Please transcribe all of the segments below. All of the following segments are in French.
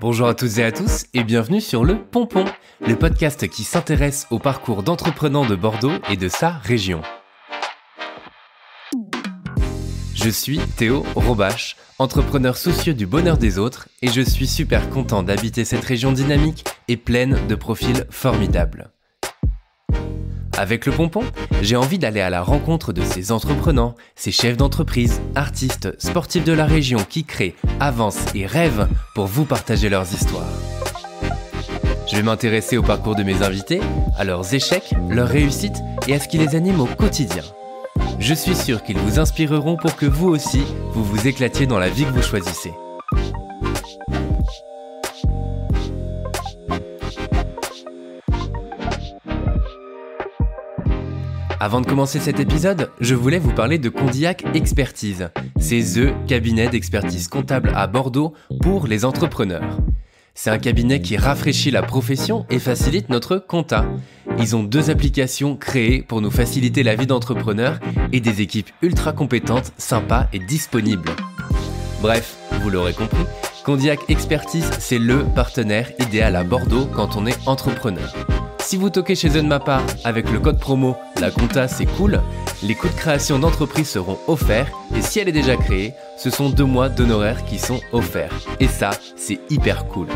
Bonjour à toutes et à tous et bienvenue sur Le Pompon, le podcast qui s'intéresse au parcours d'entrepreneurs de Bordeaux et de sa région. Je suis Théo Robache, entrepreneur soucieux du bonheur des autres et je suis super content d'habiter cette région dynamique et pleine de profils formidables. Avec le pompon, j'ai envie d'aller à la rencontre de ces entrepreneurs, ces chefs d'entreprise, artistes, sportifs de la région qui créent, avancent et rêvent pour vous partager leurs histoires. Je vais m'intéresser au parcours de mes invités, à leurs échecs, leurs réussites et à ce qui les anime au quotidien. Je suis sûr qu'ils vous inspireront pour que vous aussi, vous vous éclatiez dans la vie que vous choisissez. Avant de commencer cet épisode, je voulais vous parler de Condillac Expertise. C'est THE cabinet d'expertise comptable à Bordeaux pour les entrepreneurs. C'est un cabinet qui rafraîchit la profession et facilite notre compta. Ils ont deux applications créées pour nous faciliter la vie d'entrepreneur et des équipes ultra compétentes, sympas et disponibles. Bref, vous l'aurez compris, Condillac Expertise, c'est le partenaire idéal à Bordeaux quand on est entrepreneur. Si vous toquez chez Zenmapa avec le code promo La Compta c'est cool, les coûts de création d'entreprise seront offerts et si elle est déjà créée, ce sont deux mois d'honoraires qui sont offerts. Et ça, c'est hyper cool.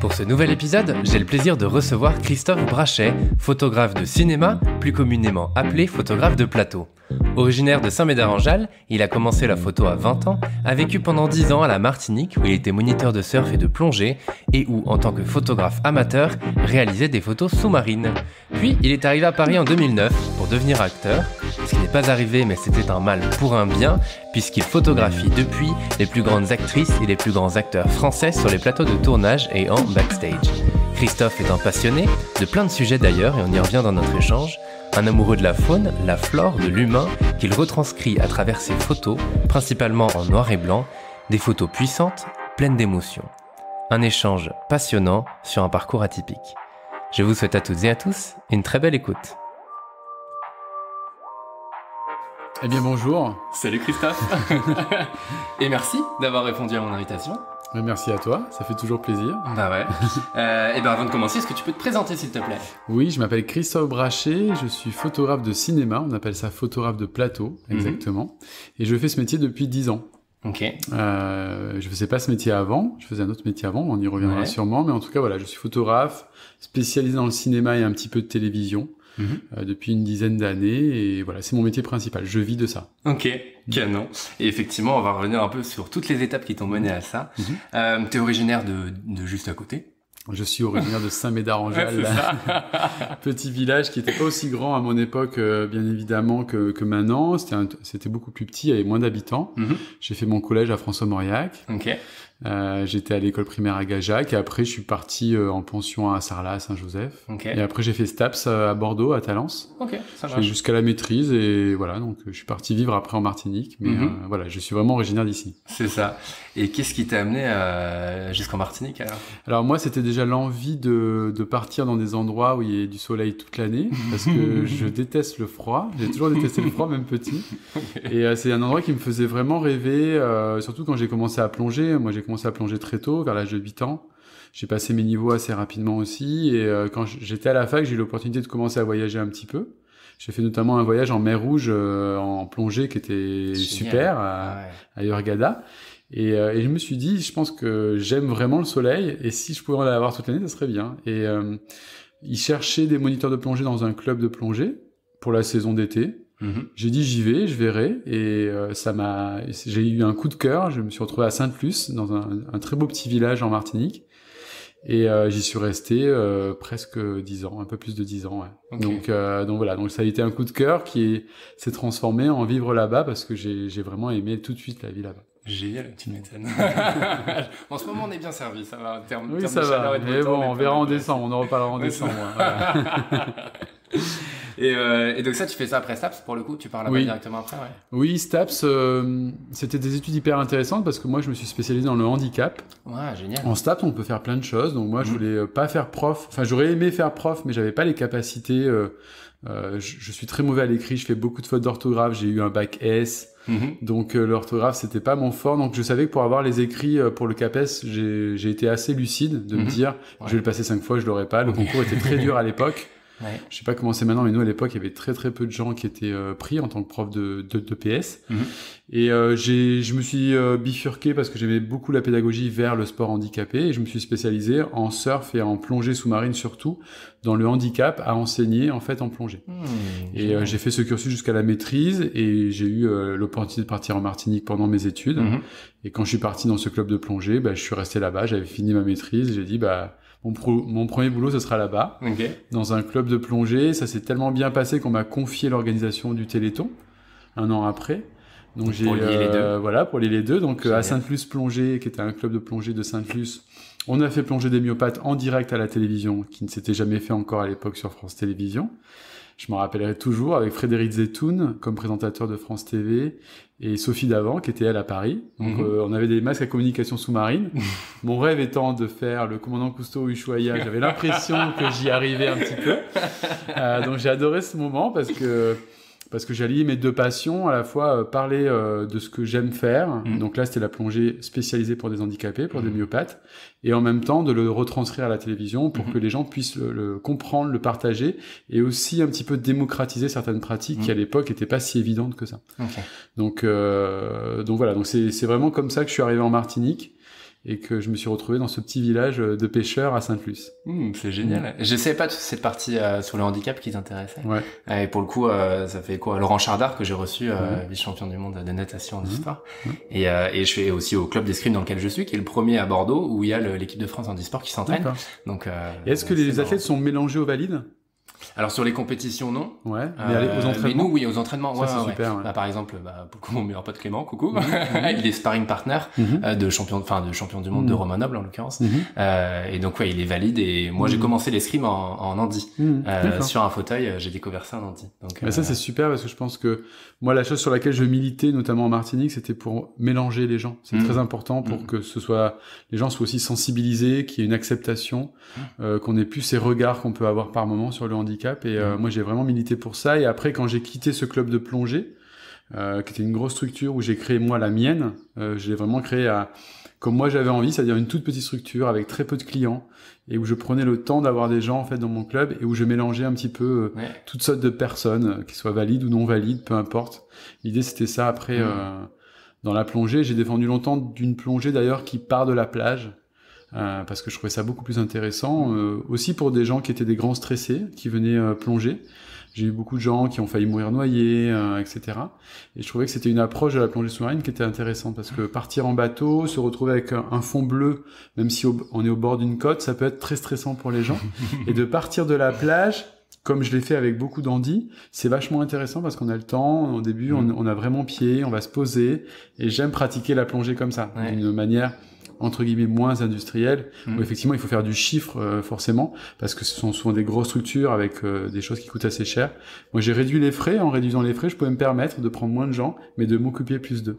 Pour ce nouvel épisode, j'ai le plaisir de recevoir Christophe Brachet, photographe de cinéma, plus communément appelé photographe de plateau. Originaire de Saint-Médard-en-Jalles, il a commencé la photo à 20 ans, a vécu pendant 10 ans à la Martinique où il était moniteur de surf et de plongée et où, en tant que photographe amateur, réalisait des photos sous-marines. Puis, il est arrivé à Paris en 2009 pour devenir acteur, ce qui n'est pas arrivé mais c'était un mal pour un bien puisqu'il photographie depuis les plus grandes actrices et les plus grands acteurs français sur les plateaux de tournage et en backstage. Christophe est un passionné, de plein de sujets d'ailleurs, et on y revient dans notre échange, un amoureux de la faune, la flore, de l'humain, qu'il retranscrit à travers ses photos, principalement en noir et blanc, des photos puissantes, pleines d'émotions. Un échange passionnant sur un parcours atypique. Je vous souhaite à toutes et à tous une très belle écoute. Eh bien bonjour. Salut Christophe. et merci d'avoir répondu à mon invitation. Merci à toi, ça fait toujours plaisir. Bah ouais. euh, et ben avant de commencer, est-ce que tu peux te présenter s'il te plaît Oui, je m'appelle Christophe Braché, je suis photographe de cinéma, on appelle ça photographe de plateau, mhm. exactement. Et je fais ce métier depuis 10 ans. Ok. Euh, je faisais pas ce métier avant, je faisais un autre métier avant, on y reviendra sûrement, mais en tout cas voilà, je suis photographe, spécialisé dans le cinéma et un petit peu de télévision. Euh, depuis une dizaine d'années et voilà, c'est mon métier principal. Je vis de ça. Ok, canon. Et effectivement, on va revenir un peu sur toutes les étapes qui t'ont mené à ça. Mmh. Euh, T'es originaire de, juste à côté. Je suis originaire de Saint-Médard-en-Jalles, petit village qui était aussi grand à mon époque, euh, bien évidemment, que, maintenant. C'était beaucoup plus petit, il y avait moins d'habitants. Mhm. J'ai fait mon collège à François Mauriac. Ok euh, j'étais à l'école primaire à Gajac et après je suis parti euh, en pension à Sarlat, à Saint-Joseph. Et après j'ai fait STAPS euh, à Bordeaux, à Talence. Jusqu'à la maîtrise et voilà, donc je suis parti vivre après en Martinique, mais mhm. voilà, je suis vraiment originaire d'ici. C'est ça. Et qu'est-ce qui t'a amené jusqu'en Martinique alors Alors moi, c'était déjà l'envie de, de, partir dans des endroits où il y a du soleil toute l'année, parce que je déteste le froid. J'ai toujours détesté le froid, même petit. Et euh, c'est un endroit qui me faisait vraiment rêver, euh, surtout quand j'ai commencé à plonger. Moi, j'ai commencé à plonger très tôt, vers l'âge de 8 ans j'ai passé mes niveaux assez rapidement aussi. Et euh, quand j'étais à la fac, j'ai eu l'opportunité de commencer à voyager un petit peu. J'ai fait notamment un voyage en mer Rouge euh, en plongée qui était super à, ah ouais. à et, euh, et, je me suis dit, je pense que j'aime vraiment le soleil, et si je pouvais l'avoir toute l'année, ça serait bien. Et euh, cherchait des moniteurs de plongée dans un club de plongée pour la saison d'été. Mhm. J'ai dit j'y vais, je verrai, et euh, ça m'a. J'ai eu un coup de cœur. Je me suis retrouvé à Sainte-Luce, dans un, très beau petit village en Martinique, et euh, j'y suis resté presque dix ans, un peu plus de dix ans. Ouais. Donc, donc voilà, donc ça a été un coup de cœur qui s'est transformé en vivre là-bas parce que j'ai vraiment aimé tout de suite la vie là-bas. Génial, tu m'étonnes. en ce moment, on est bien servi, ça va. En oui, ça va. Mais bon, on, verra en décembre, on en reparlera en décembre. Hein. Et, euh, et, donc ça, tu fais ça après STAPS pour le coup, tu parles directement après. Ouais. Oui, STAPS, euh, c'était des études hyper intéressantes parce que moi, je me suis spécialisé dans le handicap. Ouais, génial. En STAPS, on peut faire plein de choses. Donc moi, je mm. voulais euh, pas faire prof. Enfin, j'aurais aimé faire prof, mais j'avais pas les capacités. Euh, je, suis très mauvais à l'écrit, je fais beaucoup de fautes d'orthographe, j'ai eu un bac S, mhm. donc euh, l'orthographe c'était pas mon fort, donc je savais que pour avoir les écrits euh, pour le CAPES, j'ai été assez lucide de me mhm. dire je vais le passer cinq fois, je l'aurai pas. Le concours était très dur à l'époque, Ouais. Je sais pas comment c'est maintenant, mais nous à l'époque, il y avait très très peu de gens qui étaient euh, pris en tant que prof de, de, de PS. Mhm. Et euh, j'ai, je me suis euh, bifurqué parce que j'aimais beaucoup la pédagogie vers le sport handicapé et je me suis spécialisé en surf et en plongée sous-marine surtout dans le handicap à enseigner en fait en plongée. Hmm, et euh, j'ai fait ce cursus jusqu'à la maîtrise et j'ai eu l'opportunité de partir en Martinique pendant mes études. Mhm. Et quand je suis parti dans ce club de plongée, ben je suis resté là-bas, j'avais fini ma maîtrise, j'ai dit bah mon, premier boulot, ce sera là-bas, dans un club de plongée. Ça s'est tellement bien passé qu'on m'a confié l'organisation du Téléthon un an après. Donc j'ai euh, voilà pour lier les deux. Donc euh, à saint luce Plongée, qui était un club de plongée de saint luce on a fait plonger des myopathes en direct à la télévision, qui ne s'était jamais fait encore à l'époque sur France Télévisions. Je m'en rappellerai toujours avec Frédéric Zetoun comme présentateur de France TV, et Sophie d'avant, qui était elle à Paris. Donc, mhm. euh, on avait des masques à communication sous-marine. Mon rêve étant de faire le commandant Cousteau Ushuaïa, j'avais l'impression que j'y arrivais un petit peu. Euh, donc, j'ai adoré ce moment parce que parce que j'allie mes deux passions, à la fois euh, parler euh, de ce que j'aime faire, mm. donc là c'était la plongée spécialisée pour des handicapés, pour des mm. myopathes, et en même temps de le retranscrire à la télévision pour mm-hmm. que les gens puissent le, comprendre, le partager, et aussi un petit peu démocratiser certaines pratiques mm. qui à l'époque n'étaient pas si évidentes que ça. Donc, euh, donc voilà, donc c'est vraiment comme ça que je suis arrivé en Martinique et que je me suis retrouvé dans ce petit village euh, de pêcheurs à Sainte-Luce. Mmh, c'est génial. Mmh. Je savais pas toute cette partie euh, sur le handicap qui t'intéressait. Ouais. Euh, et pour le coup, ça fait quoi Laurent Chardard que j'ai reçu, vice-champion du monde de natation en histoire. Mmh. e-sport. Et, je suis aussi au club d'escrime dans lequel je suis, qui est le premier à Bordeaux, où il y a l'équipe de France en e-sport qui s'entraîne. Donc. Est-ce que les athlètes sont mélangés aux valides alors sur les compétitions, non. Ouais. Mais aux euh, entraînements. nous, oui, aux entraînements. Ça, ouais, c'est super. Bah, par exemple, bah, mon meilleur pote Clément, coucou, mhm, mhm. il est sparring partner mhm. euh, de champion, enfin de champion du monde de de Romanoble en l'occurrence. Euh, et donc ouais, il est valide. Et moi, j'ai commencé l'escrime en, en Andy euh, sur un fauteuil. Euh, j'ai découvert ça en Andy. Donc ça c'est super parce que je pense que moi la chose sur laquelle je militais, notamment en Martinique, c'était pour mélanger les gens. C'est très important pour que ce soit les gens soient aussi sensibilisés, qu'il y ait une acceptation, qu'on ait plus ces regards qu'on peut avoir par moment sur le handicap et euh, mm. moi, j'ai vraiment milité pour ça. Et après, quand j'ai quitté ce club de plongée, euh, qui était une grosse structure où j'ai créé moi la mienne, euh, j'ai vraiment créé comme moi j'avais envie, c'est-à-dire une toute petite structure avec très peu de clients et où je prenais le temps d'avoir des gens en fait dans mon club et où je mélangeais un petit peu toutes sortes de personnes, qui soient valides ou non valides, peu importe. L'idée c'était ça après mm. dans la plongée. J'ai défendu longtemps d'une plongée d'ailleurs qui part de la plage euh, parce que je trouvais ça beaucoup plus intéressant, euh, aussi pour des gens qui étaient des grands stressés, qui venaient euh, plonger. J'ai eu beaucoup de gens qui ont failli mourir noyés, etc. Et je trouvais que c'était une approche de la plongée sous-marine qui était intéressante, parce que partir en bateau, se retrouver avec un, fond bleu, même si on est au bord d'une côte, ça peut être très stressant pour les gens. Et de partir de la plage, comme je l'ai fait avec beaucoup d'Andy, c'est vachement intéressant parce qu'on a le temps. Au début, on, mm. a vraiment pied, on va se poser. Et j'aime pratiquer la plongée comme ça, d'une manière entre guillemets moins industriel, où mm. effectivement il faut faire du chiffre euh, forcément, parce que ce sont souvent des grosses structures avec euh, des choses qui coûtent assez cher. Moi j'ai réduit les frais, en réduisant les frais je pouvais me permettre de prendre moins de gens, mais de m'occuper plus d'eux.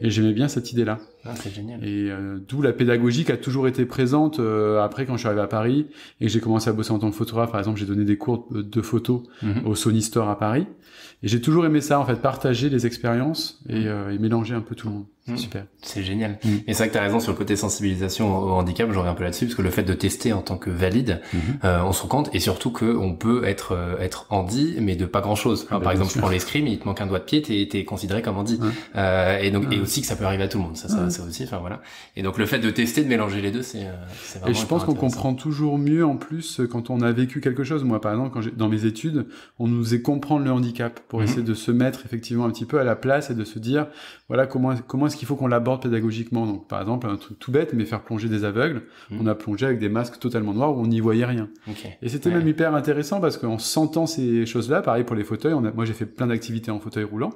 Et j'aimais bien cette idée-là. Ah, c'est génial. Et euh, d'où la pédagogie qui a toujours été présente après quand je suis arrivé à Paris et que j'ai commencé à bosser en tant que photographe, par exemple j'ai donné des cours de, photos photo mm-hmm. au Sony Store à Paris. Et j'ai toujours aimé ça, en fait, partager les expériences et mm. mélanger un peu tout le monde. Hmm. Super. C'est génial. Hmm. Et c'est vrai que tu as raison sur le côté sensibilisation au handicap, j'en reviens un peu là-dessus, parce que le fait de tester en tant que valide, hmm. euh, on se rend compte, et surtout qu'on peut être euh, être handi, mais de pas grand-chose. Ah, par bah, exemple, tu prends l'escrime, il te manque un doigt de pied, t'es, considéré comme handi. Euh, et donc et aussi que ça peut arriver à tout le monde, ça, ça, aussi, enfin voilà. Et donc le fait de tester, de mélanger les deux, c'est, euh, c'est vraiment Et je pense qu'on comprend toujours mieux en plus quand on a vécu quelque chose. Moi, par exemple, quand j'ai, dans mes études, on nous faisait comprendre le handicap pour mm-hmm. essayer de se mettre effectivement un petit peu à la place et de se dire, voilà, comment, comment qu'il faut qu'on l'aborde pédagogiquement Donc, par exemple, un truc tout bête, mais faire plonger des aveugles, hmm. on a plongé avec des masques totalement noirs où on n'y voyait rien. Et c'était même hyper intéressant parce qu'en sentant ces choses-là, pareil pour les fauteuils, moi j'ai fait plein d'activités en fauteuil roulant,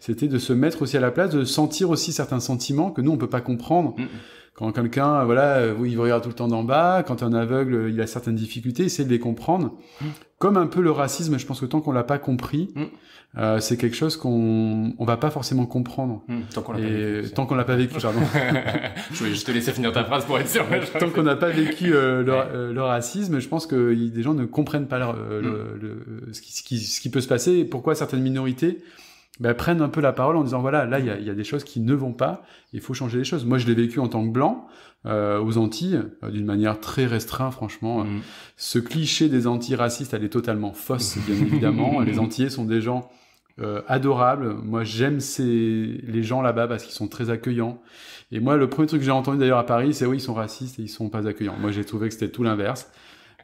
c'était de se mettre aussi à la place, de sentir aussi certains sentiments que nous on peut pas comprendre. Hmm quand quelqu'un, euh, voilà, euh, il regarde tout le temps d'en bas, quand un aveugle, euh, il a certaines difficultés, essayer de les comprendre. Mm. Comme un peu le racisme, je pense que tant qu'on l'a pas compris, mm. euh, c'est quelque chose qu'on on va pas forcément comprendre. Mm. Tant qu'on l'a pas vécu. Tant qu'on l'a pas vécu, je vais juste te laisser finir ta phrase pour être sûr. tant qu'on n'a pas vécu le, racisme, je pense que des gens ne comprennent pas le, le, ce, qui, ce, qui, ce, qui, peut se passer, et pourquoi certaines minorités bah, prennent un peu la parole en disant voilà, là, il y a, y a, des choses qui ne vont pas, il faut changer les choses. Moi, je l'ai vécu en tant que blanc euh, aux Antilles, euh, d'une manière très restreinte, franchement. Mm. Ce cliché des antiracistes, elle est totalement fausse, bien évidemment. les Antillais sont des gens euh, adorables. Moi, j'aime ces... les gens là-bas parce qu'ils sont très accueillants. Et moi, le premier truc que j'ai entendu d'ailleurs à Paris, c'est oui, ils sont racistes et ils sont pas accueillants. Moi, j'ai trouvé que c'était tout l'inverse.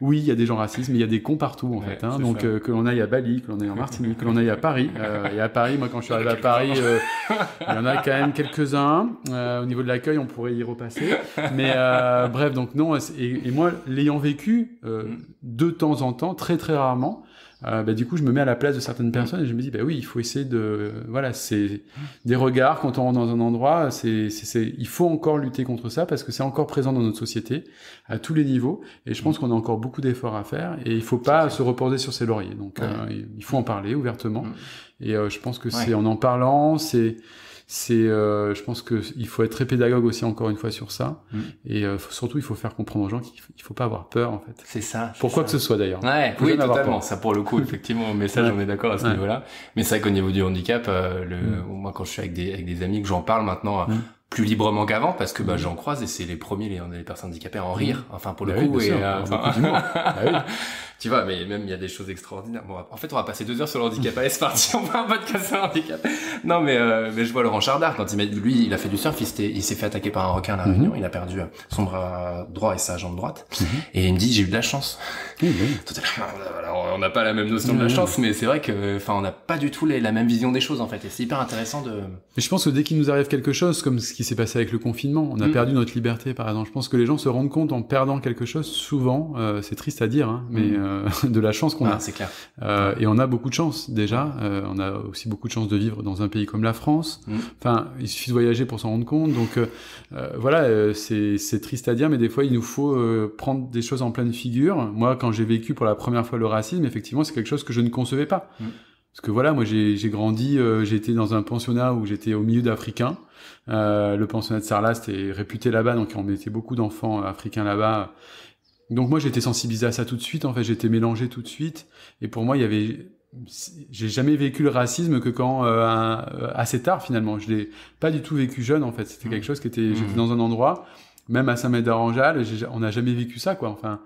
Oui, il y a des gens racistes, mais il y a des cons partout en fait. Hein. Donc euh, que l'on aille à Bali, que l'on aille en Martinique, que l'on aille à Paris. Euh, et à Paris, moi quand je suis arrivé à Paris, euh, il y en a quand même quelques-uns. au niveau de l'accueil, on pourrait y repasser. Mais bref, donc non. Et, et moi, l'ayant vécu mm. de temps en temps, très très rarement, euh, bah, du coup, je me mets à la place de certaines personnes et je me dis, bah oui, il faut essayer de, voilà, c'est des regards quand on rentre dans un endroit, c'est, c'est, il faut encore lutter contre ça parce que c'est encore présent dans notre société à tous les niveaux et je pense mm. qu'on a encore beaucoup d'efforts à faire et il faut pas se reposer sur ses lauriers. Donc, euh, il faut en parler ouvertement mm. et euh, je pense que c'est en en parlant, c'est c'est, euh, je pense que il faut être très pédagogue aussi encore une fois sur ça. Mm. Et euh, surtout, il faut faire comprendre aux gens qu'il faut pas avoir peur en fait. C'est ça. Pourquoi que ce soit d'ailleurs. Ouais, oui, totalement. Ça pour le coup, effectivement, au message, on est d'accord à ce niveau-là. Mais c'est vrai qu'au niveau du handicap, euh, le, mm. moi quand je suis avec des, avec des amis, que j'en parle maintenant. Euh, mm. plus librement qu'avant parce que bah, j'en croise et c'est les premiers les, les personnes handicapées à en rire enfin pour bah le coup et, euh, bah oui. Tu vois, mais même il y a des choses extraordinaires. Bon, en fait, on va passer deux heures sur le handicap. Allez, c'est parti, on va un podcast sur le handicap. Non, mais, euh, mais je vois Laurent Chardard, quand il met, lui, il a fait du surf, il, s'est fait attaquer par un requin à la mhm. Réunion, il a perdu euh, son bras droit et sa jambe droite. Mhm. Et il me dit, j'ai eu de la chance. Oui, on n'a pas la même notion de la chance, mais c'est vrai que, enfin, on n'a pas du tout la même vision des choses, en fait. Et c'est hyper intéressant de... Mais je pense que dès qu'il nous arrive quelque chose, comme ce qui s'est passé avec le confinement, on a mm. perdu notre liberté, par exemple. Je pense que les gens se rendent compte en perdant quelque chose, souvent, euh, c'est triste à dire, hein, mais... Mm. Euh, de la chance qu'on a. Ah, c'est clair. Euh, et on a beaucoup de chance déjà. Euh, on a aussi beaucoup de chance de vivre dans un pays comme la France. Mm. Enfin, il suffit de voyager pour s'en rendre compte. Donc voilà, c'est triste à dire, mais des fois il nous faut prendre des choses en pleine figure. Moi, quand j'ai vécu pour la première fois le racisme, effectivement, c'est quelque chose que je ne concevais pas. Mm. Parce que voilà, moi j'ai grandi, j'étais dans un pensionnat où j'étais au milieu d'Africains. le pensionnat de Sarlat est réputé là-bas, donc on mettait beaucoup d'enfants africains là-bas. Donc moi j'étais sensibilisé à ça tout de suite, en fait j'étais mélangé tout de suite, et pour moi il y avait, j'ai jamais vécu le racisme que quand euh, euh, assez tard finalement, je l'ai pas du tout vécu jeune en fait, c'était mmh. quelque chose qui était, j'étais mmh. dans un endroit, même à saint médard en on n'a jamais vécu ça quoi, enfin.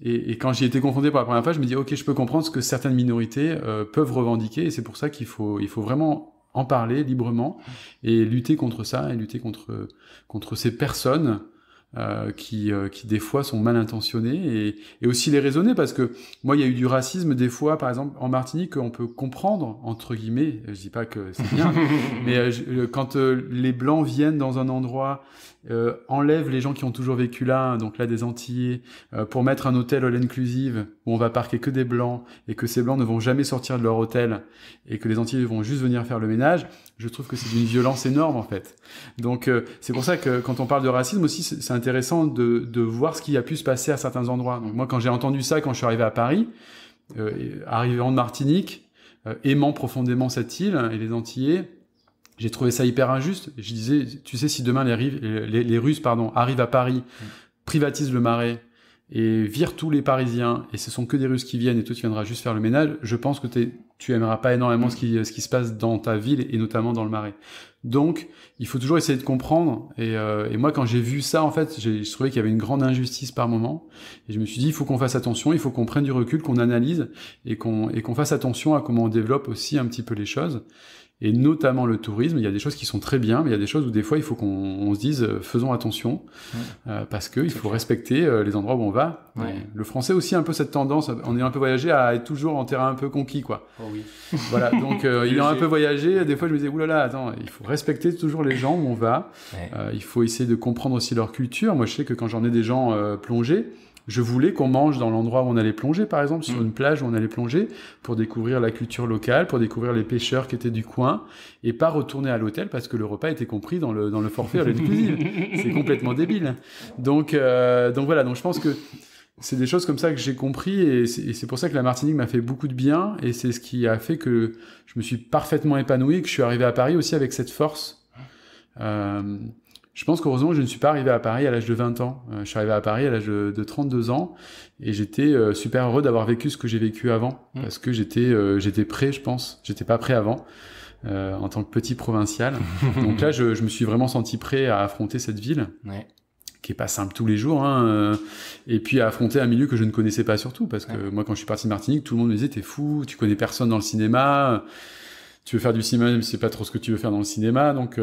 Et, quand j'y été confronté pour la première fois, je me dis ok je peux comprendre ce que certaines minorités euh, peuvent revendiquer, et c'est pour ça qu'il faut, il faut vraiment en parler librement mmh. et lutter contre ça et lutter contre contre ces personnes euh, qui, euh, qui des fois sont mal intentionnés et, aussi les raisonner parce que moi il y a eu du racisme des fois par exemple en Martinique qu'on peut comprendre entre guillemets je dis pas que c'est bien mais euh, quand les blancs viennent dans un endroit euh, enlève les gens qui ont toujours vécu là, donc là des Antillais, euh, pour mettre un hôtel all inclusive où on va parquer que des blancs et que ces blancs ne vont jamais sortir de leur hôtel et que les Antillais vont juste venir faire le ménage, je trouve que c'est une violence énorme en fait. Donc euh, c'est pour ça que quand on parle de racisme aussi, c'est intéressant de, de voir ce qui a pu se passer à certains endroits. Donc moi quand j'ai entendu ça quand je suis arrivé à Paris, arrivé en Martinique, aimant profondément cette île hein, et les Antillais, j'ai trouvé ça hyper injuste. Je disais, tu sais, si demain les, les, les Russes pardon, arrivent à Paris, mm. privatisent le marais et virent tous les Parisiens, et ce sont que des Russes qui viennent, et toi tu viendras juste faire le ménage, je pense que tu aimeras pas énormément ce, qui, ce qui se passe dans ta ville, et notamment dans le marais. Donc, il faut toujours essayer de comprendre, et, euh, moi quand j'ai vu ça, en fait, je trouvais qu'il y avait une grande injustice par moment, et je me suis dit, il faut qu'on fasse attention, il faut qu'on prenne du recul, qu'on analyse, et qu'on fasse attention à comment on développe aussi un petit peu les choses et notamment le tourisme, il y a des choses qui sont très bien, mais il y a des choses où des fois il faut qu'on se dise euh, faisons attention, euh, parce qu'il faut respecter euh, les endroits où on va. Le français aussi un peu cette tendance, en est un peu voyagé, à être toujours en terrain un peu conquis. quoi. Oh oui. Voilà, donc euh, a un peu voyagé, des fois je me disais, oulala, attends, il faut respecter toujours les gens où on va, euh, il faut essayer de comprendre aussi leur culture. Moi je sais que quand j'en ai des gens plongés, je voulais qu'on mange dans l'endroit où on allait plonger, par exemple, sur mm. une plage où on allait plonger, pour découvrir la culture locale, pour découvrir les pêcheurs qui étaient du coin, et pas retourner à l'hôtel parce que le repas était compris dans le, dans le forfait à l'exclusive. c'est complètement débile. Donc, euh, donc voilà, donc je pense que c'est des choses comme ça que j'ai compris et c'est pour ça que la Martinique m'a fait beaucoup de bien et c'est ce qui a fait que je me suis parfaitement épanoui que je suis arrivé à Paris aussi avec cette force. Euh, je pense qu'heureusement, je ne suis pas arrivé à Paris à l'âge de 20 ans. Euh, je suis arrivé à Paris à l'âge de, 32 ans et j'étais euh, super heureux d'avoir vécu ce que j'ai vécu avant mm. parce que j'étais euh, j'étais prêt, je pense. J'étais pas prêt avant. en tant que petit provincial. Donc là, je, je, me suis vraiment senti prêt à affronter cette ville. Ouais. qui est pas simple tous les jours, hein, et puis à affronter un milieu que je ne connaissais pas surtout, parce que moi quand je suis parti de Martinique, tout le monde me disait t'es fou, tu connais personne dans le cinéma, tu veux faire du cinéma, mais c'est pas trop ce que tu veux faire dans le cinéma, donc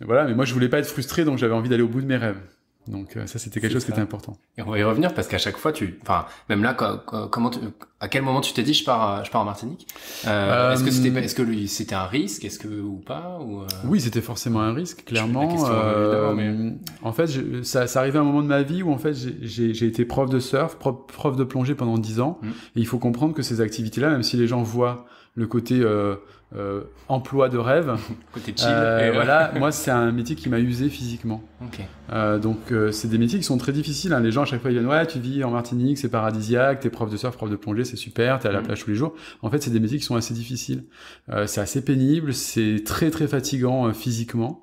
voilà, mais moi je voulais pas être frustré, donc j'avais envie d'aller au bout de mes rêves. Donc euh, ça, c'était quelque chose qui était important. Et on va y revenir parce qu'à chaque fois, tu, enfin, même là, comment tu, à quel moment tu t'es dit je pars, je pars en Martinique euh, Est-ce que c'était, euh, c'était un risque, est-ce que ou pas euh Oui, c'était forcément un risque, clairement. En fait, ça, arrivait à un moment de ma vie où en fait j'ai été prof de surf, prof, de plongée pendant 10 ans, mm. et il faut comprendre que ces activités-là, même si les gens voient le côté emploi de rêve. Côté voilà, moi c'est un métier qui m'a usé physiquement. donc c'est des métiers qui sont très difficiles. Hein. Les gens à chaque fois ils viennent ouais tu vis en Martinique, c'est paradisiaque, t'es prof de surf, prof de plongée, c'est super, t'es à la mm. plage tous les jours. En fait, c'est des métiers qui sont assez difficiles. Euh, c'est assez pénible, c'est très très fatigant euh, physiquement.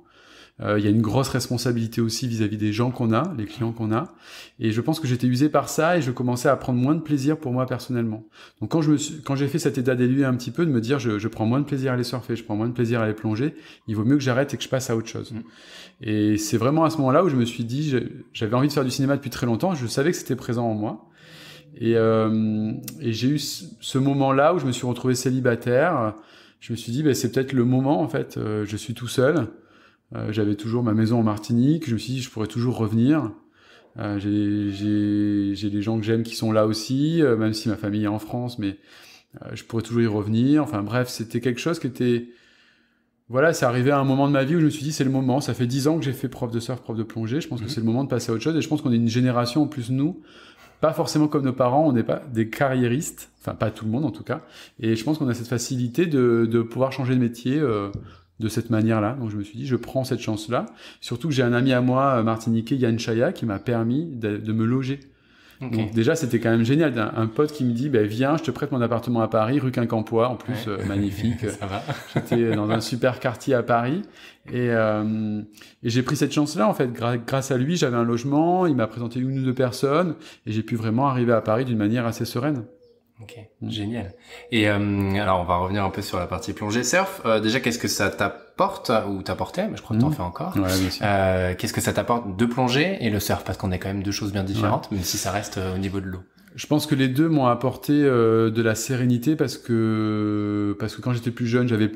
Euh, il y a une grosse responsabilité aussi vis-à-vis des gens qu'on a, les clients qu'on a. Et je pense que j'étais usé par ça et je commençais à prendre moins de plaisir pour moi personnellement. Donc quand je me quand j'ai fait cet état d'élu un petit peu, de me dire je, je, prends moins de plaisir à aller surfer, je prends moins de plaisir à aller plonger, il vaut mieux que j'arrête et que je passe à autre chose. Mm. Et c'est vraiment à ce moment-là où je me suis dit, j'avais envie de faire du cinéma depuis très longtemps, je savais que c'était présent en moi. Euh, et, j'ai eu ce moment-là où je me suis retrouvé célibataire. Je me suis dit, bah, c'est peut-être le moment, en fait. Euh, je suis tout seul. Euh, j'avais toujours ma maison en Martinique. Je me suis dit, je pourrais toujours revenir. j'ai des gens que j'aime qui sont là aussi, même si ma famille est en France, mais je pourrais toujours y revenir. Enfin bref, c'était quelque chose qui était... Voilà, c'est arrivé à un moment de ma vie où je me suis dit, c'est le moment. Ça fait dix ans que j'ai fait prof de surf, prof de plongée. Je pense que mmh. c'est le moment de passer à autre chose. Et je pense qu'on est une génération, en plus nous, pas forcément comme nos parents, on n'est pas des carriéristes, enfin pas tout le monde en tout cas. Et je pense qu'on a cette facilité de, de, pouvoir changer de métier euh, de cette manière-là. Donc je me suis dit, je prends cette chance-là. Surtout que j'ai un ami à moi, euh, Martinique, Yann Chaya, qui m'a permis de, de, me loger donc déjà, c'était quand même génial. Un, pote qui me dit, bah, viens, je te prête mon appartement à Paris, rue Quincampoix, en plus, euh, magnifique. J'étais dans un super quartier à Paris. Et, euh, et j'ai pris cette chance-là, en fait. grâce à lui, j'avais un logement, il m'a présenté une ou deux personnes, et j'ai pu vraiment arriver à Paris d'une manière assez sereine. Ok, génial. Et euh, alors, on va revenir un peu sur la partie plongée surf. Euh, déjà, qu'est-ce que ça t'apporte ou t'apportait Mais je crois que t'en mm. fais encore. Euh, qu'est-ce que ça t'apporte de plonger et le surf Parce qu'on est quand même deux choses bien différentes, même si ça reste au niveau de l'eau. Je pense que les deux m'ont apporté de la sérénité parce que parce que quand j'étais plus jeune, j'avais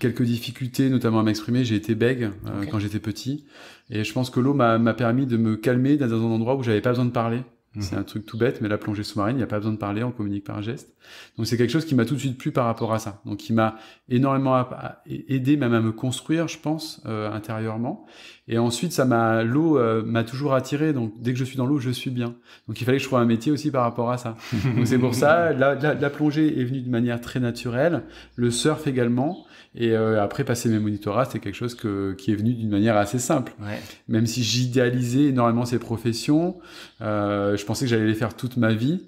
quelques difficultés, notamment à m'exprimer. J'ai été bègue quand j'étais petit, et je pense que l'eau m'a permis de me calmer dans un endroit où j'avais pas besoin de parler. Mhm. C'est un truc tout bête, mais la plongée sous-marine, il n'y a pas besoin de parler, on communique par geste. Donc c'est quelque chose qui m'a tout de suite plu par rapport à ça. Donc qui m'a énormément aidé même à me construire, je pense, euh, intérieurement. Et ensuite, ça m'a l'eau euh, m'a toujours attiré. Donc dès que je suis dans l'eau, je suis bien. Donc il fallait que je trouve un métier aussi par rapport à ça. donc c'est pour ça, la, plongée est venue de manière très naturelle, le surf également. Et euh, après, passer mes monitorats, c'est quelque chose que, qui est venu d'une manière assez simple. Ouais. Même si j'idéalisais énormément ces professions, euh, je pensais que j'allais les faire toute ma vie.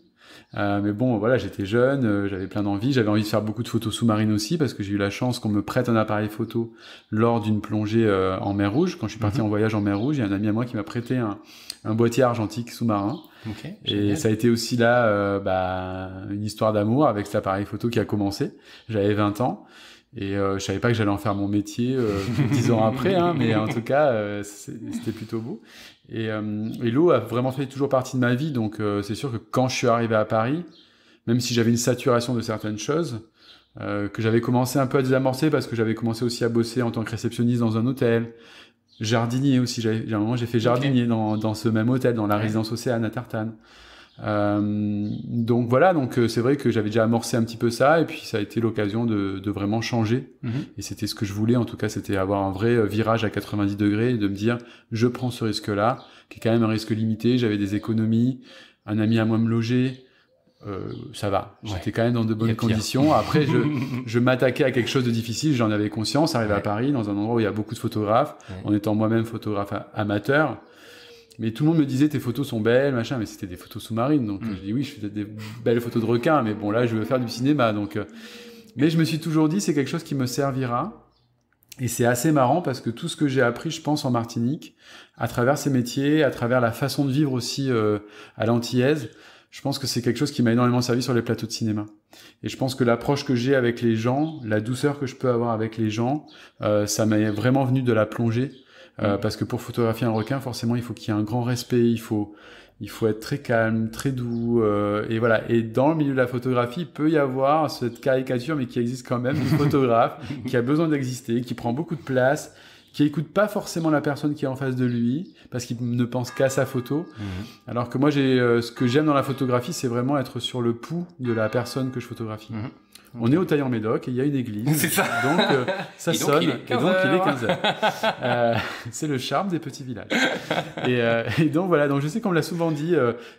Euh, mais bon, voilà, j'étais jeune, euh, j'avais plein d'envie, j'avais envie de faire beaucoup de photos sous-marines aussi parce que j'ai eu la chance qu'on me prête un appareil photo lors d'une plongée euh, en mer Rouge. Quand je suis parti mhm. en voyage en mer Rouge, il y a un ami à moi qui m'a prêté un, un, boîtier argentique sous-marin. et ça a été aussi là bah, une histoire d'amour avec cet appareil photo qui a commencé. J'avais 20 ans et euh, je savais pas que j'allais en faire mon métier euh, dix ans après, hein, mais en tout cas, euh, c'était plutôt beau. Et, et l'eau a vraiment fait toujours partie de ma vie, donc c'est sûr que quand je suis arrivé à Paris, même si j'avais une saturation de certaines choses, euh, que j'avais commencé un peu à désamorcer parce que j'avais commencé aussi à bosser en tant que réceptionniste dans un hôtel, jardinier aussi. un moment, j'ai fait jardinier dans, dans, ce même hôtel, dans la résidence Océane à Tartane. Euh, donc voilà, donc euh, c'est vrai que j'avais déjà amorcé un petit peu ça, et puis ça a été l'occasion de, de, vraiment changer. Mhm. Et c'était ce que je voulais, en tout cas, c'était avoir un vrai euh, virage à 90 degrés, de me dire, je prends ce risque-là, qui est quand même un risque limité. J'avais des économies, un ami à moi me loger. Euh, ça va. J'étais quand même dans de bonnes conditions. Après, je, je m'attaquais à quelque chose de difficile. J'en avais conscience. Arrivé à Paris, dans un endroit où il y a beaucoup de photographes, en étant moi-même photographe amateur, mais tout le monde me disait tes photos sont belles, machin, mais c'était des photos sous-marines. Donc mm. je dis oui, je fais des belles photos de requins, mais bon là je veux faire du cinéma. Donc, euh. mais je me suis toujours dit c'est quelque chose qui me servira. Et c'est assez marrant parce que tout ce que j'ai appris, je pense, en Martinique, à travers ces métiers, à travers la façon de vivre aussi euh, à l'antillaise, je pense que c'est quelque chose qui m'a énormément servi sur les plateaux de cinéma. Et je pense que l'approche que j'ai avec les gens, la douceur que je peux avoir avec les gens, euh, ça m'est vraiment venu de la plongée euh, mm. Parce que pour photographier un requin, forcément, il faut qu'il y ait un grand respect, il faut, il faut être très calme, très doux, euh, et voilà. Et dans le milieu de la photographie, il peut y avoir cette caricature, mais qui existe quand même, du photographe qui a besoin d'exister, qui prend beaucoup de place, qui écoute pas forcément la personne qui est en face de lui, parce qu'il ne pense qu'à sa photo. Mm. Alors que moi, j'ai euh, ce que j'aime dans la photographie, c'est vraiment être sur le pouls de la personne que je photographie. Mm. On est au Tailleur-Médoc et il y a une église. C'est Donc euh, ça sonne donc et donc il est 15h. Euh, c'est le charme des petits villages. Euh, et, donc voilà, donc je sais qu'on me l'a souvent dit,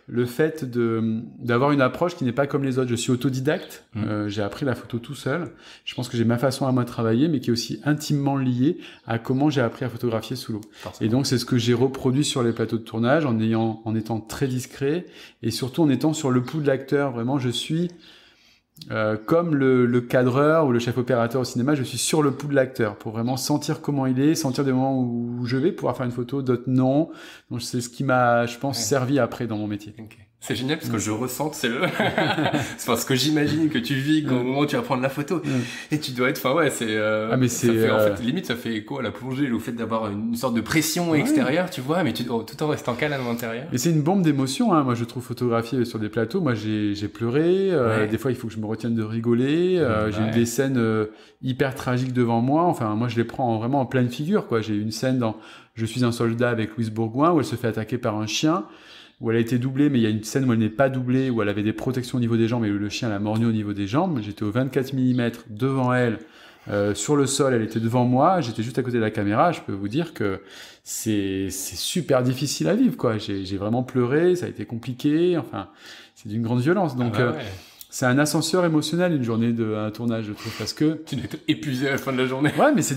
le fait de d'avoir une approche qui n'est pas comme les autres. Je suis autodidacte, mmh. j'ai appris la photo tout seul. Je pense que j'ai ma façon à moi de travailler, mais qui est aussi intimement liée à comment j'ai appris à photographier sous l'eau. Et donc c'est ce que j'ai reproduit sur les plateaux de tournage en ayant en étant très discret et surtout en étant sur le pouls de l'acteur. Vraiment, je suis euh, comme le, cadreur ou le chef opérateur au cinéma, je suis sur le pouls de l'acteur pour vraiment sentir comment il est, sentir des moments où je vais pouvoir faire une photo, d'autres non. Donc c'est ce qui m'a, je pense, servi après dans mon métier. C'est génial parce que je ressens c'est le. c'est parce que j'imagine que tu vis au mm. moment où tu vas prendre la photo mm. et tu dois être. Enfin ouais, c'est. Euh, ah mais c'est. En euh, fait, limite, ça fait écho à la plongée, le fait d'avoir une sorte de pression extérieure, tu vois, mais tu... Oh, tout en restant calme à l'intérieur. Et c'est une bombe d'émotion, hein. Moi, je trouve photographier sur des plateaux. Moi, j'ai pleuré. Euh, des fois, il faut que je me retienne de rigoler. J'ai eu des scènes hyper tragiques devant moi. Enfin, moi, je les prends vraiment en pleine figure, quoi. J'ai une scène dans Je suis un soldat avec Louise Bourgoin où elle se fait attaquer par un chien où elle a été doublée, mais il y a une scène où elle n'est pas doublée, où elle avait des protections au niveau des jambes et où le chien l'a mordu au niveau des jambes. J'étais au 24 mm devant elle, euh, sur le sol, elle était devant moi, j'étais juste à côté de la caméra. Je peux vous dire que c'est super difficile à vivre, quoi. J'ai vraiment pleuré, ça a été compliqué. Enfin, c'est d'une grande violence. Donc, ah bah euh, c'est un ascenseur émotionnel une journée de tournage, je trouve, parce que tu n'es épuisé à la fin de la journée. Ouais, mais c'est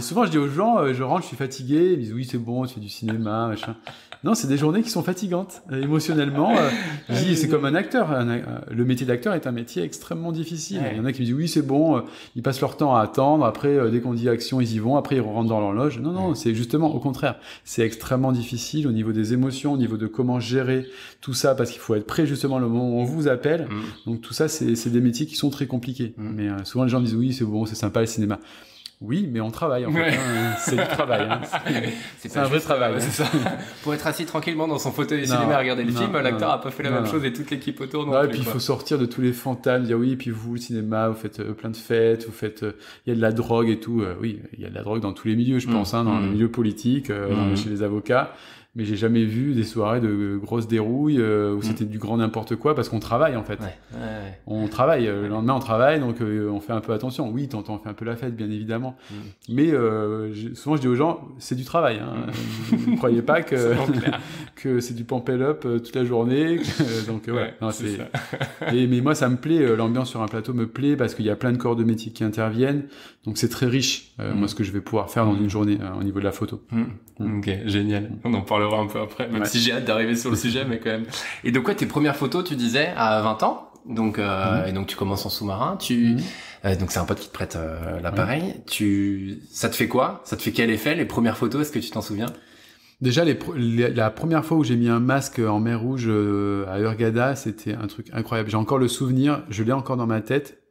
souvent je dis aux gens, euh, je rentre, je suis fatigué. Ils disent oui, c'est bon, tu fais du cinéma, machin. Non, c'est des journées qui sont fatigantes euh, émotionnellement. Euh, c'est comme un acteur. Euh, le métier d'acteur est un métier extrêmement difficile. Il y en a qui me disent oui, c'est bon, ils passent leur temps à attendre. Après, dès qu'on dit action, ils y vont. Après, ils rentrent dans l'horloge. Non, non, c'est justement au contraire. C'est extrêmement difficile au niveau des émotions, au niveau de comment gérer tout ça, parce qu'il faut être prêt justement le moment où on vous appelle. Mm. Donc tout ça, c'est des métiers qui sont très compliqués. Mm. Mais souvent, les gens me disent oui, c'est bon, c'est sympa le cinéma. Oui, mais on travaille. En fait, hein, c'est du travail. Hein. C'est un vrai travail. Euh, hein. ça. Pour être assis tranquillement dans son fauteuil et cinéma regarder le film, l'acteur a pas fait la même chose et toute l'équipe autour. et puis il faut sortir de tous les fantasmes. Dire oui, et puis vous, le cinéma, vous faites euh, plein de fêtes, vous faites, euh, il y a de la drogue et tout. oui, il y a de la drogue dans tous les milieux, je mm. pense, dans mm. le milieu politique, mm. chez les avocats mais j'ai jamais vu des soirées de grosses dérouilles euh, où mm. c'était du grand n'importe quoi parce qu'on travaille en fait. on travaille, euh, le lendemain on travaille, donc euh, on fait un peu attention. Oui, t'entends, on fait un peu la fête, bien évidemment. Mm. Mais euh, souvent je dis aux gens, c'est du travail. Hein. Mm. Vous ne croyez pas que, que c'est du pampel up toute la journée. donc ouais, Et, mais moi ça me plaît, l'ambiance sur un plateau me plaît parce qu'il y a plein de corps de métier qui interviennent. Donc c'est très riche, euh, moi, mm. ce que je vais pouvoir faire dans mm. une journée euh, au niveau de la photo. Mm. Ok, génial. On en parlera un peu après, même si j'ai hâte d'arriver sur le sujet, mais quand même. Et donc quoi, tes premières photos, tu disais, à 20 ans donc euh, et donc tu commences en sous-marin, tu donc c'est un pote qui te prête l'appareil. Tu ça te fait quoi Ça te fait quel effet les premières photos Est-ce que tu t'en souviens Déjà, la première fois où j'ai mis un masque en mer Rouge à Urgada, c'était un truc incroyable. J'ai encore le souvenir, je l'ai encore dans ma tête.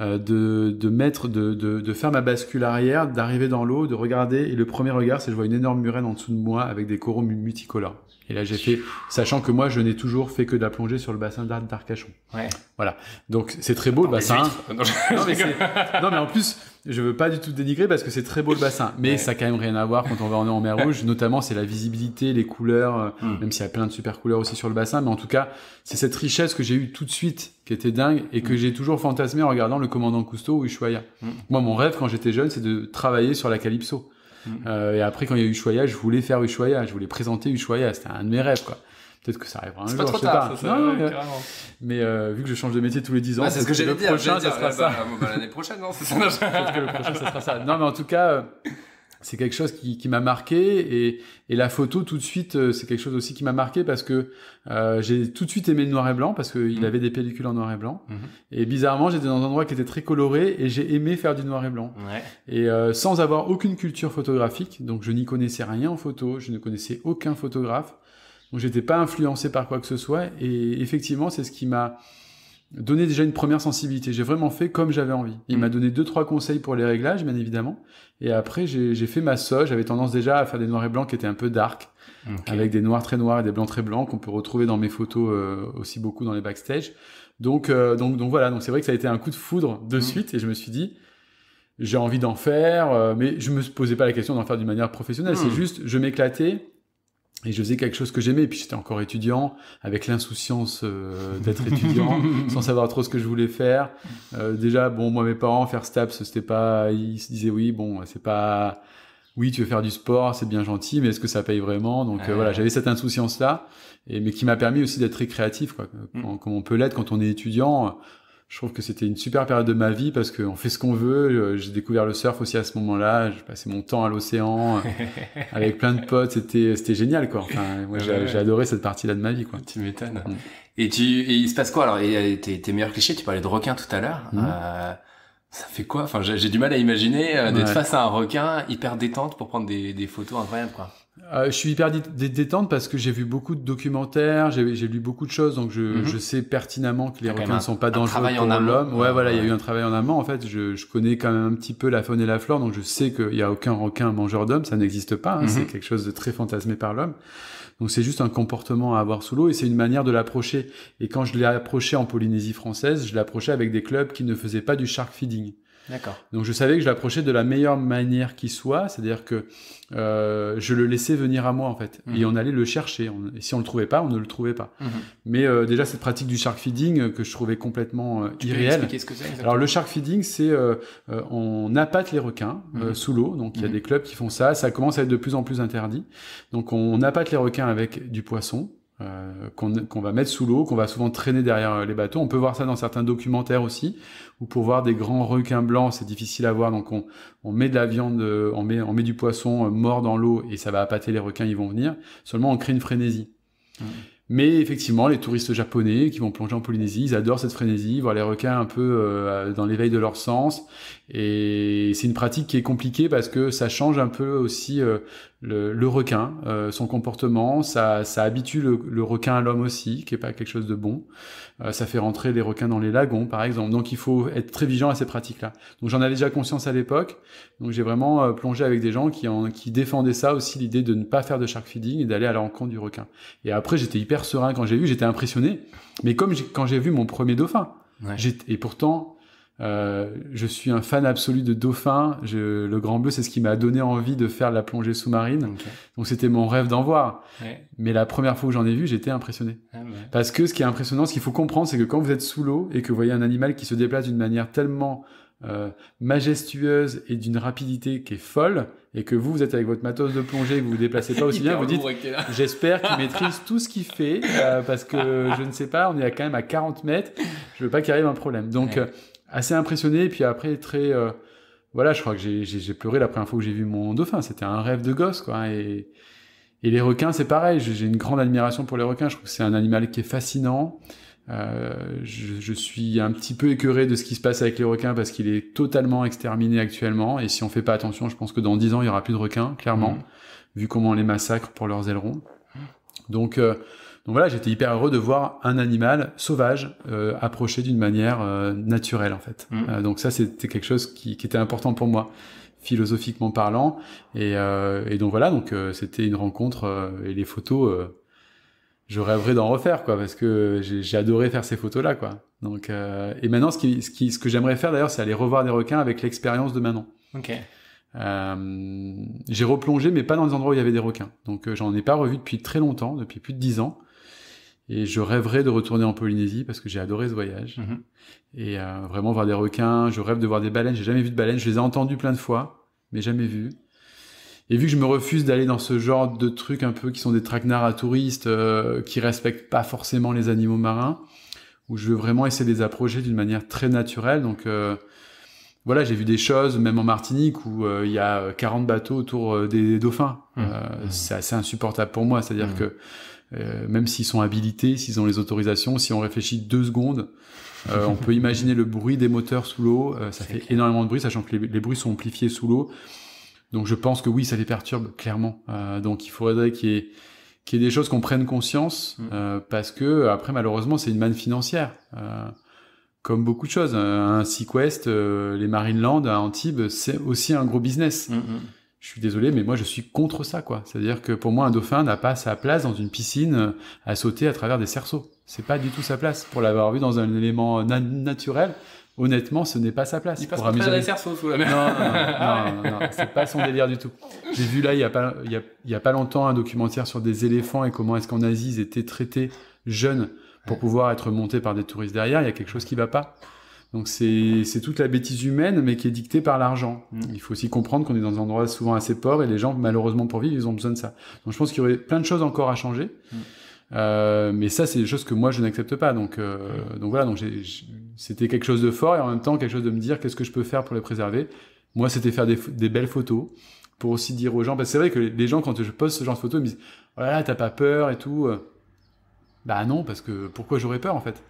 Euh, de, de, mettre, de, de, de, faire ma bascule arrière, d'arriver dans l'eau, de regarder. Et le premier regard, c'est je vois une énorme murène en dessous de moi avec des coraux multicolores. Et là, j'ai fait, sachant que moi, je n'ai toujours fait que de la plongée sur le bassin d'Arcachon. Ouais. Voilà. Donc, c'est très beau le bassin. Non, mais en plus, je veux pas du tout dénigrer parce que c'est très beau le bassin, mais ça a quand même rien à voir quand on va en, mer Rouge. Notamment, c'est la visibilité, les couleurs, euh, hmm. même s'il y a plein de super couleurs aussi sur le bassin. Mais en tout cas, c'est cette richesse que j'ai eue tout de suite qui était dingue et que hmm. j'ai toujours fantasmé en regardant le commandant Cousteau ou Ushuaïa. Hmm. Moi, mon rêve quand j'étais jeune, c'est de travailler sur la Calypso. Mm. Euh, et après, quand il y a eu Ushuaïa, je voulais faire Ushuaïa, je voulais présenter Ushuaïa, c'était un de mes rêves, quoi. Peut-être que ça arrivera un jour. C'est pas trop tard, pas. Ça, non, mais euh, vu que je change de métier tous les 10 ans, bah, c'est ce que, j'ai j'allais dire. Prochain, ça sera bah, ça. Bah, l'année prochaine, non C'est ça. que le prochain, ça sera ça. Non, mais en tout cas, euh, c'est quelque chose qui, qui m'a marqué et, et, la photo tout de suite euh, c'est quelque chose aussi qui m'a marqué parce que euh, j'ai tout de suite aimé le noir et blanc parce qu'il mmh. avait des pellicules en noir et blanc mmh. et bizarrement j'étais dans un endroit qui était très coloré et j'ai aimé faire du noir et blanc et euh, sans avoir aucune culture photographique donc je n'y connaissais rien en photo je ne connaissais aucun photographe donc j'étais pas influencé par quoi que ce soit et effectivement c'est ce qui m'a Donner déjà une première sensibilité. J'ai vraiment fait comme j'avais envie. Il m'a mm. donné deux trois conseils pour les réglages, bien évidemment. Et après, j'ai fait ma soie. J'avais tendance déjà à faire des noirs et blancs qui étaient un peu dark, avec des noirs très noirs et des blancs très blancs qu'on peut retrouver dans mes photos euh, aussi beaucoup dans les backstage. Donc euh, donc donc voilà. Donc c'est vrai que ça a été un coup de foudre de mm. suite et je me suis dit j'ai envie d'en faire, euh, mais je me posais pas la question d'en faire d'une manière professionnelle. C'est mm. juste je m'éclatais et je faisais quelque chose que j'aimais, puis j'étais encore étudiant, avec l'insouciance euh, d'être étudiant, sans savoir trop ce que je voulais faire. Euh, déjà, bon, moi, mes parents, faire STAPS, c'était pas... Ils se disaient, oui, bon, c'est pas... Oui, tu veux faire du sport, c'est bien gentil, mais est-ce que ça paye vraiment Donc euh, voilà, j'avais cette insouciance-là, et mais qui m'a permis aussi d'être très créatif, quoi, mm. comme on peut l'être quand on est étudiant je trouve que c'était une super période de ma vie parce qu'on fait ce qu'on veut. Euh, j'ai découvert le surf aussi à ce moment-là. J'ai passé mon temps à l'océan avec plein de potes. C'était, c'était génial, quoi. Enfin, moi, j'ai, adoré cette partie-là de ma vie, quoi. Tu m'étonnes. Mm. Et tu, et il se passe quoi alors et, euh, tes, tes, meilleurs clichés, tu parlais de requin tout à l'heure. Mm. Euh, ça fait quoi Enfin, j'ai, du mal à imaginer d'être face à un requin hyper détente pour prendre des, des photos incroyables, quoi. Euh, je suis hyper détente parce que j'ai vu beaucoup de documentaires, j'ai lu beaucoup de choses, donc je, mhm. je sais pertinemment que les requins ne sont pas dangereux pour l'homme. Ouais, voilà, il y a eu un travail en amont. En fait, je, je, connais quand même un petit peu la faune et la flore, donc je sais qu'il n'y a aucun requin mangeur d'homme. ça n'existe pas. Hein. Mhm. C'est quelque chose de très fantasmé par l'homme. Donc c'est juste un comportement à avoir sous l'eau et c'est une manière de l'approcher. Et quand je l'ai approché en Polynésie française, je l'approchais avec des clubs qui ne faisaient pas du shark feeding. D'accord. Donc je savais que je l'approchais de la meilleure manière qui soit, c'est-à-dire que euh, je le laissais venir à moi en fait, et mhm. on allait le chercher. et si on le trouvait pas, on ne le trouvait pas. Mhm. Mais euh, déjà cette pratique du shark feeding euh, que je trouvais complètement irréelle. Alors le shark feeding, c'est on appâte les requins mhm. sous l'eau. Donc il y a des clubs qui font ça. Ça commence à être de plus en plus interdit. Donc on appâte les requins avec du poisson. Euh, qu'on va mettre sous l'eau, qu'on va souvent traîner derrière euh, les bateaux. On peut voir ça dans certains documentaires aussi, Ou pour voir des grands requins blancs, c'est difficile à voir, donc on, met de la viande, euh, on met, on met du poisson mort dans l'eau et ça va appâter les requins, ils vont venir. Seulement, on crée une frénésie. Mais effectivement, les touristes japonais qui vont plonger en Polynésie, ils adorent cette frénésie, voir les requins un peu dans l'éveil de leur sens. Et c'est une pratique qui est compliquée parce que ça change un peu aussi le, requin, euh, son comportement, ça, ça habitue le, requin à l'homme aussi, qui est pas quelque chose de bon. Euh, ça fait rentrer les requins dans les lagons, par exemple. Donc il faut être très vigilant à ces pratiques-là. Donc j'en avais déjà conscience à l'époque. Donc j'ai vraiment euh, plongé avec des gens qui, en, qui défendaient ça aussi, l'idée de ne pas faire de shark feeding et d'aller à la rencontre du requin. Et après j'étais hyper serein quand j'ai vu, j'étais impressionné. Mais comme quand j'ai vu mon premier dauphin, ouais. et pourtant euh, je suis un fan absolu de dauphins. Je, le Grand Bleu, c'est ce qui m'a donné envie de faire la plongée sous-marine. Donc c'était mon rêve d'en voir. Mais la première fois que j'en ai vu, j'étais impressionné. Ah, parce que ce qui est impressionnant, ce qu'il faut comprendre, c'est que quand vous êtes sous l'eau et que vous voyez un animal qui se déplace d'une manière tellement euh, majestueuse et d'une rapidité qui est folle, et que vous, vous êtes avec votre matos de plongée que vous vous déplacez pas aussi bien, vous dites, j'espère qu'il maîtrise tout ce qu'il fait, euh, parce que je ne sais pas, on est quand même à 40 mètres, je veux pas qu'il arrive un problème. Donc, assez impressionné. Et puis après, très. Euh, voilà, je crois que j'ai pleuré la première fois que j'ai vu mon dauphin. C'était un rêve de gosse, quoi. Et, et les requins, c'est pareil. J'ai une grande admiration pour les requins. Je trouve que c'est un animal qui est fascinant. Euh, je, suis un petit peu écœuré de ce qui se passe avec les requins parce qu'il est totalement exterminé actuellement. Et si on fait pas attention, je pense que dans 10 ans, il y aura plus de requins, clairement, mmh. vu comment on les massacre pour leurs ailerons. Donc, euh, donc voilà, j'étais hyper heureux de voir un animal sauvage euh, approché d'une manière euh, naturelle en fait. Mm. Euh, donc ça, c'était quelque chose qui, qui, était important pour moi philosophiquement parlant. Et, euh, et donc voilà, donc c'était une rencontre et les photos je rêverais d'en refaire quoi parce que j'ai adoré faire ces photos là quoi donc et maintenant ce qui, ce, que j'aimerais faire d'ailleurs c'est aller revoir des requins avec l'expérience de Manon ok euh, j'ai replongé mais pas dans les endroits où il y avait des requins donc j'en ai pas revu depuis très longtemps depuis plus de dix ans et je rêverais de retourner en Polynésie parce que j'ai adoré ce voyage. Mhm. Et euh, vraiment voir des requins, je rêve de voir des baleines. J'ai jamais vu de baleines, je les ai entendues plein de fois, mais jamais vu Et vu que je me refuse d'aller dans ce genre de trucs un peu qui sont des traquenards à touristes, euh, qui respectent pas forcément les animaux marins, où je veux vraiment essayer de les approcher d'une manière très naturelle. Donc euh, voilà, j'ai vu des choses, même en Martinique, où il y a 40 bateaux autour des, dauphins. Mmh. Mmh. C'est assez insupportable pour moi, c'est-à-dire mmh. que euh, même s'ils sont habilités, s'ils ont les autorisations, si on réfléchit deux secondes, euh, on peut imaginer le bruit des moteurs sous l'eau. Euh, ça fait énormément de bruit, sachant que les, bruits sont amplifiés sous l'eau. Donc je pense que oui, ça les perturbe clairement. donc il faudrait qu'il y ait qu'il y ait des choses qu'on prenne conscience, mm. parce que après malheureusement c'est une manne financière, comme beaucoup de choses. Un Sequest, les Marineland à Antibes, c'est aussi un gros business. Mm, mm je suis désolé, mais moi je suis contre ça, quoi. C'est-à-dire que pour moi, un dauphin n'a pas sa place dans une piscine euh, à sauter à travers des cerceaux. C'est pas du tout sa place. Pour l'avoir vu dans un élément naturel, honnêtement, ce n'est pas sa place. Il passe pas les cerceaux sous la mer. Non, non, non, non, c'est pas son délire du tout. J'ai vu là, il y a pas, pas longtemps, un documentaire sur des éléphants et comment est-ce qu'en Asie ils étaient traités jeunes pour pouvoir être montés par des touristes derrière. Il y a quelque chose qui va pas. Donc c'est toute la bêtise humaine, mais qui est dictée par l'argent. Mm. Il faut aussi comprendre qu'on est dans un endroit souvent assez pauvre et les gens, malheureusement pour vivre, ils ont besoin de ça. Donc je pense qu'il y aurait plein de choses encore à changer. Mm. Euh, mais ça, c'est des choses que moi, je n'accepte pas. Donc, euh, mm. donc voilà, donc c'était quelque chose de fort et en même temps quelque chose de me dire qu'est-ce que je peux faire pour les préserver. Moi, c'était faire des, des, belles photos pour aussi dire aux gens, parce que c'est vrai que les gens, quand je poste ce genre de photos, ils me disent, voilà, oh t'as pas peur et tout. Euh, bah non, parce que pourquoi j'aurais peur en fait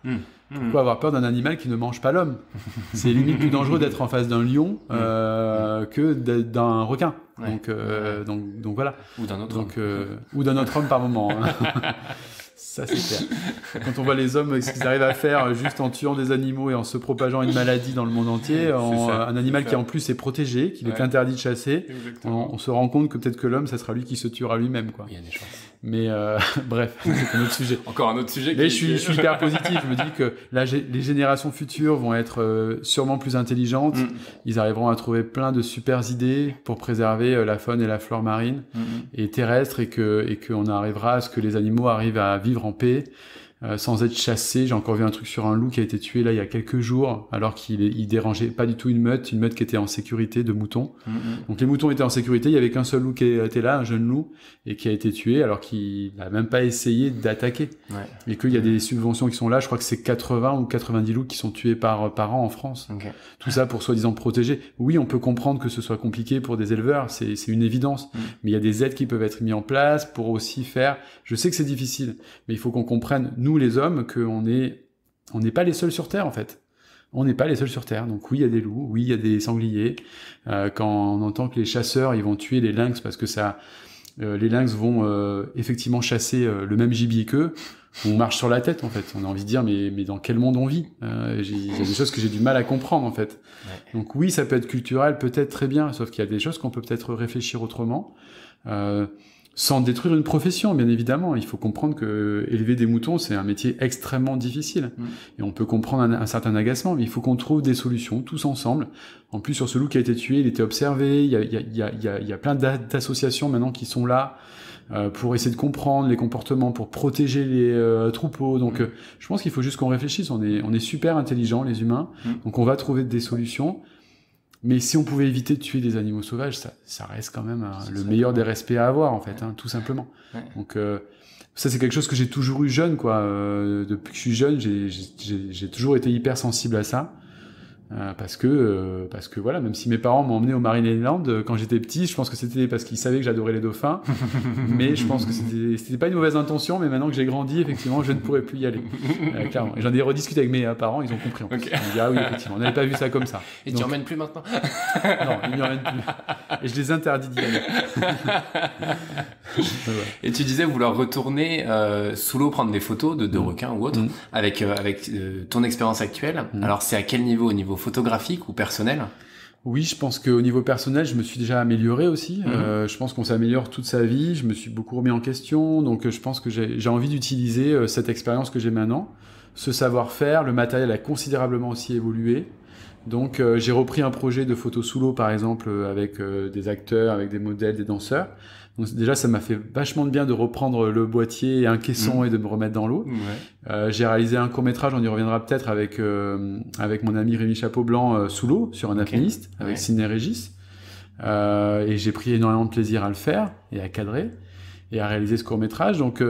Mmh. Pourquoi avoir peur d'un animal qui ne mange pas l'homme C'est limite plus dangereux d'être en face d'un lion mmh. euh, que d'un requin. Donc, euh, donc, donc voilà. Ou d'un autre donc, homme. Euh, ou d'un autre homme par moment. Hein. Ça, c'est clair. Quand on voit les hommes, ce qu'ils arrivent à faire euh, juste en tuant des animaux et en se propageant une maladie dans le monde entier, un animal qui en plus est protégé, qui n'est est interdit de chasser, on, on, se rend compte que peut-être que l'homme, ça sera lui qui se tuera lui-même. Quoi. Il y a des chances. Mais euh, bref, c'est un autre sujet. Encore un autre sujet. Mais je, suis, je, hyper positif. Je me dis que les générations futures vont être euh, sûrement plus intelligentes. Mm. Ils arriveront à trouver plein de super idées pour préserver euh, la faune et la flore marine mm, mm. et terrestre et que et qu'on arrivera à ce que les animaux arrivent à vivre en paix euh, sans être chassé. J'ai encore vu un truc sur un loup qui a été tué là il y a quelques jours, alors qu'il il dérangeait pas du tout une meute, une meute qui était en sécurité de moutons. Mm, mm. Donc les moutons étaient en sécurité, il y avait qu'un seul loup qui était là, un jeune loup, et qui a été tué alors qu'il n'a même pas essayé d'attaquer. Ouais. Et qu'il y a mm. des subventions qui sont là, je crois que c'est 80 ou 90 loups qui sont tués par, par an en France. Tout ça pour soi-disant protéger. Oui, on peut comprendre que ce soit compliqué pour des éleveurs, c'est une évidence, mais il y a des aides qui peuvent être mises en place pour aussi faire, je sais que c'est difficile, mais il faut qu'on comprenne, nous, nous les hommes, qu'on est, on n'est pas les seuls sur Terre en fait. On n'est pas les seuls sur Terre. Donc oui, il y a des loups, oui, il y a des sangliers. Euh, quand on entend que les chasseurs, ils vont tuer les lynx parce que ça, euh, les lynx vont euh, effectivement chasser le même gibier qu'eux, on marche sur la tête en fait. On a envie de dire mais, mais dans quel monde on vit Il y a des choses que j'ai du mal à comprendre en fait. Donc oui, ça peut être culturel, peut-être très bien, sauf qu'il y a des choses qu'on peut peut-être réfléchir autrement. Sans détruire une profession, bien évidemment. Il faut comprendre que élever des moutons, c'est un métier extrêmement difficile. Mm. Et on peut comprendre un, certain agacement, mais il faut qu'on trouve des solutions tous ensemble. En plus, sur ce loup qui a été tué, il était observé. Il y a, plein d'associations maintenant qui sont là euh, pour essayer de comprendre les comportements, pour protéger les euh, troupeaux. Donc, mm. euh, je pense qu'il faut juste qu'on réfléchisse. On est, super intelligents, les humains. Mm. Donc, on va trouver des solutions. Mais si on pouvait éviter de tuer des animaux sauvages, ça, ça reste quand même hein, le meilleur des respects à avoir, en fait, hein, tout simplement. Donc, euh, ça, c'est quelque chose que j'ai toujours eu jeune, quoi. Euh, depuis que je suis jeune, j'ai toujours été hyper sensible à ça. Euh, parce que euh, parce que voilà, même si mes parents m'ont emmené au Marine Island euh, quand j'étais petit, je pense que c'était parce qu'ils savaient que j'adorais les dauphins, mais je pense que c'était c'était pas une mauvaise intention, mais maintenant que j'ai grandi, effectivement, je ne pourrais plus y aller. clairement. Et j'en ai rediscuté avec mes parents, ils ont compris. Ah oui, effectivement, on n'avait pas vu ça comme ça. Et tu n'y emmènes plus maintenant Non, ils n'y emmènent plus. Et je les interdis d'y aller. Et tu disais vouloir retourner sous l'eau prendre des photos de, mm. requins ou autre mm. avec avec ton expérience actuelle. Mm. Alors c'est à quel niveau au niveau photographique ou personnel oui, je pense qu'au niveau personnel, je me suis déjà amélioré aussi. Mhm. Euh, je pense qu'on s'améliore toute sa vie. Je me suis beaucoup remis en question. Donc, euh, je pense que j'ai envie d'utiliser euh, cette expérience que j'ai maintenant. Ce savoir-faire, le matériel a considérablement aussi évolué. Donc, j'ai repris un projet de photo sous l'eau, par exemple, avec des acteurs, avec des modèles, des danseurs déjà, ça m'a fait vachement de bien de reprendre le boîtier et un caisson mm. et de me remettre dans l'eau. Euh, j'ai réalisé un court métrage, on y reviendra peut-être avec euh, avec mon ami Rémi Chapeau Blanc euh, sous l'eau sur un okay. avec Ciné Régis. et j'ai pris énormément de plaisir à le faire et à cadrer et à réaliser ce court métrage. Donc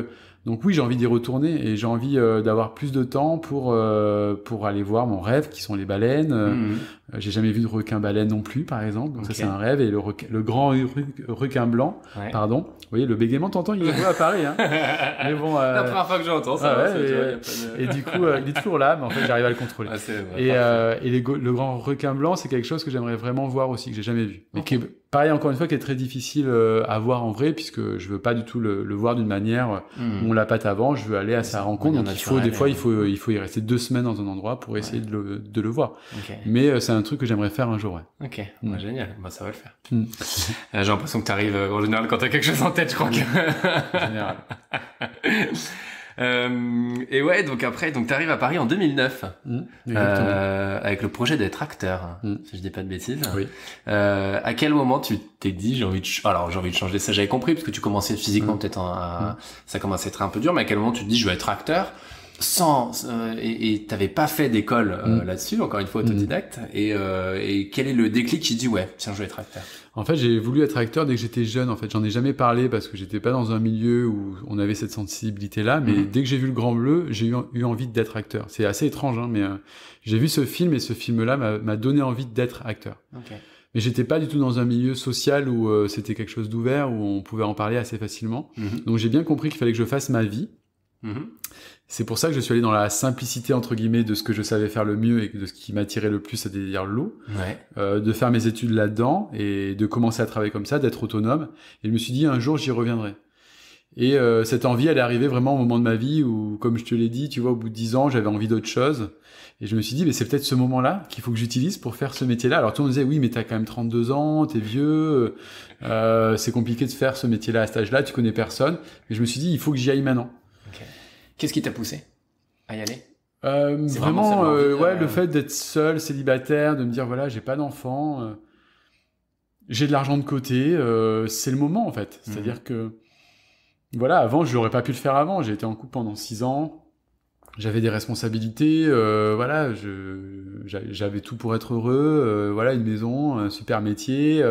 donc oui, j'ai envie d'y retourner et j'ai envie euh, d'avoir plus de temps pour euh, pour aller voir mon rêve qui sont les baleines. Euh, mhm. j'ai jamais vu de requin baleine non plus par exemple. Donc ça c'est un rêve et le, le grand requin blanc, pardon. Vous voyez le bégaiement t'entends, il est beau à Paris hein. Mais bon la première fois que j'entends ça. Ah hein, et, et, du coup il est toujours là mais en fait j'arrive à le contrôler. Ah, et, et le grand requin blanc, c'est quelque chose que j'aimerais vraiment voir aussi que j'ai jamais vu. Mais Pareil, encore une fois, qui est très difficile euh, à voir en vrai, puisque je veux pas du tout le, voir d'une manière où hmm. on la pas avant, je veux aller à sa rencontre. Donc, il faut, des fois, il faut, il faut y rester deux semaines dans un endroit pour essayer de, le, voir. Mais euh, c'est un truc que j'aimerais faire un jour, Ok, hmm. génial. Bah, ça va le faire. Hmm. Euh, j'ai l'impression que tu arrives, en général, quand tu as quelque chose en tête, je crois que... Euh, et ouais, donc après, donc t'arrives à Paris en 2009 mmh, euh, avec le projet d'être acteur, hein, mmh. si je dis pas de bêtises. Euh, à quel moment tu t'es dit j'ai envie de alors j'ai envie de changer ça J'avais compris parce que tu commençais physiquement mmh. peut-être ça commençait à être un peu dur, mais à quel moment tu te dis je veux être acteur sans euh, et t'avais pas fait d'école euh, mm. là-dessus, encore une fois mm. autodidacte. Et, euh, et, quel est le déclic qui dit ouais, tiens, je vais être acteur En fait, j'ai voulu être acteur dès que j'étais jeune. En fait, j'en ai jamais parlé parce que j'étais pas dans un milieu où on avait cette sensibilité-là. Mais mm. dès que j'ai vu le Grand Bleu, j'ai eu, eu, envie d'être acteur. C'est assez étrange, hein, mais j'ai vu ce film et ce film-là m'a donné envie d'être acteur. Mais j'étais pas du tout dans un milieu social où c'était quelque chose d'ouvert, où on pouvait en parler assez facilement. Mm-hmm. Donc j'ai bien compris qu'il fallait que je fasse ma vie Mhm. C'est pour ça que je suis allé dans la simplicité entre guillemets de ce que je savais faire le mieux et de ce qui m'attirait le plus, à dire l'eau, euh, de faire mes études là-dedans et de commencer à travailler comme ça, d'être autonome. Et je me suis dit un jour j'y reviendrai. Et euh, cette envie, elle est arrivée vraiment au moment de ma vie où, comme je te l'ai dit, tu vois, au bout de dix ans, j'avais envie d'autre chose. Et je me suis dit, mais c'est peut-être ce moment-là qu'il faut que j'utilise pour faire ce métier-là. Alors tout le monde disait, oui, mais t'as quand même 32 ans, t'es vieux, euh, c'est compliqué de faire ce métier-là à cet âge-là, tu connais personne. Mais je me suis dit, il faut que j'y aille maintenant. Qu'est-ce qui t'a poussé à y aller euh, vraiment, euh, ouais, le euh, fait d'être seul, célibataire, de me dire voilà, j'ai pas d'enfant, j'ai de l'argent de côté, c'est le moment en fait. C'est-à-dire mhm. que voilà, avant, je n'aurais pas pu le faire avant. J'ai été en couple pendant six ans, j'avais des responsabilités, voilà, j'avais tout pour être heureux, voilà, une maison, un super métier,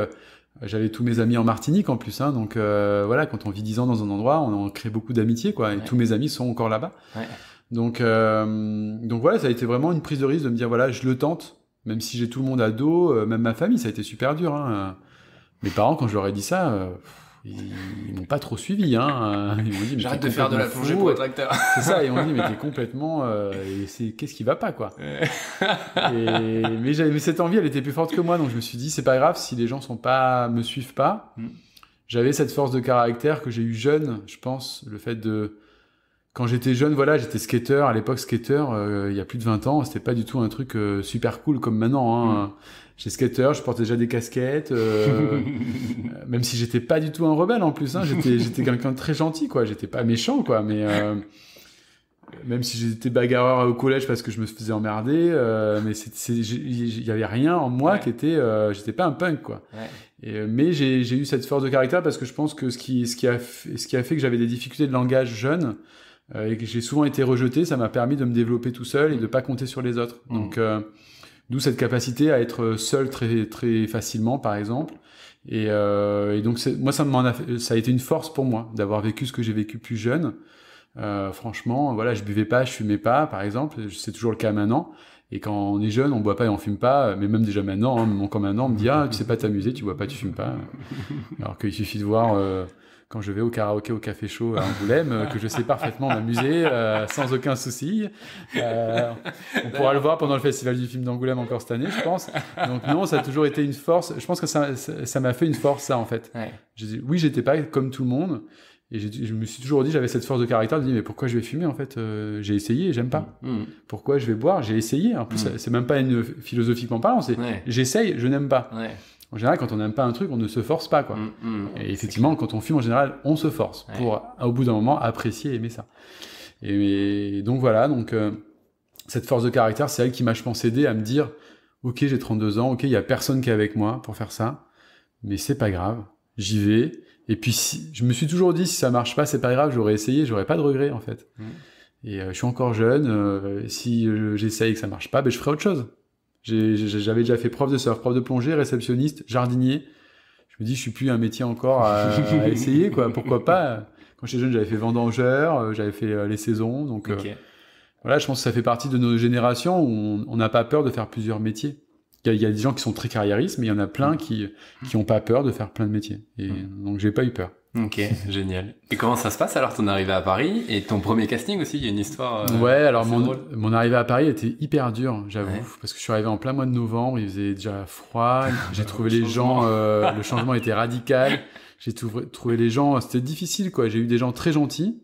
j'avais tous mes amis en Martinique en plus, hein, donc euh, voilà, quand on vit 10 ans dans un endroit, on en crée beaucoup d'amitié, quoi. Et tous mes amis sont encore là-bas. Donc, euh, donc voilà, ça a été vraiment une prise de risque de me dire, voilà, je le tente, même si j'ai tout le monde à dos, euh, même ma famille, ça a été super dur. Hein. Mes parents, quand je leur ai dit ça, ils, m'ont pas trop suivi. Hein. J'arrête de faire de la plongée pour être tracteur. C'est ça, ils m'ont dit, mais t'es complètement. Euh, c'est Qu'est-ce qui va pas, quoi mais, cette envie, elle était plus forte que moi, donc je me suis dit, c'est pas grave si les gens sont pas, me suivent pas. Hmm. J'avais cette force de caractère que j'ai eu jeune, je pense, le fait de. Quand j'étais jeune, voilà, j'étais skater. À l'époque, skater, euh, il y a plus de 20 ans, c'était pas du tout un truc euh, super cool comme maintenant. Hein. Hmm. J'étais Skater, je portais déjà des casquettes, euh, même si j'étais pas du tout un rebelle en plus. Hein. j'étais, quelqu'un de très gentil, quoi. J'étais pas méchant, quoi. Mais euh, même si j'étais bagarreur au collège parce que je me faisais emmerder, euh, mais il y avait rien en moi qui était, j'étais pas un punk, quoi. mais j'ai, eu cette force de caractère parce que je pense que ce qui, ce qui a, ce qui a fait que j'avais des difficultés de langage jeune et que j'ai souvent été rejeté, ça m'a permis de me développer tout seul et mmh. de pas compter sur les autres. Mmh. Donc D'où cette capacité à être seul très, très facilement, par exemple. Et, euh, donc, moi, ça, a ça a été une force pour moi d'avoir vécu ce que j'ai vécu plus jeune. Euh, franchement, voilà, je buvais pas, je fumais pas, par exemple. C'est toujours le cas maintenant. Et quand on est jeune, on boit pas et on fume pas. Mais même déjà maintenant, hein, mon quand maintenant, on me dit ah, tu sais pas t'amuser, tu bois pas, tu fumes pas. Alors qu'il suffit de voir. Euh, quand je vais au karaoké au café chaud à Angoulême, euh, que je sais parfaitement m'amuser euh, sans aucun souci. Euh, on pourra le voir pendant le festival du film d'Angoulême encore cette année, je pense. Donc non, ça a toujours été une force. Je pense que ça, ça m'a fait une force, ça en fait. oui, j'étais pas comme tout le monde. Et je me suis toujours dit, j'avais cette force de caractère de dire, mais pourquoi je vais fumer en fait J'ai essayé, j'aime pas. Mm, mm. Pourquoi je vais boire J'ai essayé. En plus, mm. c'est même pas une philosophiquement parlant, c'est j'essaye, je n'aime pas. Ouais en général, quand on n'aime pas un truc, on ne se force pas, quoi. Mm, mm, mm, et effectivement, quand on fume en général, on se force pour, au bout d'un moment, apprécier et aimer ça. Et, donc voilà, donc euh, cette force de caractère, c'est elle qui m'a, je pense, aidé à me dire, ok, j'ai 32 ans, ok, il y a personne qui est avec moi pour faire ça, mais c'est pas grave, j'y vais. Et puis, si, je me suis toujours dit, si ça marche pas, c'est pas grave, j'aurais essayé, j'aurais pas de regrets, en fait. Et euh, je suis encore jeune, euh, si j'essaye et que ça marche pas, ben, je ferai autre chose. J'avais déjà fait prof de surf, prof de plongée, réceptionniste, jardinier. Je me dis, je suis plus un métier encore à, essayer, quoi. Pourquoi pas Quand j'étais jeune, j'avais fait vendangeur, euh, j'avais fait euh, les saisons. Donc euh, voilà, je pense que ça fait partie de nos générations où on n'a pas peur de faire plusieurs métiers. Il y, a des gens qui sont très carriéristes, mais il y en a plein mm. qui n'ont mm. pas peur de faire plein de métiers. Et mm. donc j'ai pas eu peur. Ok, génial. Et comment ça se passe alors ton arrivée à Paris et ton premier casting aussi Il y a une histoire. Euh, ouais, alors mon, mon arrivée à Paris était hyper dure, j'avoue, parce que je suis arrivé en plein mois de novembre, il faisait déjà froid, j'ai trouvé les gens, euh, le changement était radical, j'ai trouvé les gens, c'était difficile quoi, j'ai eu des gens très gentils,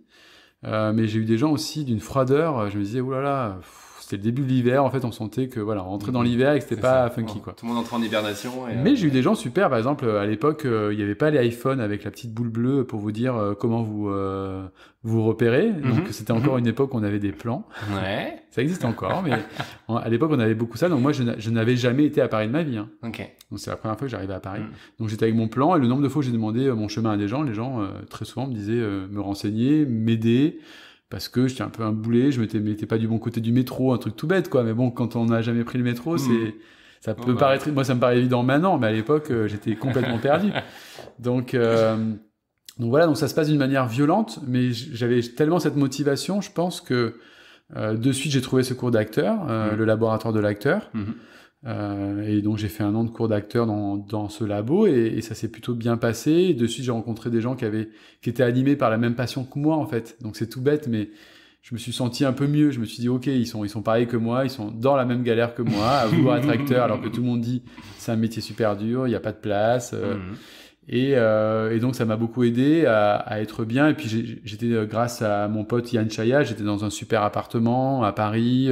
euh, mais j'ai eu des gens aussi d'une froideur, je me disais, oulala, là là, c'était le début de l'hiver, en fait, on sentait que voilà, on rentrait dans mhm. l'hiver et que c'était pas funky quoi. Tout le monde entrait en hibernation. Mais j'ai eu euh, des gens super, par exemple, euh, à l'époque, euh, il n'y avait pas les iPhones avec la petite boule bleue pour vous dire comment vous vous repérez. Mhm. Donc c'était encore mhm. une époque où on avait des plans. Ouais. ça existe encore, mais à l'époque on avait beaucoup ça. Donc moi je n'avais jamais été à Paris de ma vie. Hein. Donc c'est la première fois que j'arrivais à Paris. Donc j'étais avec mon plan et le nombre de fois où j'ai demandé mon chemin à des gens, les gens très souvent me disaient me renseigner, m'aider parce que j'étais un peu un boulet, je m'étais mettais pas du bon côté du métro, un truc tout bête quoi. Mais bon, quand on n'a jamais pris le métro, hmm. c'est ça peut bah. paraître, moi ça me paraît évident maintenant, mais à l'époque euh, j'étais complètement perdu. Donc euh, donc voilà, donc ça se passe d'une manière violente, mais j'avais tellement cette motivation, je pense que euh, de suite j'ai trouvé ce cours d'acteur, hmm. le laboratoire de l'acteur. Hmm. Euh, et donc j'ai fait un an de cours d'acteur dans, dans, ce labo et, ça s'est plutôt bien passé. Et de suite j'ai rencontré des gens qui avaient qui étaient animés par la même passion que moi en fait. Donc c'est tout bête mais je me suis senti un peu mieux. Je me suis dit ok ils sont ils sont pareils que moi, ils sont dans la même galère que moi à vouloir être acteur alors que tout le monde dit c'est un métier super dur, il n'y a pas de place. Euh. Mmh. et, euh, et, donc ça m'a beaucoup aidé à, à, être bien. Et puis j'étais euh, grâce à mon pote Yann Chaya, j'étais dans un super appartement à Paris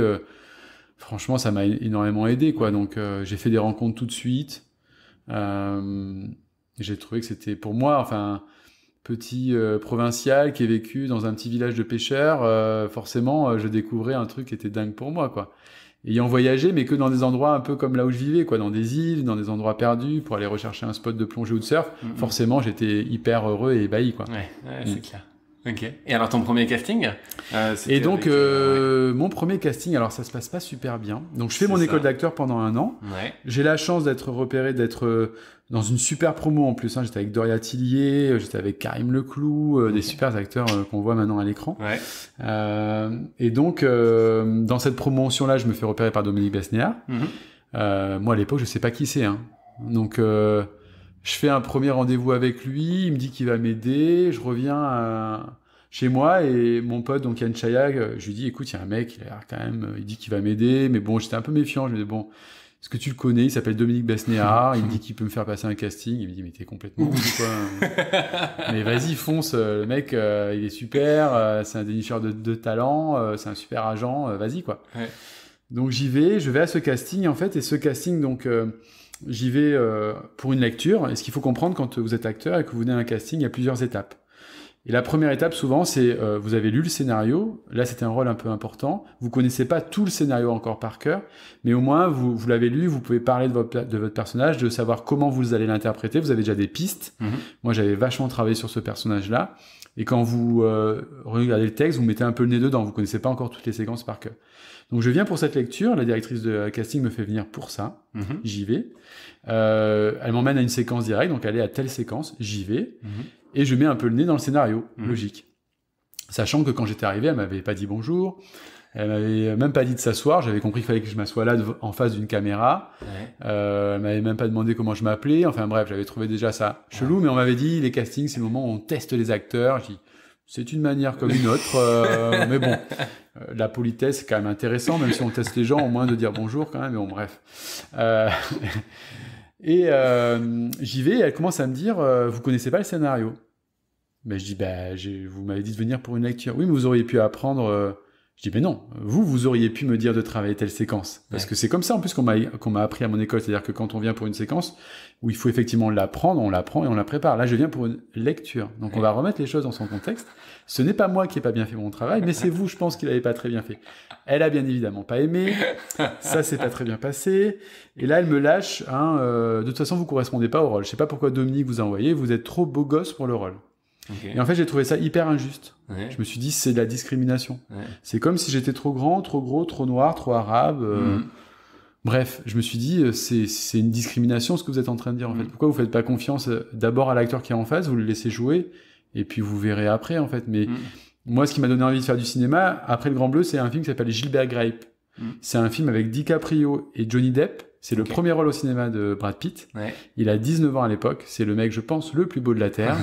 franchement, ça m'a énormément aidé, quoi. Donc, euh, j'ai fait des rencontres tout de suite. Euh, j'ai trouvé que c'était pour moi, enfin, petit euh, provincial qui est vécu dans un petit village de pêcheurs, forcément, je découvrais un truc qui était dingue pour moi, quoi. Ayant voyagé, mais que dans des endroits un peu comme là où je vivais, quoi, dans des îles, dans des endroits perdus, pour aller rechercher un spot de plongée ou de surf, mm, mm. forcément, j'étais hyper heureux et ébahi, quoi. Ouais, c'est mm. clair. Ok. Et alors ton premier casting euh, Et donc euh, euh, mon premier casting, alors ça se passe pas super bien. Donc je fais mon école d'acteur pendant un an. Ouais. J'ai la chance d'être repéré, d'être euh, dans une super promo en plus. Hein. J'étais avec Doria Tillier, j'étais avec Karim Leclou, des super acteurs qu'on voit maintenant à l'écran. Ouais. et donc dans cette promotion-là, je me fais repérer par Dominique Besnier. Mm-hmm. moi à l'époque, je sais pas qui c'est. Hein. Donc je fais un premier rendez-vous avec lui, il me dit qu'il va m'aider, je reviens chez moi et mon pote, donc Yann Chayag, euh, je lui dis, écoute, il y a un mec, il a l'air quand même, euh, il dit qu'il va m'aider, mais bon, j'étais un peu méfiant, je me dis, bon, est-ce que tu le connais Il s'appelle Dominique Besnéard, il me dit qu'il peut me faire passer un casting, il me dit, mais t'es complètement quoi. mais vas-y, fonce, euh, le mec, il est super, c'est un dénicheur de, talent, c'est un super agent, vas-y, quoi. Donc j'y vais, je vais à ce casting, en fait, et ce casting, donc j'y vais euh, pour une lecture. Et ce qu'il faut comprendre quand vous êtes acteur et que vous venez à un casting, il y a plusieurs étapes. Et la première étape, souvent, c'est euh, vous avez lu le scénario. Là, c'était un rôle un peu important. Vous connaissez pas tout le scénario encore par cœur, mais au moins vous, vous l'avez lu. Vous pouvez parler de votre, de votre personnage, de savoir comment vous allez l'interpréter. Vous avez déjà des pistes. Mmh. Moi, j'avais vachement travaillé sur ce personnage-là. Et quand vous euh, regardez le texte, vous mettez un peu le nez dedans. Vous connaissez pas encore toutes les séquences par cœur. Donc je viens pour cette lecture, la directrice de casting me fait venir pour ça, mhm. j'y vais. Euh, elle m'emmène à une séquence directe, donc elle est à telle séquence, j'y vais, mhm. et je mets un peu le nez dans le scénario, mhm. logique. Sachant que quand j'étais arrivé, elle m'avait pas dit bonjour, elle m'avait même pas dit de s'asseoir, j'avais compris qu'il fallait que je m'assoie là en face d'une caméra, euh, elle m'avait même pas demandé comment je m'appelais, enfin bref, j'avais trouvé déjà ça chelou, mais on m'avait dit les castings, c'est le moment où on teste les acteurs, c'est une manière comme une autre, euh, mais bon, euh, la politesse c'est quand même intéressant, même si on teste les gens, au moins de dire bonjour quand même, mais bon, bref. Euh, et j'y vais, et elle commence à me dire, vous connaissez pas le scénario. Mais je dis, bah, vous m'avez dit de venir pour une lecture. Oui, mais vous auriez pu apprendre je dis, mais non, vous, vous auriez pu me dire de travailler telle séquence. Parce que c'est comme ça, en plus, qu'on m'a, qu'on m'a appris à mon école. C'est-à-dire que quand on vient pour une séquence où il faut effectivement l'apprendre, on l'apprend et on la prépare. Là, je viens pour une lecture. Donc, on va remettre les choses dans son contexte. Ce n'est pas moi qui n'ai pas bien fait mon travail, mais c'est vous, je pense, qui l'avez pas très bien fait. Elle a bien évidemment pas aimé. Ça, c'est pas très bien passé. Et là, elle me lâche, hein, euh, de toute façon, vous correspondez pas au rôle. Je sais pas pourquoi Dominique vous a envoyé. Vous êtes trop beau gosse pour le rôle. Et en fait, j'ai trouvé ça hyper injuste. Je me suis dit, c'est de la discrimination. C'est comme si j'étais trop grand, trop gros, trop noir, trop arabe. Euh. Mm. Bref, je me suis dit, euh, c'est une discrimination ce que vous êtes en train de dire. En mm. fait, pourquoi vous faites pas confiance euh, d'abord à l'acteur qui est en face, vous le laissez jouer, et puis vous verrez après, en fait. Mais mm. moi, ce qui m'a donné envie de faire du cinéma après Le Grand Bleu, c'est un film qui s'appelle Gilbert Grape. C'est un film avec DiCaprio et Johnny Depp c'est le premier rôle au cinéma de Brad Pitt. Il a 19 ans à l'époque. C'est le mec, je pense, le plus beau de la Terre.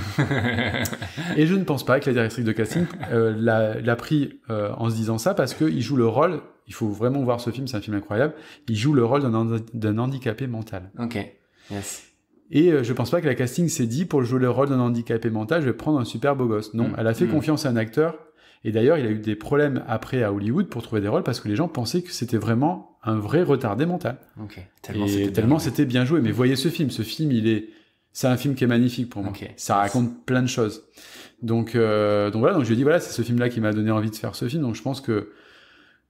et je ne pense pas que la directrice de casting euh, l'a, pris euh, en se disant ça parce qu'il joue le rôle. Il faut vraiment voir ce film, c'est un film incroyable. Il joue le rôle d'un, handicapé mental. Ok. Yes. Et je euh, je pense pas que la casting s'est dit pour jouer le rôle d'un handicapé mental, je vais prendre un super beau gosse. Non, mm. elle a fait mm. confiance à un acteur. Et d'ailleurs, il a eu des problèmes après à Hollywood pour trouver des rôles parce que les gens pensaient que c'était vraiment un vrai retardé mental. Okay. Tellement tellement c'était bien joué. Mais voyez ce film. Ce film, il est, c'est un film qui est magnifique pour moi. Ça raconte plein de choses. Donc, euh, donc voilà. Donc je lui ai dit voilà, c'est ce film-là qui m'a donné envie de faire ce film. Donc je pense que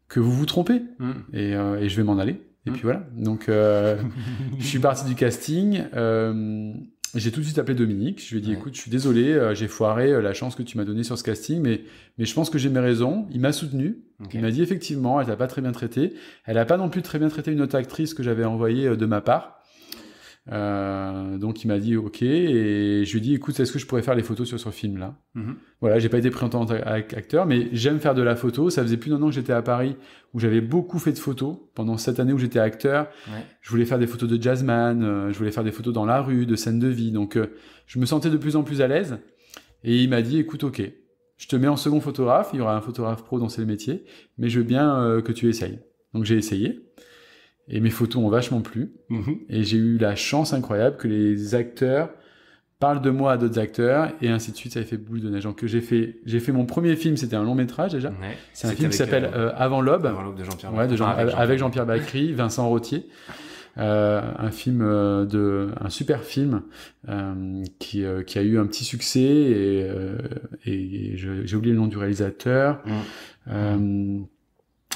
que vous vous trompez. Mm. Euh, et, je vais m'en aller. Et mm. puis voilà. Donc euh, je suis parti du casting. Euh, j'ai tout de suite appelé Dominique. Je lui ai dit, écoute, je suis désolé, euh, j'ai foiré euh, la chance que tu m'as donnée sur ce casting, mais, mais je pense que j'ai mes raisons. Il m'a soutenu. Il m'a dit, effectivement, elle t'a pas très bien traité. Elle a pas non plus très bien traité une autre actrice que j'avais envoyée euh, de ma part. Euh, donc il m'a dit ok et je lui ai dit écoute est-ce que je pourrais faire les photos sur ce film là mhm. voilà j'ai pas été pris en tant qu'acteur mais j'aime faire de la photo ça faisait plus d'un an que j'étais à Paris où j'avais beaucoup fait de photos pendant cette année où j'étais acteur je voulais faire des photos de jazzman euh, je voulais faire des photos dans la rue de scène de vie donc euh, je me sentais de plus en plus à l'aise et il m'a dit écoute ok je te mets en second photographe il y aura un photographe pro dans ces métiers mais je veux bien que tu essayes donc j'ai essayé et mes photos ont vachement plu. Mhm. Et j'ai eu la chance incroyable que les acteurs parlent de moi à d'autres acteurs et ainsi de suite. Ça a fait boule de neige. Donc j'ai fait, j'ai fait mon premier film. C'était un long métrage déjà. c'est un film qui s'appelle euh, euh, Avant l'aube. Avant l'aube de Jean-Pierre. Ouais, avec Jean-Pierre Bacry, Vincent Rottier. Euh, un film de un super film qui, qui a eu un petit succès et, et j'ai oublié le nom du réalisateur mm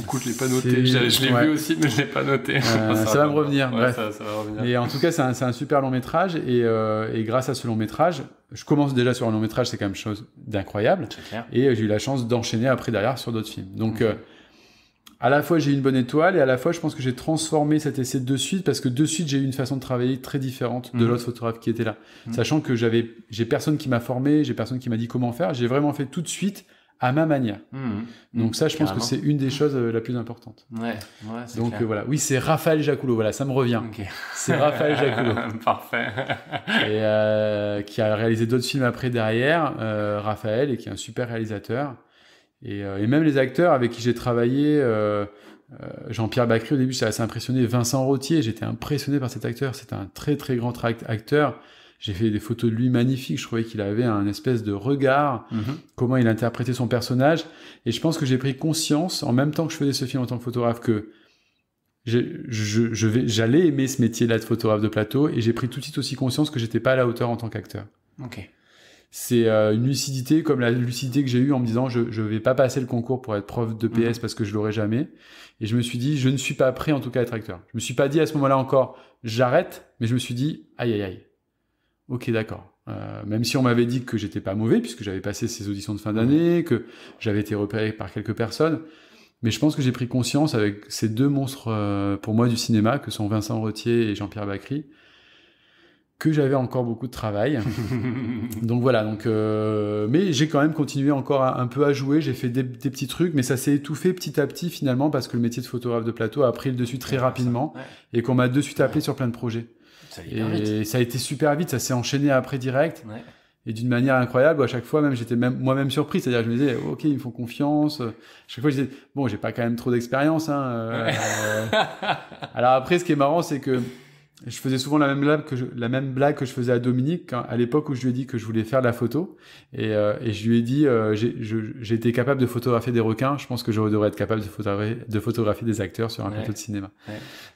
coup, je l'ai pas noté. Je, l'ai vu aussi, mais je l'ai pas noté. ça, va me revenir. Et en tout cas, c'est un, super long métrage. Euh, et, grâce à ce long métrage, je commence déjà sur un long métrage, c'est quand même chose d'incroyable. Et euh, j'ai eu la chance d'enchaîner après derrière sur d'autres films. Donc, euh, à la fois, j'ai eu une bonne étoile et à la fois, je pense que j'ai transformé cet essai de suite parce que de suite, j'ai eu une façon de travailler très différente de mhm. l'autre photographe qui était là. Mhm. Sachant que j'avais, j'ai personne qui m'a formé, j'ai personne qui m'a dit comment faire. J'ai vraiment fait tout de suite à ma manière. Mmh, mmh. Donc ça, je pense que c'est une des choses euh, la plus importante. Ouais, Donc euh, voilà, oui, c'est Raphaël Jacoulot, voilà, ça me revient. C'est Raphaël Jacoulot. Parfait. et euh, qui a réalisé d'autres films après derrière, Raphaël, et qui est un super réalisateur. Et, même les acteurs avec qui j'ai travaillé, Jean-Pierre bacri au début, ça assez impressionné, Vincent Rottier, j'étais impressionné par cet acteur, c'est un très très grand acteur. J'ai fait des photos de lui magnifiques. Je trouvais qu'il avait un espèce de regard, mhm. comment il interprétait son personnage. Et je pense que j'ai pris conscience, en même temps que je faisais ce film en tant que photographe, que j'allais aimer ce métier-là de photographe de plateau. Et j'ai pris tout de suite aussi conscience que j'étais pas à la hauteur en tant qu'acteur. Ok. C'est euh, une lucidité comme la lucidité que j'ai eue en me disant je ne vais pas passer le concours pour être prof de PS mhm. parce que je l'aurai jamais. Et je me suis dit je ne suis pas prêt en tout cas à être acteur. Je me suis pas dit à ce moment-là encore j'arrête, mais je me suis dit aïe aïe aïe Ok, d'accord. Euh, même si on m'avait dit que j'étais pas mauvais, puisque j'avais passé ces auditions de fin d'année, que j'avais été repéré par quelques personnes, mais je pense que j'ai pris conscience avec ces deux monstres euh, pour moi du cinéma, que sont Vincent Rottier et Jean-Pierre Bacry, que j'avais encore beaucoup de travail. donc voilà, donc, euh, mais j'ai quand même continué encore un, peu à jouer, j'ai fait des, des, petits trucs, mais ça s'est étouffé petit à petit finalement, parce que le métier de photographe de plateau a pris le dessus très rapidement, et qu'on m'a de suite appelé sur plein de projets ça Et ça a été super vite, ça s'est enchaîné après direct. Et d'une manière incroyable, à chaque fois, même j'étais même, moi-même surpris. C'est-à-dire, je me disais, ok, ils me font confiance. chaque fois, je disais, bon, j'ai pas quand même trop d'expérience. Hein, euh, euh. Alors après, ce qui est marrant, c'est que je faisais souvent la même, blague que je, la même blague que je faisais à Dominique hein, à l'époque où je lui ai dit que je voulais faire la photo. Et, euh, et je lui ai dit, euh, j'étais capable de photographier des requins, je pense que je devrais être capable de photographier, de photographier des acteurs sur un plateau de cinéma.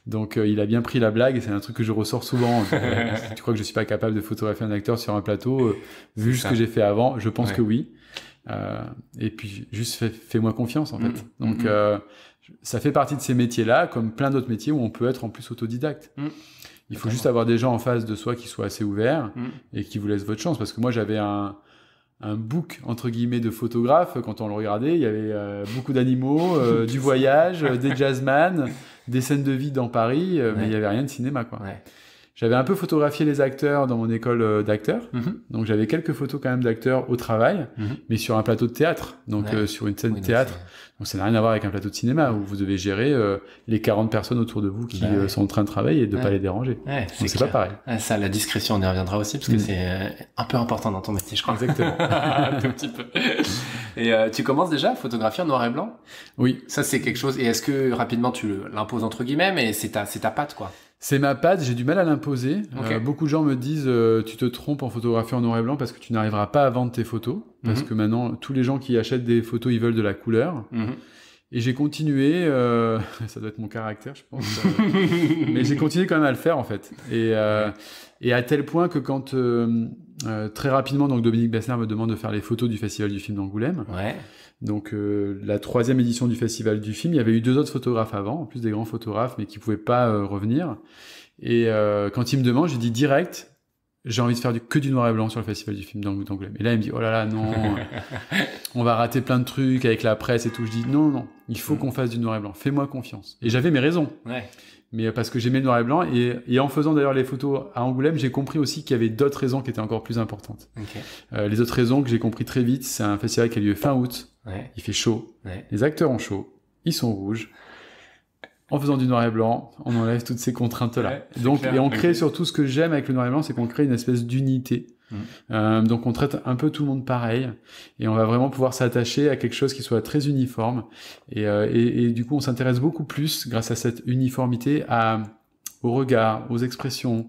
Donc euh, il a bien pris la blague et c'est un truc que je ressors souvent. tu crois que je suis pas capable de photographier un acteur sur un plateau, vu ce que j'ai fait avant, je pense que oui. et puis juste fais-moi confiance en fait. Mm, mm, Donc mm. ça fait partie de ces métiers-là, comme plein d'autres métiers où on peut être en plus autodidacte. Il faut juste avoir des gens en face de soi qui soient assez ouverts mm. et qui vous laissent votre chance. Parce que moi, j'avais un, un book entre guillemets de photographe. quand on le regardait il y avait euh, beaucoup d'animaux euh, du voyage euh, des jazzman des scènes de vie dans Paris mais il n'y avait rien de cinéma quoi j'avais un peu photographié les acteurs dans mon école euh, d'acteurs, mhm. donc j'avais quelques photos quand même d'acteurs au travail, mhm. mais sur un plateau de théâtre, donc euh, sur une scène de théâtre. Donc ça n'a rien à voir avec un plateau de cinéma où vous devez gérer euh, les 40 personnes autour de vous qui bah sont en train de travailler et de ne pas les déranger. c'est pas pareil. ça, la discrétion, on y reviendra aussi parce que mm. c'est un peu important dans ton métier, je crois. Exactement. un petit peu. Et tu commences déjà à photographier en noir et blanc Oui. Ça c'est quelque chose. Et est-ce que rapidement tu l'imposes entre guillemets, mais c'est ta, ta patte quoi c'est ma patte, j'ai du mal à l'imposer. Euh, beaucoup de gens me disent euh, tu te trompes en photographie en noir et blanc parce que tu n'arriveras pas à vendre tes photos. Parce mhm. que maintenant, tous les gens qui achètent des photos, ils veulent de la couleur. Mhm. Et j'ai continué, euh, ça doit être mon caractère, je pense. mais j'ai continué quand même à le faire en fait. Et, à tel point que quand très rapidement, donc Dominique Bessner me demande de faire les photos du festival du film d'Angoulême. Ouais. Donc euh, la troisième édition du festival du film, il y avait eu deux autres photographes avant, en plus des grands photographes, mais qui pouvaient pas euh, revenir. Et euh, quand il me demande, je dis direct, j'ai envie de faire du, que du noir et blanc sur le festival du film d'Angoulême. Et là, il me dit, oh là là, non, on va rater plein de trucs avec la presse et tout. Je dis, non, non, il faut mm. qu'on fasse du noir et blanc, fais-moi confiance. Et j'avais mes raisons. Ouais mais euh, parce que j'aimais le noir et blanc. Et, en faisant d'ailleurs les photos à Angoulême, j'ai compris aussi qu'il y avait d'autres raisons qui étaient encore plus importantes. Euh, les autres raisons que j'ai compris très vite, c'est un festival qui a lieu fin août. Ouais. Il fait chaud. Les acteurs ont chaud. Ils sont rouges. En faisant du noir et blanc, on enlève toutes ces contraintes-là. Donc, et on crée surtout ce que j'aime avec le noir et blanc, c'est qu'on crée une espèce d'unité Mm. Euh, donc on traite un peu tout le monde pareil et on va vraiment pouvoir s'attacher à quelque chose qui soit très uniforme. Et, euh, et, du coup, on s'intéresse beaucoup plus, grâce à cette uniformité, à, au regard, aux expressions,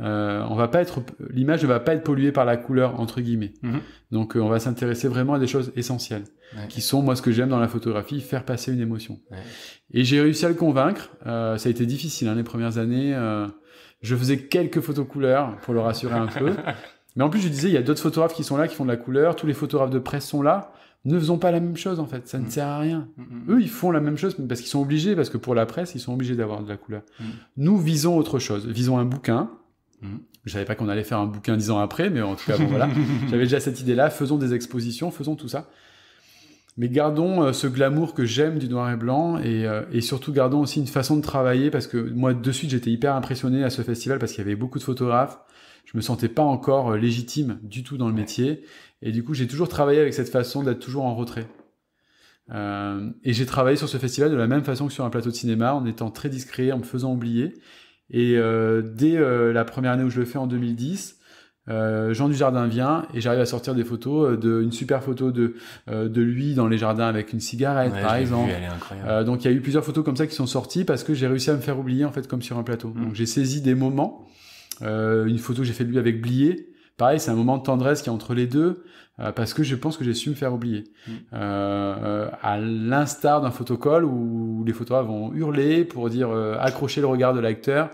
euh, on va pas être, l'image ne va pas être polluée par la couleur entre guillemets. Mm-hmm. Donc euh, on va s'intéresser vraiment à des choses essentielles, qui sont moi ce que j'aime dans la photographie, faire passer une émotion. Et j'ai réussi à le convaincre. Euh, ça a été difficile hein, les premières années. je faisais quelques photos couleurs pour le rassurer un peu, Mais en plus, je disais, il y a d'autres photographes qui sont là, qui font de la couleur, tous les photographes de presse sont là. Ne faisons pas la même chose, en fait, ça ne mm. sert à rien. Mm, mm, Eux, ils font la même chose parce qu'ils sont obligés, parce que pour la presse, ils sont obligés d'avoir de la couleur. Nous visons autre chose, visons un bouquin. Je savais pas qu'on allait faire un bouquin dix ans après, mais en tout cas, bon, voilà. J'avais déjà cette idée-là, faisons des expositions, faisons tout ça. Mais gardons euh, ce glamour que j'aime du noir et blanc et, euh, et, surtout gardons aussi une façon de travailler parce que moi de suite j'étais hyper impressionné à ce festival parce qu'il y avait beaucoup de photographes, je me sentais pas encore euh, légitime du tout dans le métier. Et du coup, j'ai toujours travaillé avec cette façon d'être toujours en retrait. Euh, et j'ai travaillé sur ce festival de la même façon que sur un plateau de cinéma, en étant très discret, en me faisant oublier. Et euh, dès la première année où je le fais en 2010, Jean Dujardin vient et j'arrive à sortir des photos, de, une super photo de, de lui dans les jardins avec une cigarette, par exemple. est incroyable. donc il y a eu plusieurs photos comme ça qui sont sorties parce que j'ai réussi à me faire oublier en fait comme sur un plateau. Mm. Donc j'ai saisi des moments euh, une photo que j'ai fait de lui avec Blier. Pareil, c'est un moment de tendresse qui est entre les deux, euh, parce que je pense que j'ai su me faire oublier. Mm. Euh, à l'instar d'un photocall où les photographes vont hurler pour dire euh, accrocher le regard de l'acteur,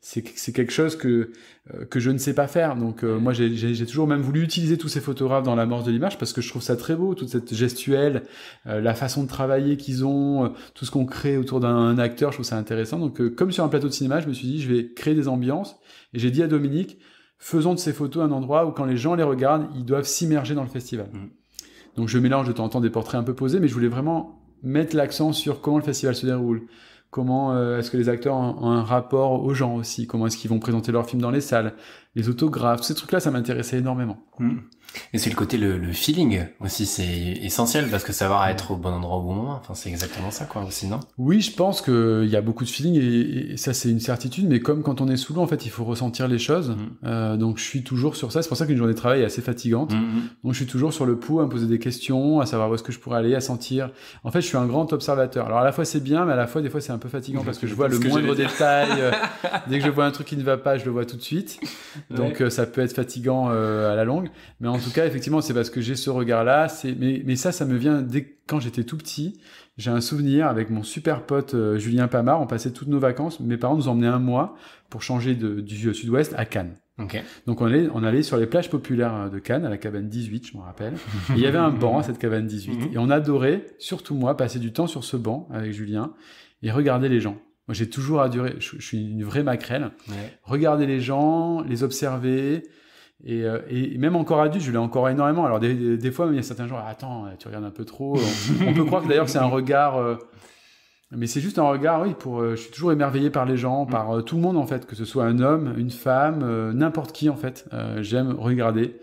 c'est quelque chose que, euh, que je ne sais pas faire. Donc moi, j'ai toujours même voulu utiliser tous ces photographes dans la mort de l'image, parce que je trouve ça très beau, toute cette gestuelle, la façon de travailler qu'ils ont, tout ce qu'on crée autour d'un acteur, je trouve ça intéressant. Donc comme sur un plateau de cinéma, je me suis dit, je vais créer des ambiances et j'ai dit à Dominique, faisons de ces photos un endroit où quand les gens les regardent, ils doivent s'immerger dans le festival. Mm. Donc je mélange de temps en temps des portraits un peu posés, mais je voulais vraiment mettre l'accent sur comment le festival se déroule, comment euh, est-ce que les acteurs ont, un rapport aux gens aussi, comment est-ce qu'ils vont présenter leurs films dans les salles, les autographes, ces trucs-là, ça m'intéressait énormément. Mm. Et c'est le côté le, feeling aussi, c'est essentiel parce que savoir être au bon endroit au bon moment, enfin c'est exactement ça quoi aussi, non Oui, je pense qu'il y a beaucoup de feeling et, ça c'est une certitude, mais comme quand on est sous l'eau en fait, il faut ressentir les choses. Mm. Euh, donc je suis toujours sur ça. C'est pour ça qu'une journée de travail est assez fatigante. Mm, mm. Donc je suis toujours sur le pouls à me poser des questions, à savoir où est-ce que je pourrais aller, à sentir. En fait, je suis un grand observateur. Alors à la fois c'est bien, mais à la fois des fois c'est un peu fatigant parce que je vois le moindre détail. Euh, dès que je vois un truc qui ne va pas, je le vois tout de suite. Donc euh, ça peut être fatigant à la longue, mais en tout cas, effectivement, c'est parce que j'ai ce regard-là. Mais, ça, ça me vient dès quand j'étais tout petit. J'ai un souvenir avec mon super pote euh, Julien Pamard. On passait toutes nos vacances. Mes parents nous emmenaient un mois pour changer de, du sud-ouest à Cannes. Donc on allait, sur les plages populaires euh, de Cannes, à la cabane 18, je me rappelle. il y avait un banc à cette cabane 18. Mhm. Et on adorait, surtout moi, passer du temps sur ce banc avec Julien et regarder les gens. Moi, j'ai toujours adoré, je, suis une vraie maquerelle. Regarder les gens, les observer, et, euh, et, même encore adulte, je l'ai encore énormément. Alors des, fois, il y a certains gens, attends, tu regardes un peu trop. On, peut croire que d'ailleurs c'est un regard, euh, mais c'est juste un regard, oui. Pour, euh, je suis toujours émerveillé par les gens, par tout le monde en fait, que ce soit un homme, une femme, n'importe qui en fait. J'aime regarder.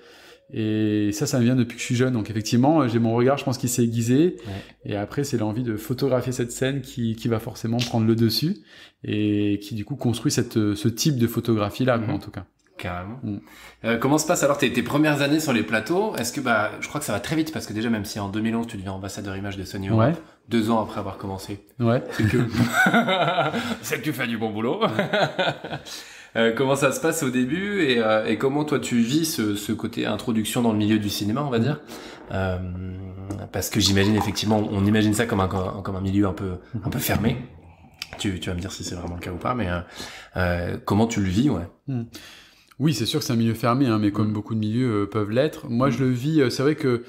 Et ça, ça me vient depuis que je suis jeune. Donc effectivement, j'ai mon regard, je pense qu'il s'est aiguisé. Et après, c'est l'envie de photographier cette scène qui, qui va forcément prendre le dessus et qui du coup construit cette, ce type de photographie-là, mhm. en tout cas. Carrément. Mm. Euh, comment se passe alors tes, premières années sur les plateaux Est-ce que bah, je crois que ça va très vite parce que déjà même si en 2011 tu deviens ambassadeur image de Sony deux ans après avoir commencé, ouais. c'est que que tu fais du bon boulot. Euh, comment ça se passe au début et, euh, comment toi tu vis ce, côté introduction dans le milieu du cinéma, on va dire Parce que j'imagine effectivement, on imagine ça comme un comme un milieu un peu un peu fermé. Tu, tu vas me dire si c'est vraiment le cas ou pas, mais comment tu le vis, ouais. Mm. Oui, c'est sûr que c'est un milieu fermé, hein, mais comme mm. beaucoup de milieux euh, peuvent l'être. Moi, je mm. le vis, euh, c'est vrai que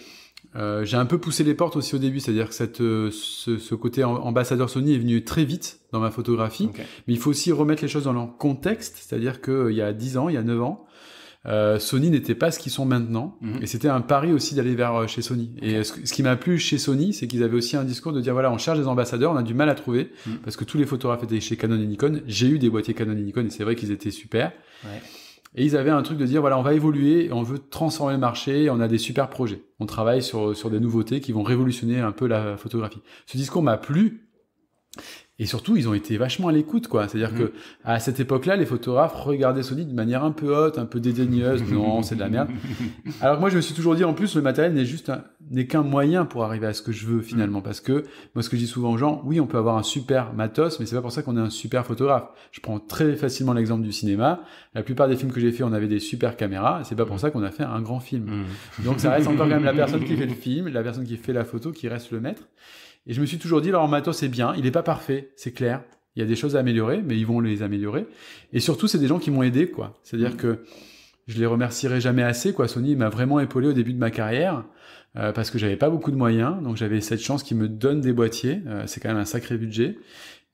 euh, j'ai un peu poussé les portes aussi au début, c'est-à-dire que cette, euh, ce, ce, côté ambassadeur Sony est venu très vite dans ma photographie, mais il faut aussi remettre les choses dans leur contexte, c'est-à-dire qu'il y a 10 ans, il y a 9 ans, Sony n'était pas ce qu'ils sont maintenant, mm. et c'était un pari aussi d'aller vers chez Sony. Et ce, qui m'a plu chez Sony, c'est qu'ils avaient aussi un discours de dire voilà, on cherche des ambassadeurs, on a du mal à trouver, parce que tous les photographes étaient chez Canon et Nikon, j'ai eu des boîtiers Canon et Nikon, et c'est vrai qu'ils étaient super. Ouais. Et ils avaient un truc de dire, voilà, on va évoluer, on veut transformer le marché, on a des super projets. On travaille sur, sur des nouveautés qui vont révolutionner un peu la photographie. Ce discours m'a plu, et surtout, ils ont été vachement à l'écoute, quoi. C'est-à-dire mm. que à cette époque-là, les photographes regardaient Sony de manière un peu haute, un peu dédaigneuse. non, c'est de la merde. Alors que moi, je me suis toujours dit, en plus, le matériel n'est juste n'est qu'un moyen pour arriver à ce que je veux finalement, mm. parce que moi, ce que je dis souvent aux gens, oui, on peut avoir un super matos, mais c'est pas pour ça qu'on est un super photographe. Je prends très facilement l'exemple du cinéma. La plupart des films que j'ai fait, on avait des super caméras. C'est pas pour mm. ça qu'on a fait un grand film. Donc, ça reste encore quand même la personne qui fait le film, la personne qui fait la photo, qui reste le maître. Et je me suis toujours dit, leur matos c'est bien, il n'est pas parfait, c'est clair. Il y a des choses à améliorer, mais ils vont les améliorer. Et surtout, c'est des gens qui m'ont aidé, quoi. C'est-à-dire mm. que je les remercierai jamais assez, quoi. Sony m'a vraiment épaulé au début de ma carrière euh, parce que j'avais pas beaucoup de moyens, donc j'avais cette chance qu'ils me donnent des boîtiers. Euh, c'est quand même un sacré budget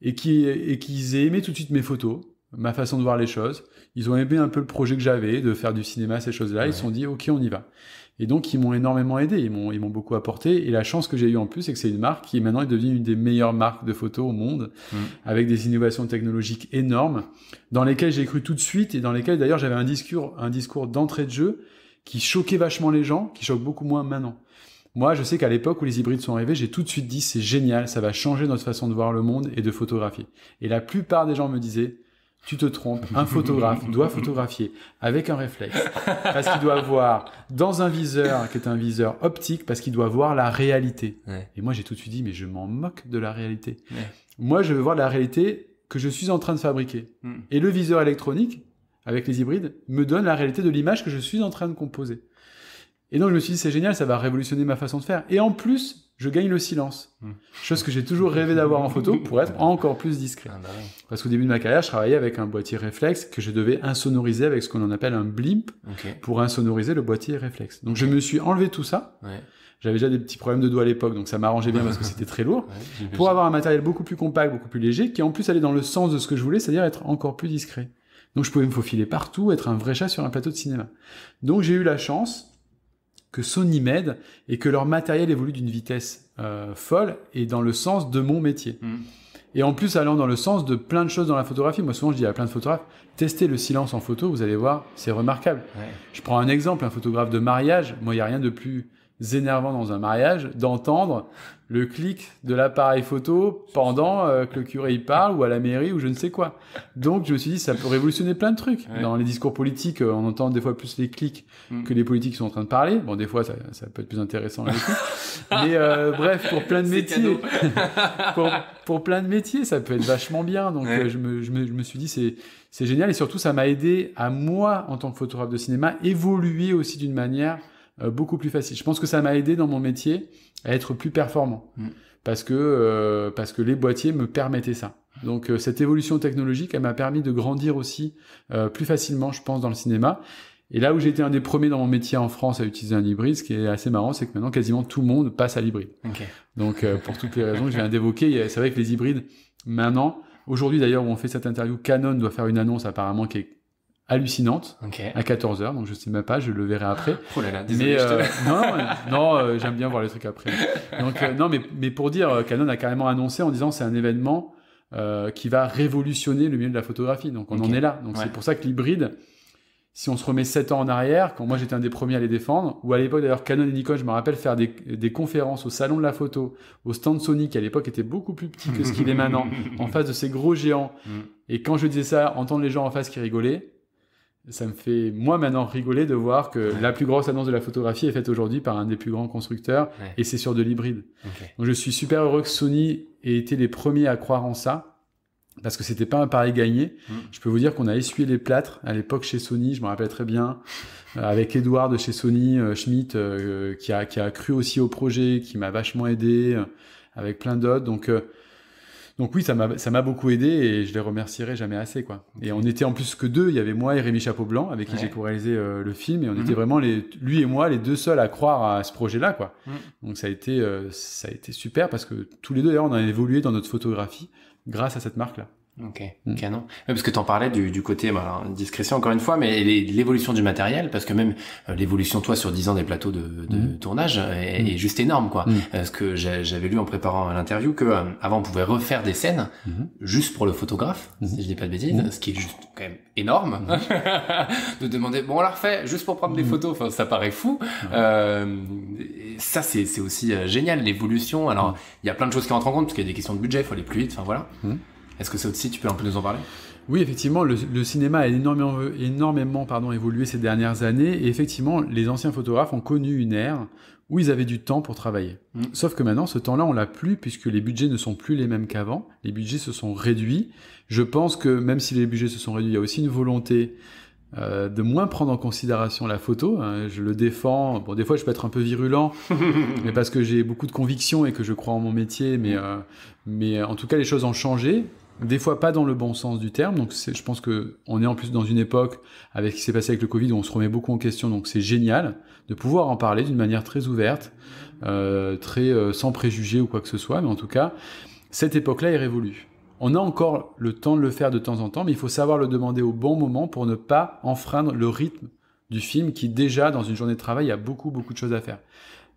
et qui et qu'ils aient aimé tout de suite mes photos, ma façon de voir les choses. Ils ont aimé un peu le projet que j'avais de faire du cinéma, ces choses-là. Ils se sont dit, ok, on y va. Et donc, ils m'ont énormément aidé, ils m'ont, ils m'ont beaucoup apporté. Et la chance que j'ai eu en plus, c'est que c'est une marque qui maintenant est devenue une des meilleures marques de photos au monde, mm. avec des innovations technologiques énormes, dans lesquelles j'ai cru tout de suite et dans lesquelles d'ailleurs j'avais un discours, un discours d'entrée de jeu qui choquait vachement les gens, qui choque beaucoup moins maintenant. Moi, je sais qu'à l'époque où les hybrides sont arrivés, j'ai tout de suite dit c'est génial, ça va changer notre façon de voir le monde et de photographier. Et la plupart des gens me disaient tu te trompes, un photographe doit photographier avec un réflexe, parce qu'il doit voir dans un viseur qui est un viseur optique, parce qu'il doit voir la réalité. Et moi j'ai tout de suite dit, mais je m'en moque de la réalité. Moi je veux voir la réalité que je suis en train de fabriquer. Hmm. Et le viseur électronique, avec les hybrides, me donne la réalité de l'image que je suis en train de composer. Et donc je me suis dit, c'est génial, ça va révolutionner ma façon de faire. Et en plus, je gagne le silence. Hmm. Chose que j'ai toujours rêvé d'avoir en photo pour être encore plus discret. Ah, bah parce qu'au début de ma carrière, je travaillais avec un boîtier réflexe que je devais insonoriser avec ce qu'on appelle un blimp pour insonoriser le boîtier réflexe. Donc je me suis enlevé tout ça. J'avais déjà des petits problèmes de doigts à l'époque, donc ça m'arrangeait bien parce que c'était très lourd. pour avoir un matériel beaucoup plus compact, beaucoup plus léger, qui en plus allait dans le sens de ce que je voulais, c'est-à-dire être encore plus discret. Donc je pouvais me faufiler partout, être un vrai chat sur un plateau de cinéma. Donc j'ai eu la chance que Sony m'aide et que leur matériel évolue d'une vitesse euh, folle et dans le sens de mon métier. Mm. Et en plus, allant dans le sens de plein de choses dans la photographie. Moi, souvent, je dis à plein de photographes, testez le silence en photo, vous allez voir, c'est remarquable. Je prends un exemple, un photographe de mariage. Moi, il n'y a rien de plus énervant dans un mariage d'entendre le clic de l'appareil photo pendant euh, que le curé y parle ou à la mairie ou je ne sais quoi. Donc je me suis dit ça peut révolutionner plein de trucs. Dans les discours politiques, euh, on entend des fois plus les clics mm. que les politiques sont en train de parler. Bon, des fois ça, peut être plus intéressant. Mais euh, bref, pour plein de métiers, pour, plein de métiers, ça peut être vachement bien. Donc je, me, suis dit c'est génial et surtout ça m'a aidé à moi en tant que photographe de cinéma évoluer aussi d'une manière euh, beaucoup plus facile. Je pense que ça m'a aidé dans mon métier à être plus performant mm. parce que euh, parce que les boîtiers me permettaient ça. Donc euh, cette évolution technologique, elle m'a permis de grandir aussi plus facilement, je pense, dans le cinéma. Et là où j'ai été un des premiers dans mon métier en France à utiliser un hybride, ce qui est assez marrant, c'est que maintenant quasiment tout le monde passe à l'hybride. Donc pour toutes les raisons que je viens d'évoquer, c'est vrai que les hybrides maintenant, aujourd'hui d'ailleurs où on fait cette interview, Canon doit faire une annonce apparemment qui est hallucinante à 14h donc je sais même pas je le verrai après oh euh, mais non non euh, j'aime bien voir les trucs après donc euh, non mais mais pour dire Canon a carrément annoncé en disant c'est un événement qui va révolutionner le milieu de la photographie donc on en est là donc c'est pour ça que l'hybride si on se remet 7 ans en arrière quand moi j'étais un des premiers à les défendre ou à l'époque d'ailleurs Canon et Nikon je me rappelle faire des, des conférences au salon de la photo au stand Sony qui à l'époque était beaucoup plus petit que ce qu'il est maintenant en face de ces gros géants mm. et quand je disais ça entendre les gens en face qui rigolaient ça me fait, moi, maintenant, rigoler de voir que la plus grosse annonce de la photographie est faite aujourd'hui par un des plus grands constructeurs et c'est sur de l'hybride. Donc, je suis super heureux que Sony ait été les premiers à croire en ça parce que c'était pas un pari gagné. Mm. Je peux vous dire qu'on a essuyé les plâtres à l'époque chez Sony, je me rappelle très bien, euh, avec Edouard de chez Sony, euh, Schmidt, euh, qui, a, qui a cru aussi au projet, qui m'a vachement aidé, avec plein d'autres. Donc, donc oui, ça m'a beaucoup aidé et je les remercierai jamais assez. quoi. Et on était en plus que deux, il y avait moi et Rémi Chapeau-Blanc avec qui j'ai co-réalisé euh, le film et on mhm. était vraiment les, lui et moi les deux seuls à croire à ce projet-là. quoi. Mhm. Donc ça a, été, euh, ça a été super parce que tous les deux, d'ailleurs, on a évolué dans notre photographie grâce à cette marque-là. Ok, mm. canon. parce que tu en parlais du, du côté bah, discrétion encore une fois, mais l'évolution du matériel, parce que même euh, l'évolution toi sur 10 ans des plateaux de, de mm. tournage mm. est, juste énorme quoi. Parce euh, que j'avais lu en préparant l'interview que euh, avant on pouvait refaire des scènes mm-hmm. juste pour le photographe, mm-hmm. si je dis pas de bêtises, mm-hmm. ce qui est juste quand même énorme de demander bon on la refait juste pour prendre des photos. Enfin ça paraît fou. Euh, ça c'est aussi génial l'évolution. Alors il y a plein de choses qui rentrent en compte parce qu'il y a des questions de budget, il faut aller plus vite. Enfin voilà. Est-ce que ça aussi, tu peux un peu nous en parler oui, effectivement, le, cinéma a énormément, énormément pardon, évolué ces dernières années, et effectivement, les anciens photographes ont connu une ère où ils avaient du temps pour travailler. Mm. Sauf que maintenant, ce temps-là, on l'a plus, puisque les budgets ne sont plus les mêmes qu'avant, les budgets se sont réduits. Je pense que même si les budgets se sont réduits, il y a aussi une volonté euh, de moins prendre en considération la photo. Hein. je le défends. Bon, des fois, je peux être un peu virulent, mais parce que j'ai beaucoup de convictions et que je crois en mon métier. Mais, euh, mais en tout cas, les choses ont changé des fois pas dans le bon sens du terme. Donc je pense que on est en plus dans une époque avec ce qui s'est passé avec le Covid où on se remet beaucoup en question. Donc c'est génial de pouvoir en parler d'une manière très ouverte, euh, très euh, sans préjugés ou quoi que ce soit. Mais en tout cas, cette époque-là est révolue. On a encore le temps de le faire de temps en temps, mais il faut savoir le demander au bon moment pour ne pas enfreindre le rythme du film qui déjà dans une journée de travail a beaucoup beaucoup de choses à faire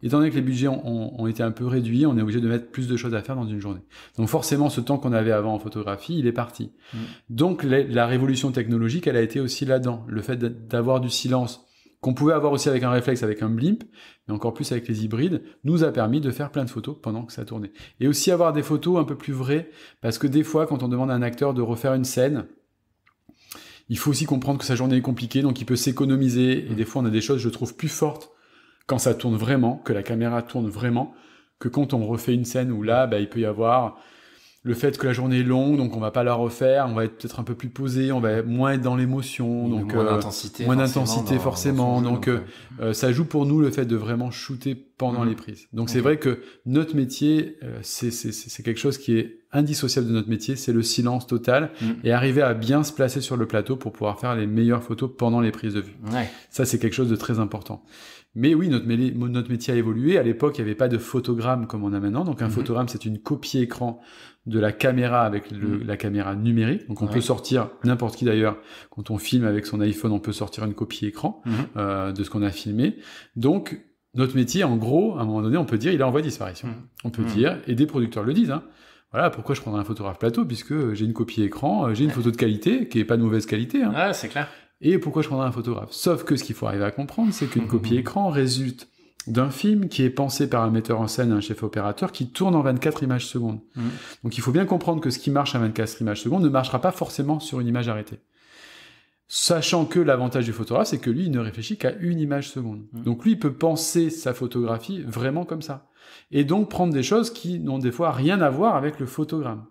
étant donné que les budgets ont, été un peu réduits, on est obligé de mettre plus de choses à faire dans une journée. Donc forcément, ce temps qu'on avait avant en photographie, il est parti. Mm. Donc la révolution technologique, elle a été aussi là-dedans. Le fait d'avoir du silence qu'on pouvait avoir aussi avec un réflexe, avec un blimp, mais encore plus avec les hybrides, nous a permis de faire plein de photos pendant que ça tournait. Et aussi avoir des photos un peu plus vraies, parce que des fois, quand on demande à un acteur de refaire une scène, il faut aussi comprendre que sa journée est compliquée, donc il peut s'économiser. Et mm. des fois, on a des choses, je trouve, plus fortes quand ça tourne vraiment, que la caméra tourne vraiment, que quand on refait une scène où là, bah, il peut y avoir le fait que la journée est longue, donc on va pas la refaire, on va être peut-être un peu plus posé, on va moins être dans l'émotion, donc moins euh, d'intensité, moins forcément. donc euh, euh, ça joue pour nous le fait de vraiment shooter pendant mm. les prises. Donc c'est vrai que notre métier, c'est quelque chose qui est indissociable de notre métier, c'est le silence total mm. et arriver à bien se placer sur le plateau pour pouvoir faire les meilleures photos pendant les prises de vue. Ouais. Ça c'est quelque chose de très important. Mais oui, notre, métier a évolué. À l'époque, il n'y avait pas de photogramme comme on a maintenant. Donc, un mhm. photogramme, c'est une copie écran de la caméra avec mhm. la caméra numérique. Donc, on peut sortir, n'importe qui d'ailleurs, quand on filme avec son iPhone, on peut sortir une copie écran mhm. euh, de ce qu'on a filmé. Donc, notre métier, en gros, à un moment donné, on peut dire, il est en voie de disparition. On peut dire, et des producteurs le disent, hein. voilà pourquoi je prendrais un photographe plateau, puisque j'ai une copie écran, euh, j'ai une photo de qualité qui n'est pas de mauvaise qualité. Ah, c'est clair. Et pourquoi je prendrais un photographe Sauf que ce qu'il faut arriver à comprendre, c'est qu'une mhm. copie écran résulte d'un film qui est pensé par un metteur en scène, un chef opérateur, qui tourne en 24 images secondes. Mhm. Donc il faut bien comprendre que ce qui marche à 24 images secondes ne marchera pas forcément sur une image arrêtée. Sachant que l'avantage du photographe, c'est que lui, il ne réfléchit qu'à une image seconde. Mhm. Donc lui, il peut penser sa photographie vraiment comme ça. Et donc prendre des choses qui n'ont des fois rien à voir avec le photogramme.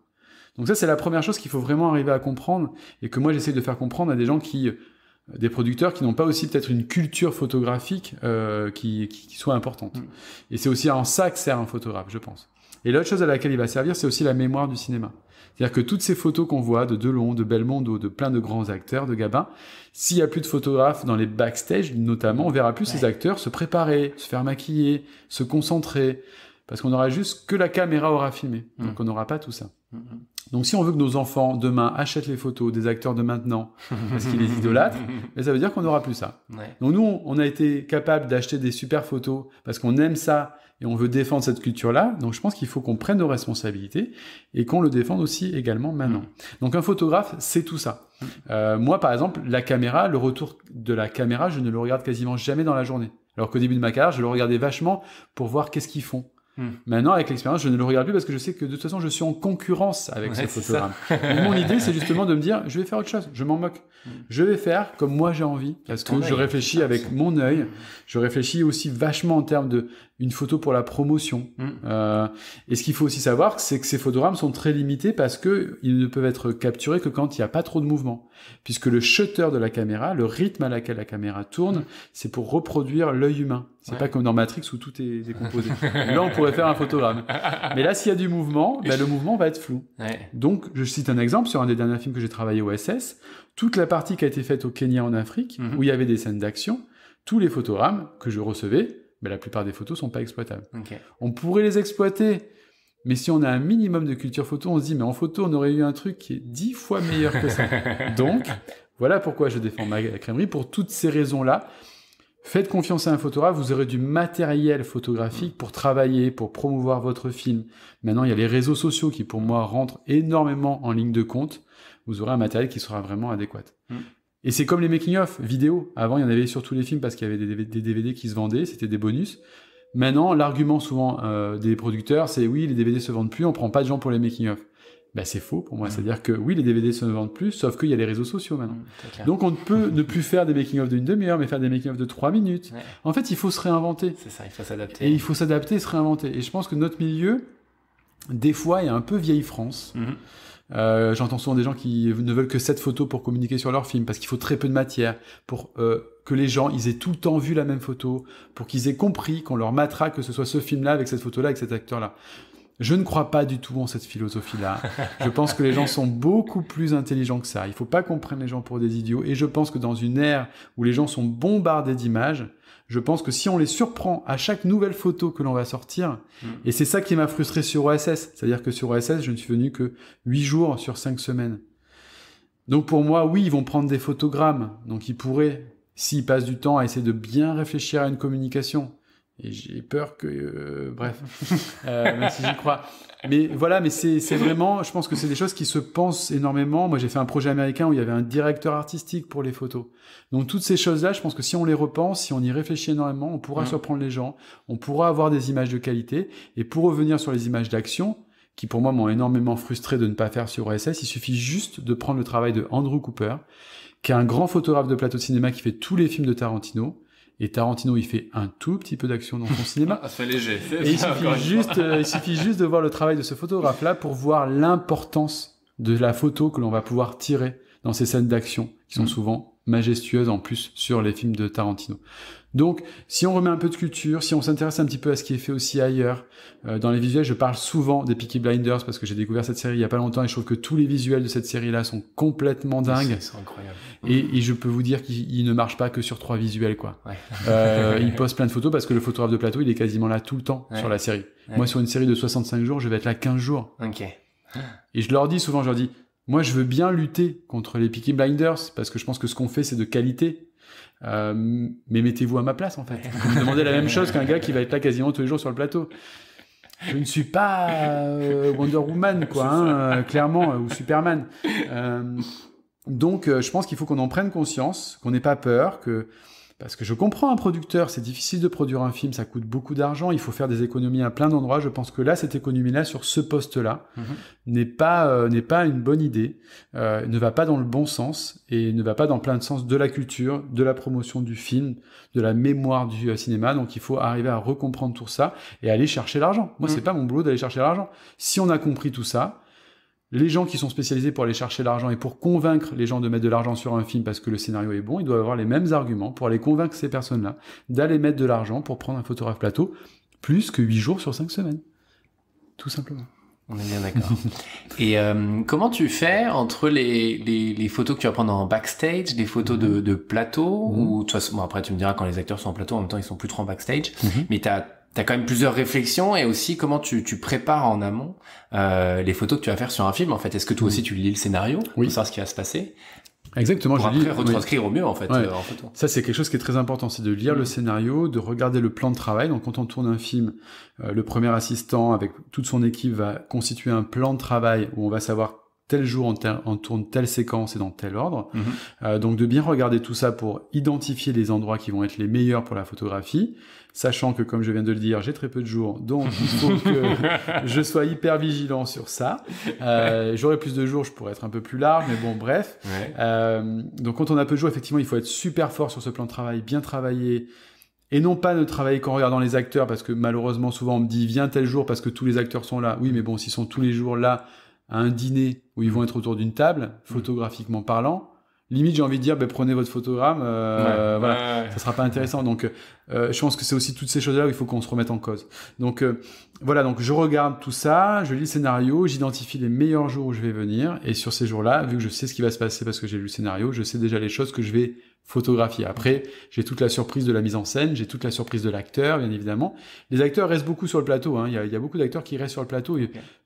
Donc ça, c'est la première chose qu'il faut vraiment arriver à comprendre et que moi, j'essaie de faire comprendre à des gens qui des producteurs qui n'ont pas aussi peut-être une culture photographique euh, qui, soit importante. Mm. Et c'est aussi en ça que sert un photographe, je pense. Et l'autre chose à laquelle il va servir, c'est aussi la mémoire du cinéma. C'est-à-dire que toutes ces photos qu'on voit de Delon, de Belmondo, de plein de grands acteurs, de Gabin, s'il n'y a plus de photographes dans les backstage, notamment, on verra plus ces acteurs se préparer, se faire maquiller, se concentrer, parce qu'on aura juste que la caméra aura filmé, mm. donc on n'aura pas tout ça. Donc si on veut que nos enfants demain achètent les photos des acteurs de maintenant parce qu'ils les idolâtrent, mais ça veut dire qu'on n'aura plus ça. Donc nous, on a été capable d'acheter des super photos parce qu'on aime ça et on veut défendre cette culture-là. Donc je pense qu'il faut qu'on prenne nos responsabilités et qu'on le défende aussi également maintenant. Mm. Donc un photographe, c'est tout ça. Mm. Euh, moi, par exemple, la caméra, le retour de la caméra, je ne le regarde quasiment jamais dans la journée. Alors qu'au début de ma carrière, je le regardais vachement pour voir qu'est-ce qu'ils font. Hmm. Maintenant, avec l'expérience, je ne le regarde plus parce que je sais que de toute façon, je suis en concurrence avec ces ce photogramme. mon idée, c'est justement de me dire, je vais faire autre chose, je m'en moque. Hmm. Je vais faire comme moi j'ai envie, parce que je réfléchis ah, avec mon œil. Je réfléchis aussi vachement en termes de une photo pour la promotion. Hmm. Euh, et ce qu'il faut aussi savoir, c'est que ces photogrammes sont très limités parce que ils ne peuvent être capturés que quand il n'y a pas trop de mouvement, puisque le shutter de la caméra, le rythme à laquelle la caméra tourne, c'est pour reproduire l'œil humain. C'est pas comme dans Matrix où tout est composé. là, on pourrait faire un photogramme. Mais là, s'il y a du mouvement, bah, le mouvement va être flou. Donc, je cite un exemple sur un des derniers films que j'ai travaillé au SS. Toute la partie qui a été faite au Kenya en Afrique, mhm. où il y avait des scènes d'action, tous les photogrammes que je recevais, ben, la plupart des photos sont pas exploitables. On pourrait les exploiter, mais si on a un minimum de culture photo, on se dit, mais en photo, on aurait eu un truc qui est dix fois meilleur que ça. Donc, voilà pourquoi je défends ma crèmerie pour toutes ces raisons-là. Faites confiance à un photographe, vous aurez du matériel photographique pour travailler, pour promouvoir votre film. Maintenant, il y a les réseaux sociaux qui, pour moi, rentrent énormément en ligne de compte. Vous aurez un matériel qui sera vraiment adéquat. Mm. Et c'est comme les making-of vidéo. Avant, il y en avait sur tous les films parce qu'il y avait des DVD qui se vendaient, c'était des bonus. Maintenant, l'argument souvent euh, des producteurs, c'est oui, les DVD se vendent plus, on prend pas de gens pour les making-of ben c'est faux pour moi. Mm. C'est-à-dire que oui, les DVD se vendent plus, sauf qu'il y a les réseaux sociaux maintenant. Mm, Donc on ne peut ne plus faire des making-of d'une demi-heure, mais faire des making-of de trois minutes. En fait, il faut se réinventer. C'est ça, il faut s'adapter. Et il faut s'adapter et se réinventer. Et je pense que notre milieu, des fois, est un peu vieille France. Mm-hmm. Euh, j'entends souvent des gens qui ne veulent que cette photo pour communiquer sur leur film, parce qu'il faut très peu de matière pour euh, que les gens ils aient tout le temps vu la même photo, pour qu'ils aient compris qu'on leur matraque que ce soit ce film-là avec cette photo-là avec cet acteur-là. Je ne crois pas du tout en cette philosophie-là. je pense que les gens sont beaucoup plus intelligents que ça. Il ne faut pas qu'on prenne les gens pour des idiots. Et je pense que dans une ère où les gens sont bombardés d'images, je pense que si on les surprend à chaque nouvelle photo que l'on va sortir, mm. et c'est ça qui m'a frustré sur OSS, c'est-à-dire que sur OSS, je ne suis venu que huit jours sur cinq semaines. Donc pour moi, oui, ils vont prendre des photogrammes, donc ils pourraient, s'ils passent du temps à essayer de bien réfléchir à une communication, et j'ai peur que euh, bref euh, même si j'y crois mais voilà mais c'est vraiment je pense que c'est des choses qui se pensent énormément moi j'ai fait un projet américain où il y avait un directeur artistique pour les photos donc toutes ces choses là je pense que si on les repense si on y réfléchit énormément on pourra mmh. surprendre les gens on pourra avoir des images de qualité et pour revenir sur les images d'action qui pour moi m'ont énormément frustré de ne pas faire sur OSS il suffit juste de prendre le travail de Andrew Cooper qui est un grand photographe de plateau de cinéma qui fait tous les films de Tarantino et Tarantino, il fait un tout petit peu d'action dans son cinéma. Ah, il suffit, juste, euh, il suffit juste de voir le travail de ce photographe-là pour voir l'importance de la photo que l'on va pouvoir tirer dans ces scènes d'action, qui sont mm. souvent majestueuses en plus sur les films de Tarantino. Donc, si on remet un peu de culture, si on s'intéresse un petit peu à ce qui est fait aussi ailleurs, euh, dans les visuels, je parle souvent des Peaky Blinders parce que j'ai découvert cette série il y a pas longtemps et je trouve que tous les visuels de cette série-là sont complètement dingues. C'est incroyable. Et, je peux vous dire qu'ils ne marchent pas que sur trois visuels, quoi. Ouais. Euh, ils postent plein de photos parce que le photographe de plateau, il est quasiment là tout le temps sur la série. Moi, sur une série de 65 jours, je vais être là 15 jours. Ok. Et je leur dis souvent, je leur dis, moi, je veux bien lutter contre les Peaky Blinders parce que je pense que ce qu'on fait, c'est de qualité. Euh, mais mettez-vous à ma place en fait. Vous me demandez la même chose qu'un gars qui va être là quasiment tous les jours sur le plateau. Je ne suis pas euh, Wonder Woman, quoi, hein, euh, clairement, ou Superman. donc, je pense qu'il faut qu'on en prenne conscience, qu'on n'ait pas peur, que parce que je comprends un producteur, c'est difficile de produire un film, ça coûte beaucoup d'argent, il faut faire des économies à plein d'endroits. Je pense que là, cette économie-là sur ce poste-là mhm. n'est pas euh, n'est pas une bonne idée, euh, ne va pas dans le bon sens et ne va pas dans plein de sens de la culture, de la promotion du film, de la mémoire du euh, cinéma. Donc il faut arriver à recomprendre tout ça et aller chercher l'argent. Moi, mhm. c'est pas mon boulot d'aller chercher l'argent. Si on a compris tout ça, les gens qui sont spécialisés pour aller chercher l'argent et pour convaincre les gens de mettre de l'argent sur un film parce que le scénario est bon, ils doivent avoir les mêmes arguments pour aller convaincre ces personnes-là d'aller mettre de l'argent pour prendre un photographe plateau plus que 8 jours sur 5 semaines. Tout simplement. On est bien d'accord. et euh, comment tu fais entre les, photos que tu vas prendre en backstage, les photos de, plateau, mhm. ou de toute après tu me diras quand les acteurs sont en plateau, en même temps ils sont plus trop en backstage, mhm. mais tu as T'as quand même plusieurs réflexions et aussi comment tu, tu prépares en amont euh, les photos que tu vas faire sur un film en fait. Est-ce que toi aussi mm. tu lis le scénario oui. pour savoir ce qui va se passer Exactement, pour je après retranscrire au mieux en fait euh, en Ça c'est quelque chose qui est très important, c'est de lire le mm. scénario, de regarder le plan de travail. Donc quand on tourne un film, euh, le premier assistant avec toute son équipe va constituer un plan de travail où on va savoir tel jour on, tourne telle séquence et dans tel ordre. Mm-hmm. Euh, donc de bien regarder tout ça pour identifier les endroits qui vont être les meilleurs pour la photographie sachant que, comme je viens de le dire, j'ai très peu de jours, donc il faut que je sois hyper vigilant sur ça. Euh, J'aurai plus de jours, je pourrais être un peu plus large, mais bon, bref. Euh, donc quand on a peu de jours, effectivement, il faut être super fort sur ce plan de travail, bien travailler, et non pas ne travailler qu'en regardant les acteurs, parce que malheureusement, souvent, on me dit, viens tel jour parce que tous les acteurs sont là. Oui, mais bon, s'ils sont tous les jours là, à un dîner où ils vont être autour d'une table, mm. photographiquement parlant, limite j'ai envie de dire ben, prenez votre photogramme euh, voilà ça sera pas intéressant donc euh, euh, je pense que c'est aussi toutes ces choses là où il faut qu'on se remette en cause donc voilà donc je regarde tout ça je lis le scénario j'identifie les meilleurs jours où je vais venir et sur ces jours là vu que je sais ce qui va se passer parce que j'ai lu le scénario je sais déjà les choses que je vais photographier. Après, j'ai toute la surprise de la mise en scène, j'ai toute la surprise de l'acteur, bien évidemment. Les acteurs restent beaucoup sur le plateau. Hein. Il, y a, beaucoup d'acteurs qui restent sur le plateau.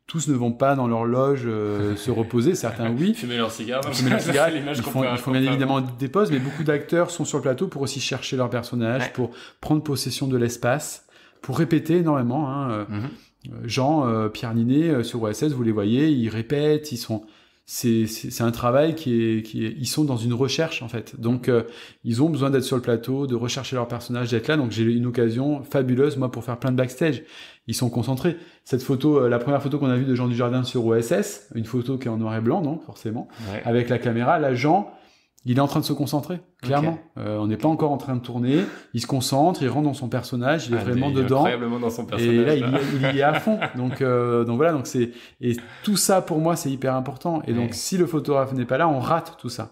Tous ne vont pas dans leur loge euh, se reposer. Certains, oui. Fumer leur cigare. Fumer ils, font, bien évidemment des pauses, mais beaucoup d'acteurs sont sur le plateau pour aussi chercher leur personnage, pour prendre possession de l'espace, pour répéter énormément. Hein, euh, mm-hmm. Jean, euh, Pierre Ninet sur OSS, vous les voyez, ils répètent, ils sont c'est un travail qui est, ils sont dans une recherche en fait. Donc euh, ils ont besoin d'être sur le plateau, de rechercher leur personnage, d'être là. Donc j'ai une occasion fabuleuse moi pour faire plein de backstage. Ils sont concentrés. Cette photo, euh, la première photo qu'on a vue de Jean Jardin sur OSS, une photo qui est en noir et blanc, non forcément, avec la caméra. Là Jean, il est en train de se concentrer, clairement. Euh, on n'est pas encore en train de tourner. Il se concentre, il rentre dans son personnage, il est ah, vraiment dedans. Incroyablement dans son personnage. Et là, il, y est à fond. Donc, euh, donc voilà. Donc c'est et tout ça pour moi, c'est hyper important. Et donc si le photographe n'est pas là, on rate tout ça.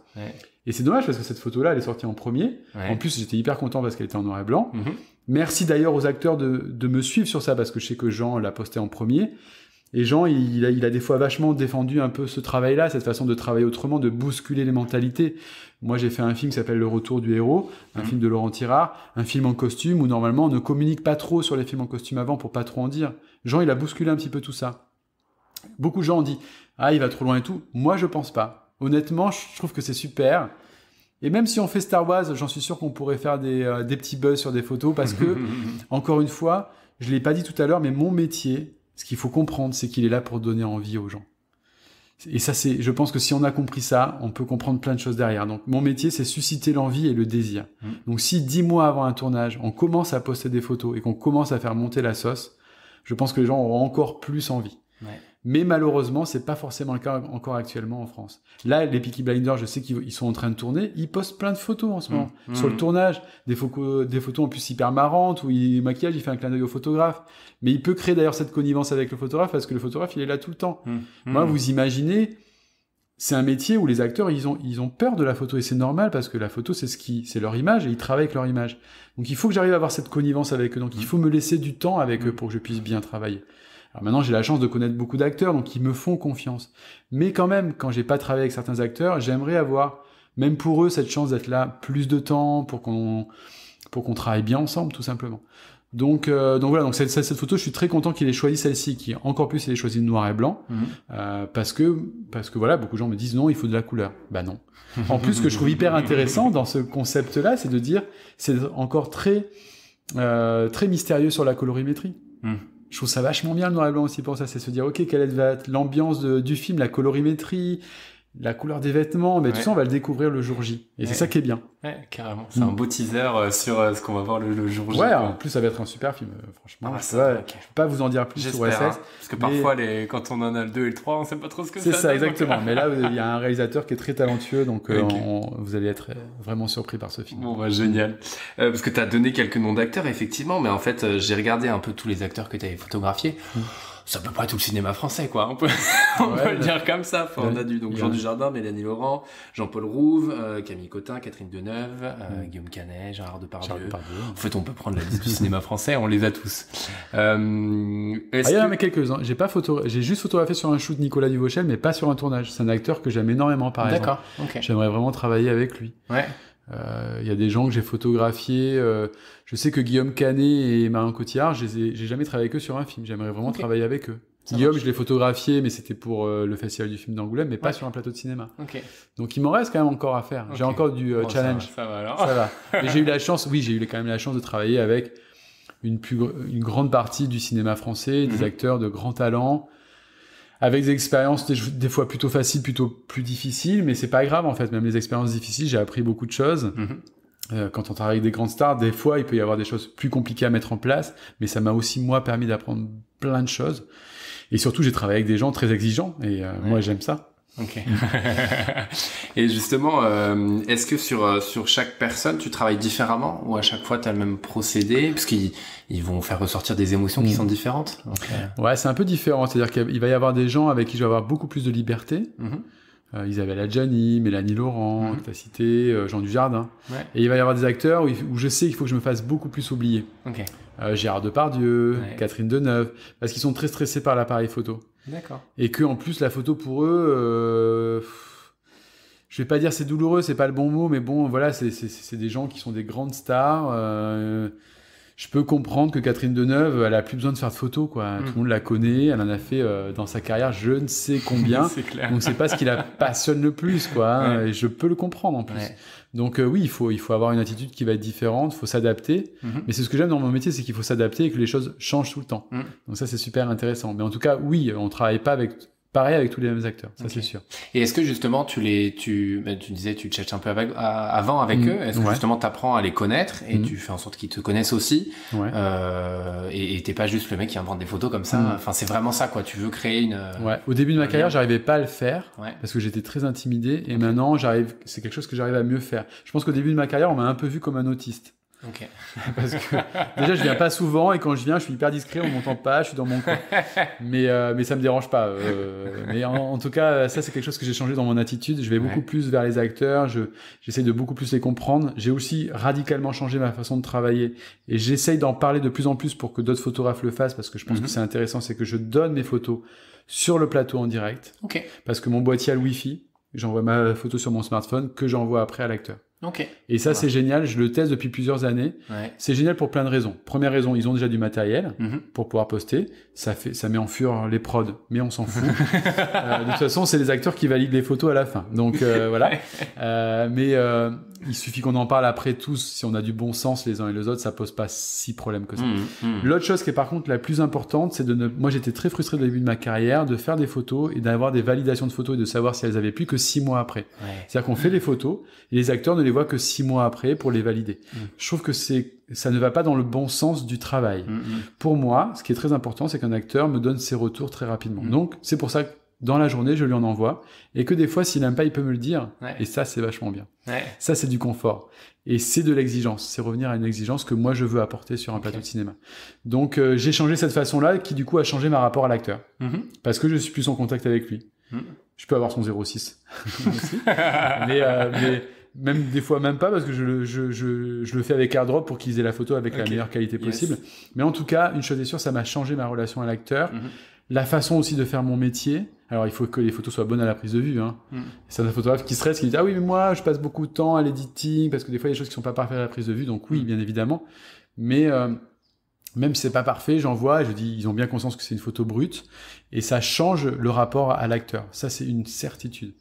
Et c'est dommage parce que cette photo-là, elle est sortie en premier. En plus, j'étais hyper content parce qu'elle était en noir et blanc. Mhm. Merci d'ailleurs aux acteurs de, de me suivre sur ça parce que je sais que Jean l'a posté en premier. Et Jean, il, a, des fois vachement défendu un peu ce travail-là, cette façon de travailler autrement, de bousculer les mentalités. Moi, j'ai fait un film qui s'appelle Le Retour du héros, un mmh. film de Laurent Tirard, un film en costume où normalement on ne communique pas trop sur les films en costume avant pour pas trop en dire. Jean, il a bousculé un petit peu tout ça. Beaucoup de gens ont dit ah il va trop loin et tout. Moi, je pense pas. Honnêtement, je trouve que c'est super. Et même si on fait Star Wars, j'en suis sûr qu'on pourrait faire des, euh, petits buzz sur des photos parce que, encore une fois, je l'ai pas dit tout à l'heure, mais mon métier, ce qu'il faut comprendre, c'est qu'il est là pour donner envie aux gens. Et ça, c'est, je pense que si on a compris ça, on peut comprendre plein de choses derrière. Donc, mon métier, c'est susciter l'envie et le désir. Mmh. Donc, si dix mois avant un tournage, on commence à poster des photos et qu'on commence à faire monter la sauce, je pense que les gens auront encore plus envie. Mais malheureusement, c'est pas forcément le cas encore actuellement en France. Là, les Peaky Blinders, je sais qu'ils sont en train de tourner. Ils postent plein de photos en ce moment mmh. sur le mmh. tournage, des, photos, des photos en plus hyper marrantes où il maquillage, il fait un clin d'œil au photographe. Mais il peut créer d'ailleurs cette connivence avec le photographe parce que le photographe, il est là tout le temps. Mmh. Moi, vous imaginez, c'est un métier où les acteurs, ils ont, ils ont peur de la photo et c'est normal parce que la photo, c'est ce qui, c'est leur image et ils travaillent avec leur image. Donc, il faut que j'arrive à avoir cette connivence avec eux. Donc, il faut me laisser du temps avec eux pour que je puisse bien travailler maintenant, j'ai la chance de connaître beaucoup d'acteurs, donc ils me font confiance. Mais quand même, quand j'ai pas travaillé avec certains acteurs, j'aimerais avoir, même pour eux, cette chance d'être là plus de temps pour qu'on pour qu'on travaille bien ensemble, tout simplement. Donc, euh, donc voilà, donc cette, cette, photo, je suis très content qu'il ait choisi celle-ci, qui encore plus il ait choisi noir et blanc, mhm. euh, parce que parce que voilà, beaucoup de gens me disent non, il faut de la couleur. Bah non. En plus, ce que je trouve hyper intéressant dans ce concept-là, c'est de dire c'est encore très euh, très mystérieux sur la colorimétrie. Mhm je trouve ça vachement bien le noir et blanc aussi pour ça, c'est se dire ok quelle va être l'ambiance du film, la colorimétrie, la couleur des vêtements, mais tout ça, on va le découvrir le jour J. Et c'est ça qui est bien. Ouais, carrément. C'est un mm. beau teaser euh, sur euh, ce qu'on va voir le, jour J. Ouais, en plus, ça va être un super film, euh, franchement. Ah, ça, je, ne peux pas vous en dire plus sur SS. Hein. parce que parfois, les... quand on en a le 2 et le 3, on sait pas trop ce que c'est. C'est ça, exactement. mais là, il y a un réalisateur qui est très talentueux, donc vous allez être vraiment surpris par ce film. Bon, bah, génial. parce que tu as donné quelques noms d'acteurs, effectivement, mais en fait, j'ai regardé un peu tous les acteurs que tu avais photographiés. Mm ça peut pas tout le cinéma français, quoi. On peut, le dire comme ça. On a du, donc Jean Dujardin, Mélanie Laurent, Jean-Paul Rouve, euh, Camille Cotin, Catherine Deneuve, euh, mm. Guillaume Canet, Gérard Depardieu. En fait, on peut prendre la liste du cinéma français, on les a tous. Euh, ah, il y en a quelques-uns. J'ai pas photo, j'ai juste photographié sur un shoot Nicolas Duvauchel, mais pas sur un tournage. C'est un acteur que j'aime énormément, par exemple. D'accord. J'aimerais vraiment travailler avec lui. Ouais. Euh, il y a des gens que j'ai photographiés. Euh, je sais que Guillaume Canet et Marin Cotillard, j'ai jamais travaillé avec eux sur un film. J'aimerais vraiment travailler avec eux. Guillaume, je l'ai photographié, mais c'était pour euh, le festival du film d'Angoulême, mais pas sur un plateau de cinéma. Donc il m'en reste quand même encore à faire. J'ai encore du challenge. Ça va, alors. j'ai eu la chance, oui, j'ai eu quand même la chance de travailler avec une, grande partie du cinéma français, des mhm. acteurs de grands talent, avec des expériences des, fois plutôt faciles, plutôt plus difficiles, mais c'est pas grave en fait. Même les expériences difficiles, j'ai appris beaucoup de choses. Mm-hmm. Euh, quand on travaille avec des grandes stars, des fois, il peut y avoir des choses plus compliquées à mettre en place, mais ça m'a aussi moi permis d'apprendre plein de choses. Et surtout, j'ai travaillé avec des gens très exigeants, et euh, moi j'aime ça. et justement, euh, est-ce que sur, euh, sur chaque personne, tu travailles différemment ou à chaque fois, tu as le même procédé Parce qu'ils ils vont faire ressortir des émotions qui mm. sont différentes. Euh, ouais, c'est un peu différent. C'est-à-dire qu'il va y avoir des gens avec qui je vais avoir beaucoup plus de liberté. Mm-hmm. Isabelle Adjani, Mélanie Laurent, mm-hmm. tu as cité, Jean Dujardin. Ouais. Et il va y avoir des acteurs où, je sais qu'il faut que je me fasse beaucoup plus oublier. Gérard Depardieu, Catherine Deneuve, parce qu'ils sont très stressés par l'appareil photo. D'accord. Et que en plus la photo pour eux, euh, je vais pas dire c'est douloureux, c'est pas le bon mot, mais bon voilà, c'est des gens qui sont des grandes stars. Euh, je peux comprendre que Catherine Deneuve, elle a plus besoin de faire de photos, quoi. Mm. Tout le monde la connaît, elle en a fait euh, dans sa carrière je ne sais combien. c'est clair. Donc c'est pas ce qui la passionne le plus, quoi. Hein. Et je peux le comprendre en plus. Donc euh, oui, il faut il faut avoir une attitude qui va être différente, il faut s'adapter. Mm-hmm. Mais c'est ce que j'aime dans mon métier, c'est qu'il faut s'adapter et que les choses changent tout le temps. Mm. Donc ça c'est super intéressant. Mais en tout cas, oui, on travaille pas avec pareil avec tous les mêmes acteurs, ça c'est sûr. Et est-ce que justement tu les, tu, bah, tu disais tu te cherches un peu avant avec mm. eux, est-ce que justement tu apprends à les connaître et mm. tu fais en sorte qu'ils te connaissent aussi, euh, et t'es pas juste le mec qui invente des photos comme ça. Mm. Enfin c'est vraiment ça quoi, tu veux créer une. Euh, ouais. Au début de ma carrière j'arrivais pas à le faire parce que j'étais très intimidé et maintenant j'arrive, c'est quelque chose que j'arrive à mieux faire. Je pense qu'au début de ma carrière on m'a un peu vu comme un autiste. Ok. Parce que déjà, je viens pas souvent et quand je viens, je suis hyper discret, on m'entend pas, je suis dans mon coin. Mais, euh, mais ça me dérange pas. Euh, mais en, tout cas, ça, c'est quelque chose que j'ai changé dans mon attitude. Je vais beaucoup plus vers les acteurs, j'essaie de beaucoup plus les comprendre. J'ai aussi radicalement changé ma façon de travailler et j'essaye d'en parler de plus en plus pour que d'autres photographes le fassent parce que je pense que mhm. c'est intéressant, c'est que je donne mes photos sur le plateau en direct. Ok. Parce que mon boîtier a le wifi, j'envoie ma photo sur mon smartphone que j'envoie après à l'acteur. Okay. Et ça, c'est génial. Je le teste depuis plusieurs années. C'est génial pour plein de raisons. Première raison, ils ont déjà du matériel mhm. pour pouvoir poster. Ça fait, ça met en fur les prods, mais on s'en fout. Euh, de toute façon, c'est les acteurs qui valident les photos à la fin. Donc euh, voilà. Euh, mais euh, il suffit qu'on en parle après tous. Si on a du bon sens les uns et les autres, ça pose pas si problème que ça. Mmh, mmh. L'autre chose qui est par contre la plus importante, c'est de ne. Moi, j'étais très frustré au début de ma carrière de faire des photos et d'avoir des validations de photos et de savoir si elles avaient plus que six mois après. C'est-à-dire qu'on fait les photos et les acteurs ne les voient que six mois après pour les valider. Mmh. Je trouve que c'est ça ne va pas dans le bon sens du travail. Pour moi, ce qui est très important, c'est qu'un acteur me donne ses retours très rapidement. Donc, c'est pour ça que dans la journée, je lui en envoie. Et que des fois, s'il n'aime pas, il peut me le dire. Et ça, c'est vachement bien. Ouais. Ça, c'est du confort. Et c'est de l'exigence. C'est revenir à une exigence que moi, je veux apporter sur un plateau de cinéma. Donc, euh, j'ai changé cette façon-là, qui du coup a changé ma rapport à l'acteur. Mhm. Parce que je suis plus en contact avec lui. Mhm. Je peux avoir son 06. mais, euh, mais même des fois même pas parce que je, je, je, je le fais avec AirDrop pour qu'ils aient la photo avec la meilleure qualité possible. Mais en tout cas, une chose est sûre, ça m'a changé ma relation à l'acteur, mhm. la façon aussi de faire mon métier, alors, il faut que les photos soient bonnes à la prise de vue. Hein. Mm. C'est un photographe qui serait, qui dit Ah oui, mais moi, je passe beaucoup de temps à l'éditing. » parce que des fois, il y a des choses qui ne sont pas parfaites à la prise de vue, donc oui, mm. bien évidemment. Mais euh, même si c'est pas parfait, j'envoie, je dis Ils ont bien conscience que c'est une photo brute, et ça change le rapport à l'acteur. Ça, c'est une certitude.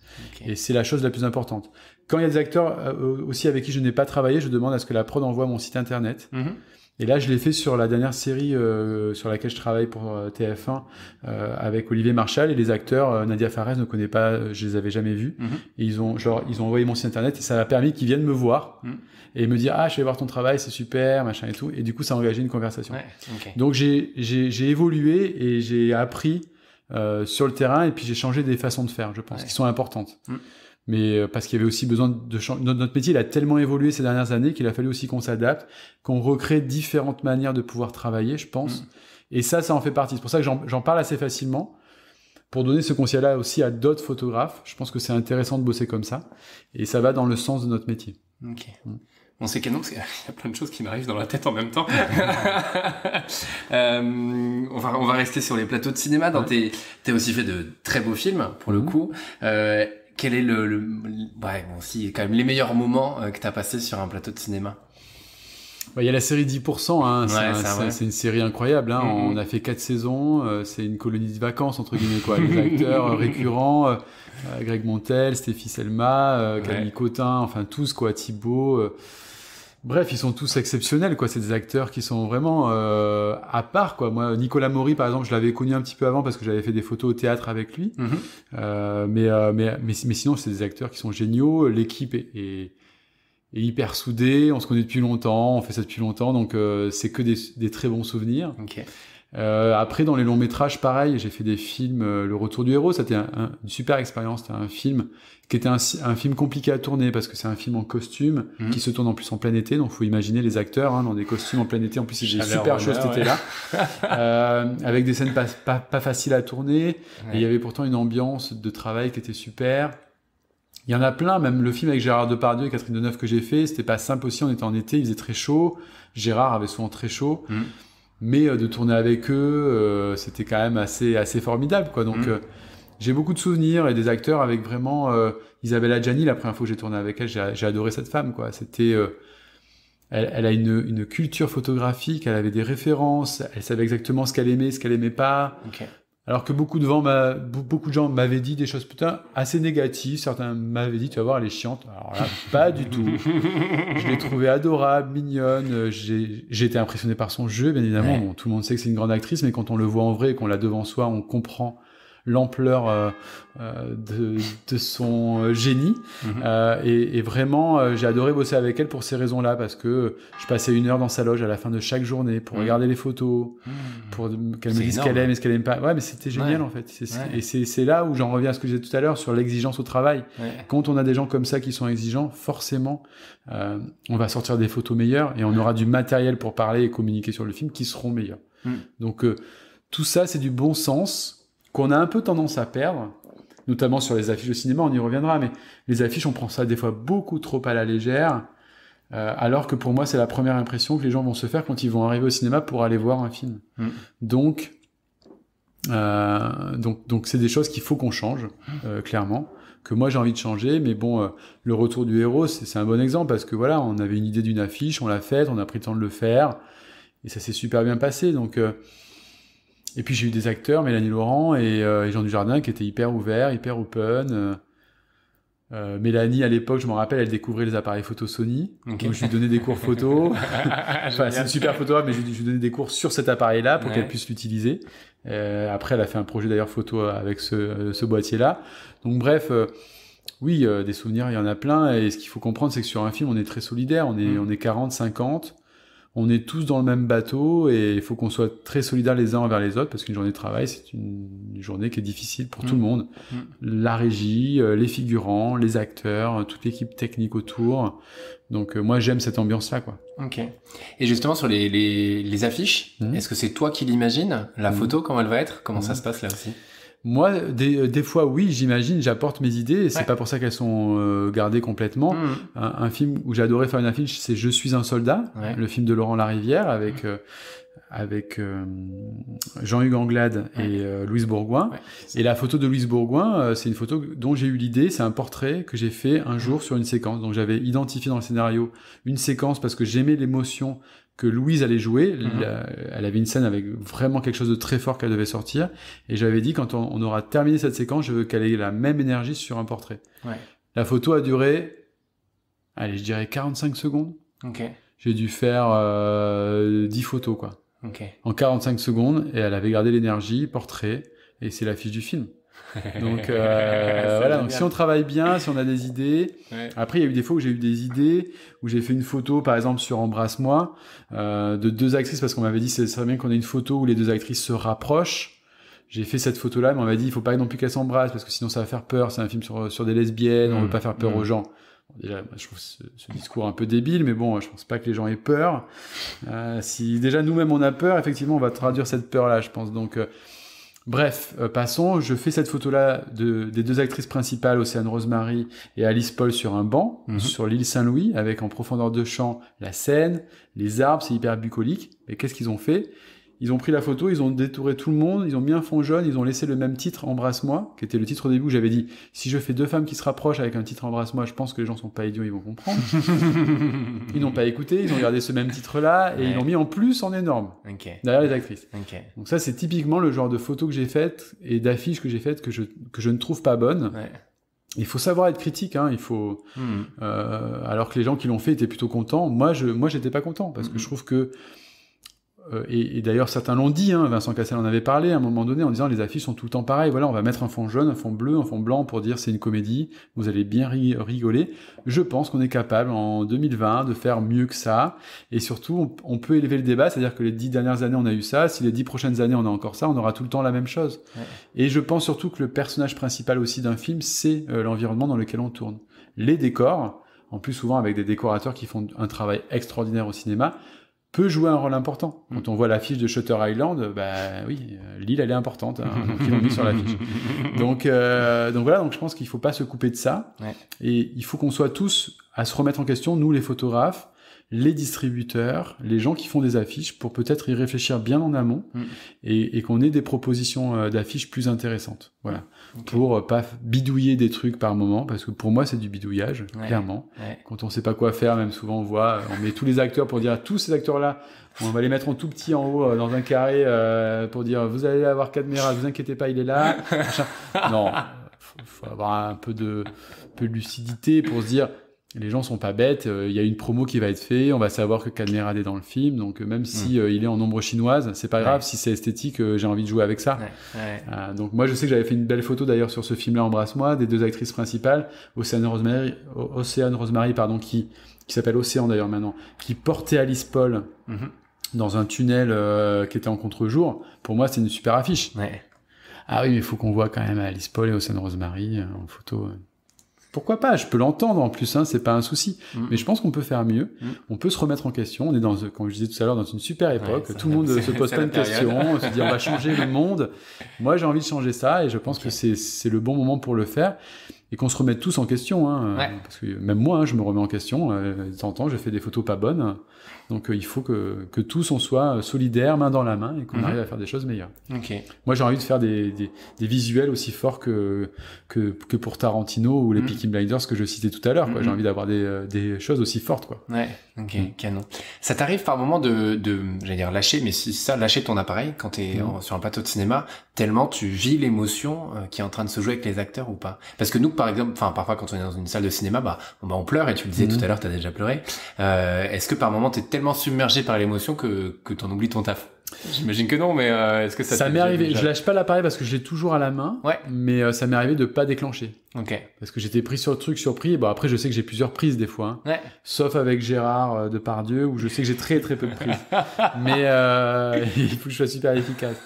Et c'est la chose la plus importante. Quand il y a des acteurs euh, aussi avec qui je n'ai pas travaillé, je demande à ce que la prod envoie mon site internet. Mm-hmm. Et là, je l'ai fait sur la dernière série euh, sur laquelle je travaille pour euh, TF1 euh, avec Olivier Marchal et les acteurs. Euh, Nadia Fares ne connaît pas, euh, je les avais jamais vus. Mhm. Et ils ont, genre, ils ont envoyé mon site internet et ça a permis qu'ils viennent me voir mhm. et me dire ah je vais voir ton travail, c'est super, machin et tout. Et du coup, ça a engagé une conversation. Ouais, okay. Donc j'ai évolué et j'ai appris sur le terrain et puis j'ai changé des façons de faire, je pense, qui sont importantes. Mhm mais euh, parce qu'il y avait aussi besoin de changer. Notre, métier, il a tellement évolué ces dernières années qu'il a fallu aussi qu'on s'adapte, qu'on recrée différentes manières de pouvoir travailler, je pense. Mm. Et ça, ça en fait partie. C'est pour ça que j'en parle assez facilement pour donner ce conseil-là aussi à d'autres photographes. Je pense que c'est intéressant de bosser comme ça et ça va dans le sens de notre métier. Ok. sait mm. Bon, c'est canon, il y a plein de choses qui m'arrivent dans la tête en même temps. Euh, on, va, on va rester sur les plateaux de cinéma. Tu aussi fait de très beaux films, pour le mm. coup. Euh, quel est le, ouais bon si quand même les meilleurs moments euh, que que as passé sur un plateau de cinéma bah, il y a la série 10%, hein. c'est une série incroyable. Hein. Mm-hmm. On a fait quatre saisons, euh, c'est une colonie de vacances, entre guillemets. Quoi. Les acteurs euh, récurrents, Greg Montel, Stéphie Selma, Camille Cotin, enfin tous, quoi, Thibault. Bref, ils sont tous exceptionnels, quoi. C'est des acteurs qui sont vraiment euh, à part, quoi. Moi, Nicolas Maury, par exemple, je l'avais connu un petit peu avant parce que j'avais fait des photos au théâtre avec lui. Mm-hmm. Euh, euh, mais, mais, mais, sinon, c'est des acteurs qui sont géniaux. L'équipe est, est, hyper soudée. On se connaît depuis longtemps, on fait ça depuis longtemps, donc c'est que des, très bons souvenirs. Okay. Euh, après, dans les longs métrages, pareil, j'ai fait des films. Euh, le Retour du héros, c'était une super expérience. C'était un film qui était un, film compliqué à tourner parce que c'est un film en costume mhm. qui se tourne en plus en plein été. Donc, faut imaginer les acteurs hein, dans des costumes en plein été. En plus, il faisait super chaud cet été-là, euh, avec des scènes pas, pas, faciles à tourner. Et il y avait pourtant une ambiance de travail qui était super. Il y en a plein, même le film avec Gérard Depardieu et Catherine Deneuve que j'ai fait, c'était pas simple aussi, on était en été, il faisait très chaud, Gérard avait souvent très chaud. Mhm mais euh, de tourner avec eux, euh, c'était quand même assez, assez formidable. Quoi. Donc, mm. euh, j'ai beaucoup de souvenirs et des acteurs avec vraiment Isabella Gianni. La première fois que j'ai tourné avec elle, j'ai adoré cette femme. Quoi. C'était, elle, a une, une, culture photographique, elle avait des références, elle savait exactement ce qu'elle aimait, ce qu'elle aimait pas. Okay. Alors que beaucoup de, gens m'avaient dit des choses putain assez négatives. Certains m'avaient dit, tu vas voir, elle est chiante. Alors là, pas du tout. Je l'ai trouvée adorable, mignonne. J'ai été impressionné par son jeu, bien évidemment. tout le monde sait que c'est une grande actrice, mais quand on le voit en vrai et qu'on l'a devant soi, on comprend l'ampleur euh, euh, de, son euh, génie. Mhm. et, vraiment, j'ai adoré bosser avec elle pour ces raisons-là, parce que je passais une heure dans sa loge à la fin de chaque journée pour mhm. regarder les photos, mhm. pour qu'elle me dise ce qu'elle aime et ce qu'elle aime pas. Ouais, mais c'était génial en fait. Et c'est là où j'en reviens à ce que je disais tout à l'heure sur l'exigence au travail. Quand on a des gens comme ça qui sont exigeants, forcément, on va sortir des photos meilleures et on aura du matériel pour parler et communiquer sur le film qui seront meilleurs. Mm. Donc tout ça, c'est du bon sens qu'on a un peu tendance à perdre, notamment sur les affiches au cinéma, on y reviendra, mais les affiches, on prend ça des fois beaucoup trop à la légère, euh, alors que pour moi, c'est la première impression que les gens vont se faire quand ils vont arriver au cinéma pour aller voir un film. Mm. Donc, euh, donc, donc c'est des choses qu'il faut qu'on change, euh, clairement, que moi j'ai envie de changer, mais bon, le retour du héros, c'est un bon exemple, parce que voilà, on avait une idée d'une affiche, on l'a faite, on a pris le temps de le faire, et ça s'est super bien passé, donc... Et puis j'ai eu des acteurs, Mélanie Laurent et, euh, Jean Dujardin, qui étaient hyper ouverts, hyper open. Euh, euh, Mélanie, à l'époque, je m'en rappelle, elle découvrait les appareils photo Sony. Donc je lui donnais des cours photo. enfin, c'est une super photo, mais je, je, lui donnais des cours sur cet appareil-là pour qu'elle puisse l'utiliser. Euh, après, elle a fait un projet d'ailleurs photo avec ce, ce boîtier-là. Donc bref, euh, oui, des souvenirs, il y en a plein. Et ce qu'il faut comprendre, c'est que sur un film, on est très solidaire. On est, mm. on est 40, 50 on est tous dans le même bateau et il faut qu'on soit très solidaires les uns envers les autres parce qu'une journée de travail, c'est une journée qui est difficile pour tout le mm. monde. Mm. La régie, euh, les figurants, les acteurs, euh, toute l'équipe technique autour. Donc euh, moi, j'aime cette ambiance-là, quoi. Ok. Et justement, sur les, affiches, mm. est-ce que c'est toi qui l'imagines La photo, comment elle va être Comment ça se passe là aussi moi, euh, des, fois, oui, j'imagine, j'apporte mes idées, et c'est pas pour ça qu'elles sont euh, gardées complètement. Mmh. Un, film où j'adorais faire une affiche, c'est Je suis un soldat, le film de Laurent Larivière avec mmh. euh, avec Jean-Hugues Anglade et Louise Bourgoin. et la photo de Louise Bourgoin, c'est une photo dont j'ai eu l'idée, c'est un portrait que j'ai fait un mmh. jour sur une séquence. Donc j'avais identifié dans le scénario une séquence parce que j'aimais l'émotion que Louise allait jouer. Mhm. elle avait une scène avec vraiment quelque chose de très fort qu'elle devait sortir. Et j'avais dit, quand on, aura terminé cette séquence, je veux qu'elle ait la même énergie sur un portrait. La photo a duré, allez, je dirais 45 secondes. Okay. J'ai dû faire euh, 10 photos, quoi. Okay. En 45 secondes, et elle avait gardé l'énergie, portrait, et c'est l'affiche du film. Donc euh, voilà, donc si on travaille bien, si on a des idées. Après, il y a eu des fois où j'ai eu des idées, où j'ai fait une photo, par exemple, sur Embrasse-moi, euh, de deux actrices, parce qu'on m'avait dit, c'est serait bien qu'on ait une photo où les deux actrices se rapprochent. J'ai fait cette photo-là, mais on m'a dit, il faut pas non plus qu'elles s'embrassent, parce que sinon ça va faire peur, c'est un film sur, sur des lesbiennes, on on veut mmh. pas faire peur mmh. aux gens. Déjà, je trouve ce, discours un peu débile, mais bon, je pense pas que les gens aient peur. Euh, si déjà nous-mêmes on a peur, effectivement, on va traduire cette peur-là, je pense. Donc, euh, Bref, euh, passons. Je fais cette photo-là de, des deux actrices principales, Océane Rosemary et Alice Paul, sur un banc, mhm. sur l'île Saint-Louis, avec en profondeur de champ la Seine, les arbres, c'est hyper bucolique. Mais qu'est-ce qu'ils ont fait ils ont pris la photo, ils ont détouré tout le monde, ils ont mis un fond jaune, ils ont laissé le même titre Embrasse-moi, qui était le titre au début j'avais dit si je fais deux femmes qui se rapprochent avec un titre Embrasse-moi, je pense que les gens sont pas idiots, ils vont comprendre. ils n'ont pas écouté, ils ont regardé ce même titre-là et ils l'ont mis en plus en énorme okay. derrière les actrices. Donc ça, c'est typiquement le genre de photos que j'ai faites et d'affiches que j'ai faites que je, que je ne trouve pas bonnes. Il faut savoir être critique, hein, il faut. Hmm. Euh, alors que les gens qui l'ont fait étaient plutôt contents. Moi, je, moi, j'étais pas content parce que hmm. je trouve que euh, et, d'ailleurs certains l'ont dit, hein, Vincent Cassel en avait parlé à un moment donné en disant les affiches sont tout le temps pareilles, voilà on va mettre un fond jaune, un fond bleu, un fond blanc pour dire c'est une comédie, vous allez bien rigoler. Je pense qu'on est capable en 2020 de faire mieux que ça, et surtout on, peut élever le débat, c'est-à-dire que les dix dernières années on a eu ça, si les dix prochaines années on a encore ça, on aura tout le temps la même chose. Et je pense surtout que le personnage principal aussi d'un film, c'est euh, l'environnement dans lequel on tourne. Les décors, en plus souvent avec des décorateurs qui font un travail extraordinaire au cinéma, peut jouer un rôle important. Mm. Quand on voit l'affiche de Shutter Island, bah oui, euh, l'île elle est importante, hein, donc l'ont mis sur l'affiche. Donc euh, donc voilà, donc je pense qu'il faut pas se couper de ça et il faut qu'on soit tous à se remettre en question, nous les photographes, les distributeurs, les gens qui font des affiches pour peut-être y réfléchir bien en amont mm. et, et qu'on ait des propositions euh, d'affiches plus intéressantes. Voilà pour pour euh, pas bidouiller des trucs par moment, parce que pour moi c'est du bidouillage, clairement. Quand on sait pas quoi faire, même souvent on voit, euh, on met tous les acteurs pour dire tous ces acteurs-là, on va les mettre en tout petit en haut euh, dans un carré pour dire vous allez avoir caméra, vous inquiétez pas, il est là. non, faut, faut avoir un peu de, un peu de lucidité pour se dire les gens sont pas bêtes. Euh, il y a une promo qui va être faite. On va savoir que caméra est dans le film. Donc euh, même si mm. euh, il est en ombre chinoise, c'est pas grave. Si c'est esthétique, j'ai envie de jouer avec ça. donc moi, je sais que j'avais fait une belle photo d'ailleurs sur ce film-là, Embrasse-moi, des deux actrices principales, Océane Rosemary, Océane pardon, qui qui s'appelle Océan d'ailleurs maintenant, qui portait Alice Paul mm-hmm. dans un tunnel qui était en contre-jour, pour moi c'est une super affiche. Ah oui, mais il faut qu'on voit quand même Alice Paul et Océane Rosemary en photo pourquoi pas Je peux l'entendre en plus, hein, c'est pas un souci. Mm. Mais je pense qu'on peut faire mieux. Mm. On peut se remettre en question. On est dans, comme je disais tout à l'heure, dans une super époque. tout le monde se pose plein de questions, se dit on va changer le monde. Moi, j'ai envie de changer ça et je pense que c'est le bon moment pour le faire et qu'on se remette tous en question. Hein. Parce que même moi, hein, je me remets en question. Euh, temps je fais des photos pas bonnes. Donc euh, il faut que, que, tous on soit euh, solidaires, main dans la main, et qu'on mhm. arrive à faire des choses meilleures. Okay. Moi j'ai envie de faire des, des, des, visuels aussi forts que, que, que pour Tarantino ou les mmh. Peaky Blinders que je citais tout à l'heure. J'ai mhm. envie d'avoir des, euh, des, choses aussi fortes. Quoi. Ouais, ok, mhm. canon. Ça t'arrive par moment de, de dire lâcher, mais si ça, lâcher ton appareil quand tu es sur un plateau de cinéma, tellement tu vis l'émotion qui est en train de se jouer avec les acteurs ou pas. Parce que nous, par exemple, enfin parfois quand on est dans une salle de cinéma, bah, bah on pleure, et tu le disais tout à l'heure, tu as déjà pleuré. Euh, Est-ce que par moment tu tellement submergé par l'émotion que, que t'en oublies ton taf. J'imagine que non, mais euh, est-ce que ça, ça m'est arrivé Je lâche pas l'appareil parce que je l'ai toujours à la main. Mais euh, ça m'est arrivé de pas déclencher. Ok. Parce que j'étais pris sur le truc, surpris. bon, après, je sais que j'ai plusieurs prises des fois. Hein. Sauf avec Gérard euh, de Pardieu où je sais que j'ai très très peu de prises. mais il faut que je sois super efficace.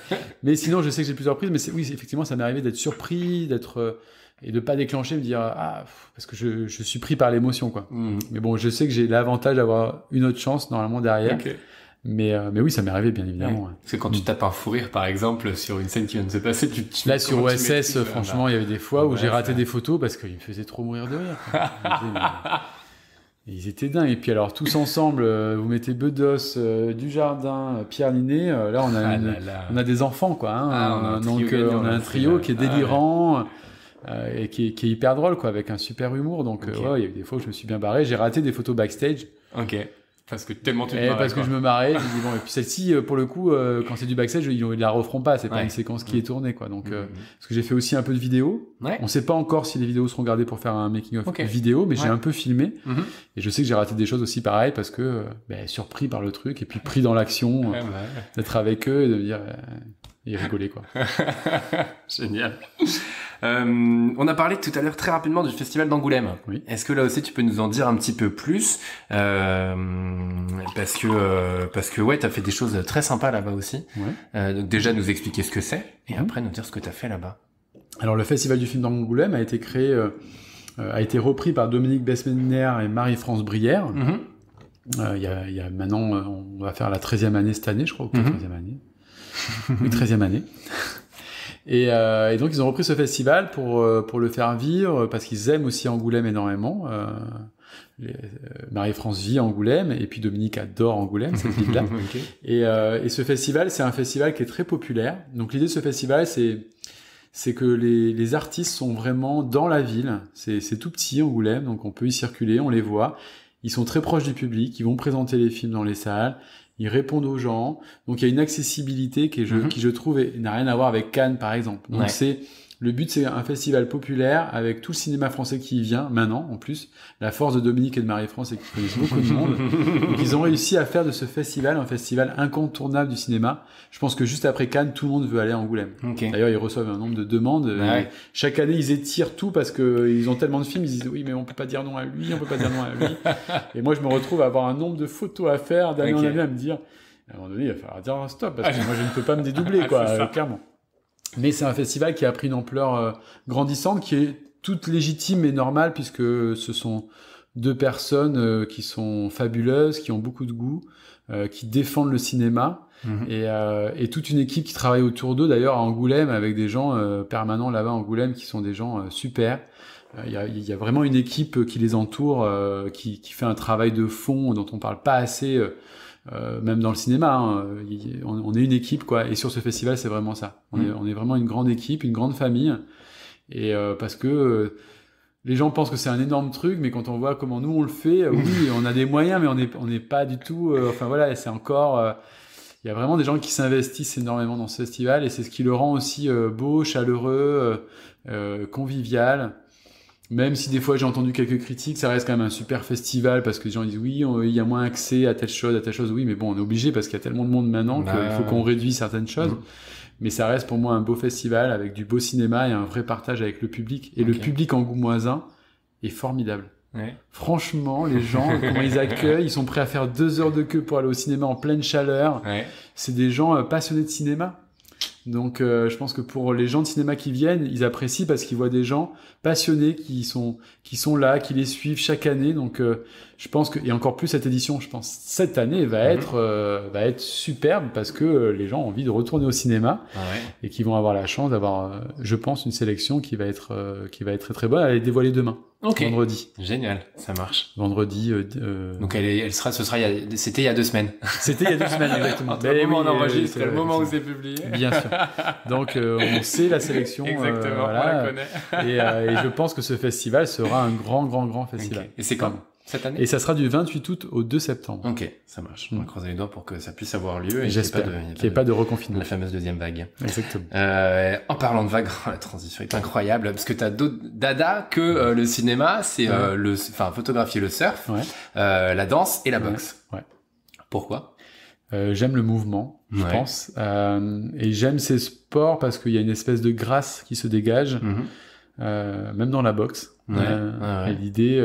Mais sinon, je sais que j'ai plusieurs prises. Mais oui, effectivement, ça m'est arrivé d'être surpris, d'être et de pas déclencher, me dire ah parce que je, suis pris par l'émotion quoi. Mm. Mais bon, je sais que j'ai l'avantage d'avoir une autre chance normalement derrière. Mais, euh, mais oui, ça m'est arrivé, bien évidemment. Parce que quand tu mm. tapes un fou rire, par exemple, sur une scène qui vient de se passer, tu, Là, sur OSS, franchement, il y avait des fois où j'ai raté des photos parce qu'ils me faisaient trop mourir de rire. Ils, étaient dingues. Et puis, alors, tous ensemble, euh, vous mettez Bedos, Du euh, Dujardin, Pierre Linet. là, on a, ah on a des enfants, quoi. donc, hein. ah, on a un trio qui est ah délirant. et qui est, hyper drôle quoi avec un super humour donc il y a eu des fois où je me suis bien barré j'ai raté des photos backstage ok parce que tellement tu te eh, marrais, Parce que je me marrais, je dis bon, et puis celle-ci, euh, pour le coup, euh, quand c'est du backstage, ils la referont pas, c'est pas une séquence qui mm. est tournée, quoi. Donc, mm, euh, mm, parce que j'ai fait aussi un peu de vidéo. Ouais. On sait pas encore si les vidéos seront gardées pour faire un making-of vidéo, mais j'ai un peu filmé. Mm-hmm. Et je sais que j'ai raté des choses aussi pareil parce que, euh, ben, surpris par le truc et puis pris dans l'action, d'être avec eux et de dire, et rigoler quoi. Génial. Euh, on a parlé tout à l'heure très rapidement du festival d'Angoulême. Oui. Est-ce que là aussi tu peux nous en dire un petit peu plus euh, Parce que euh, parce que ouais, t'as fait des choses très sympas là-bas aussi. déjà nous expliquer ce que c'est et mhm. après nous dire ce que t'as fait là-bas. Alors le festival du film d'Angoulême a été créé, a été repris par Dominique Bessemener et Marie-France Brière. Mhm. Il y, a, maintenant, on va faire la 13e année cette année, je crois, mhm. année une 13e année. Euh, et, donc ils ont repris ce festival pour euh, pour le faire vivre parce qu'ils aiment aussi Angoulême énormément. Euh, Marie-France vit Angoulême et puis Dominique adore Angoulême cette ville-là. et, ce festival, c'est un festival qui est très populaire. Donc l'idée de ce festival, c'est c'est que les, les, artistes sont vraiment dans la ville. C'est tout petit Angoulême, donc on peut y circuler, on les voit. Ils sont très proches du public, ils vont présenter les films dans les salles, ils répondent aux gens. Donc il y a une accessibilité qui, je, mhm. qui je trouve, n'a rien à voir avec Cannes, par exemple. Donc c'est le but, c'est un festival populaire avec tout le cinéma français qui y vient, maintenant en plus. La force de Dominique et de Marie-France, c'est qu'ils connaissent beaucoup de monde. ils ont réussi à faire de ce festival un festival incontournable du cinéma. Je pense que juste après Cannes, tout le monde veut aller à Angoulême. D'ailleurs, ils reçoivent un nombre de demandes. Bah chaque année, ils étirent tout parce qu'ils ont tellement de films, ils disent oui, mais on peut pas dire non à lui, on peut pas dire non à lui. et moi, je me retrouve à avoir un nombre de photos à faire d'année en année à me dire, à un moment donné, il va falloir dire stop parce que moi, je ne peux pas me dédoubler, ah, quoi, euh, clairement. Mais c'est un festival qui a pris une ampleur euh, grandissante, qui est toute légitime et normale, puisque ce sont deux personnes euh, qui sont fabuleuses, qui ont beaucoup de goût, euh, qui défendent le cinéma. Mhm. Et, toute une équipe qui travaille autour d'eux d'ailleurs à Angoulême avec des gens permanents là-bas à Angoulême qui sont des gens super. Il y, a, vraiment une équipe qui les entoure, qui, qui, fait un travail de fond dont on parle pas assez euh, même dans le cinéma, hein, on, est une équipe, quoi. Et sur ce festival, c'est vraiment ça. On, mm. est, vraiment une grande équipe, une grande famille. Et euh, parce que euh, les gens pensent que c'est un énorme truc, mais quand on voit comment nous on le fait, oui, on a des moyens, mais on n'est pas du tout. enfin voilà, c'est encore. Il y a vraiment des gens qui s'investissent énormément dans ce festival, et c'est ce qui le rend aussi beau, chaleureux, convivial même si des fois j'ai entendu quelques critiques, ça reste quand même un super festival parce que les gens disent oui, il y a moins accès à telle chose, à telle chose. Oui, mais bon, on est obligé parce qu'il y a tellement de monde maintenant qu'il bah, faut qu'on réduise certaines mmh. choses. Mais ça reste pour moi un beau festival avec du beau cinéma et un vrai partage avec le public. Et le public en angoumoisin est formidable. Franchement, les gens, comment ils accueillent, ils sont prêts à faire deux heures de queue pour aller au cinéma en pleine chaleur. C'est des gens euh, passionnés de cinéma. Donc euh, je pense que pour les gens de cinéma qui viennent, ils apprécient parce qu'ils voient des gens passionnés qui sont, qui sont là, qui les suivent chaque année. Donc euh, je pense que et encore plus cette édition, je pense cette année va mhm. être euh, va être superbe parce que les gens ont envie de retourner au cinéma ah et qui vont avoir la chance d'avoir je pense une sélection qui va être qui va être très très bonne, à les dévoiler demain. Ok. Vendredi. Génial, ça marche. Vendredi. Euh, euh, Donc elle, est, elle sera, ce sera, c'était il y a deux semaines. C'était il y a deux semaines exactement. Entre le on enregistre le euh, moment où c'est publié. Bien sûr. Donc euh, on sait la sélection. Exactement. voilà. On la connaît. et, et, je pense que ce festival sera un grand, grand, grand festival. Et c'est comme cette année Et ça sera du 28 août au 2 septembre. Ok, ça marche. On va mm. croiser les doigts pour que ça puisse avoir lieu et qu'il n'y ait, pas de reconfinement. La fameuse deuxième vague. Exactement. Euh, en parlant de vague, la transition est incroyable parce que tu as d'autres dada que euh, le cinéma, c'est euh, le, enfin photographier le surf, la danse et la boxe. Ouais. Pourquoi J'aime le mouvement, je pense, et j'aime ces sports parce qu'il y a une espèce de grâce qui se dégage, mhm. même dans la boxe. L'idée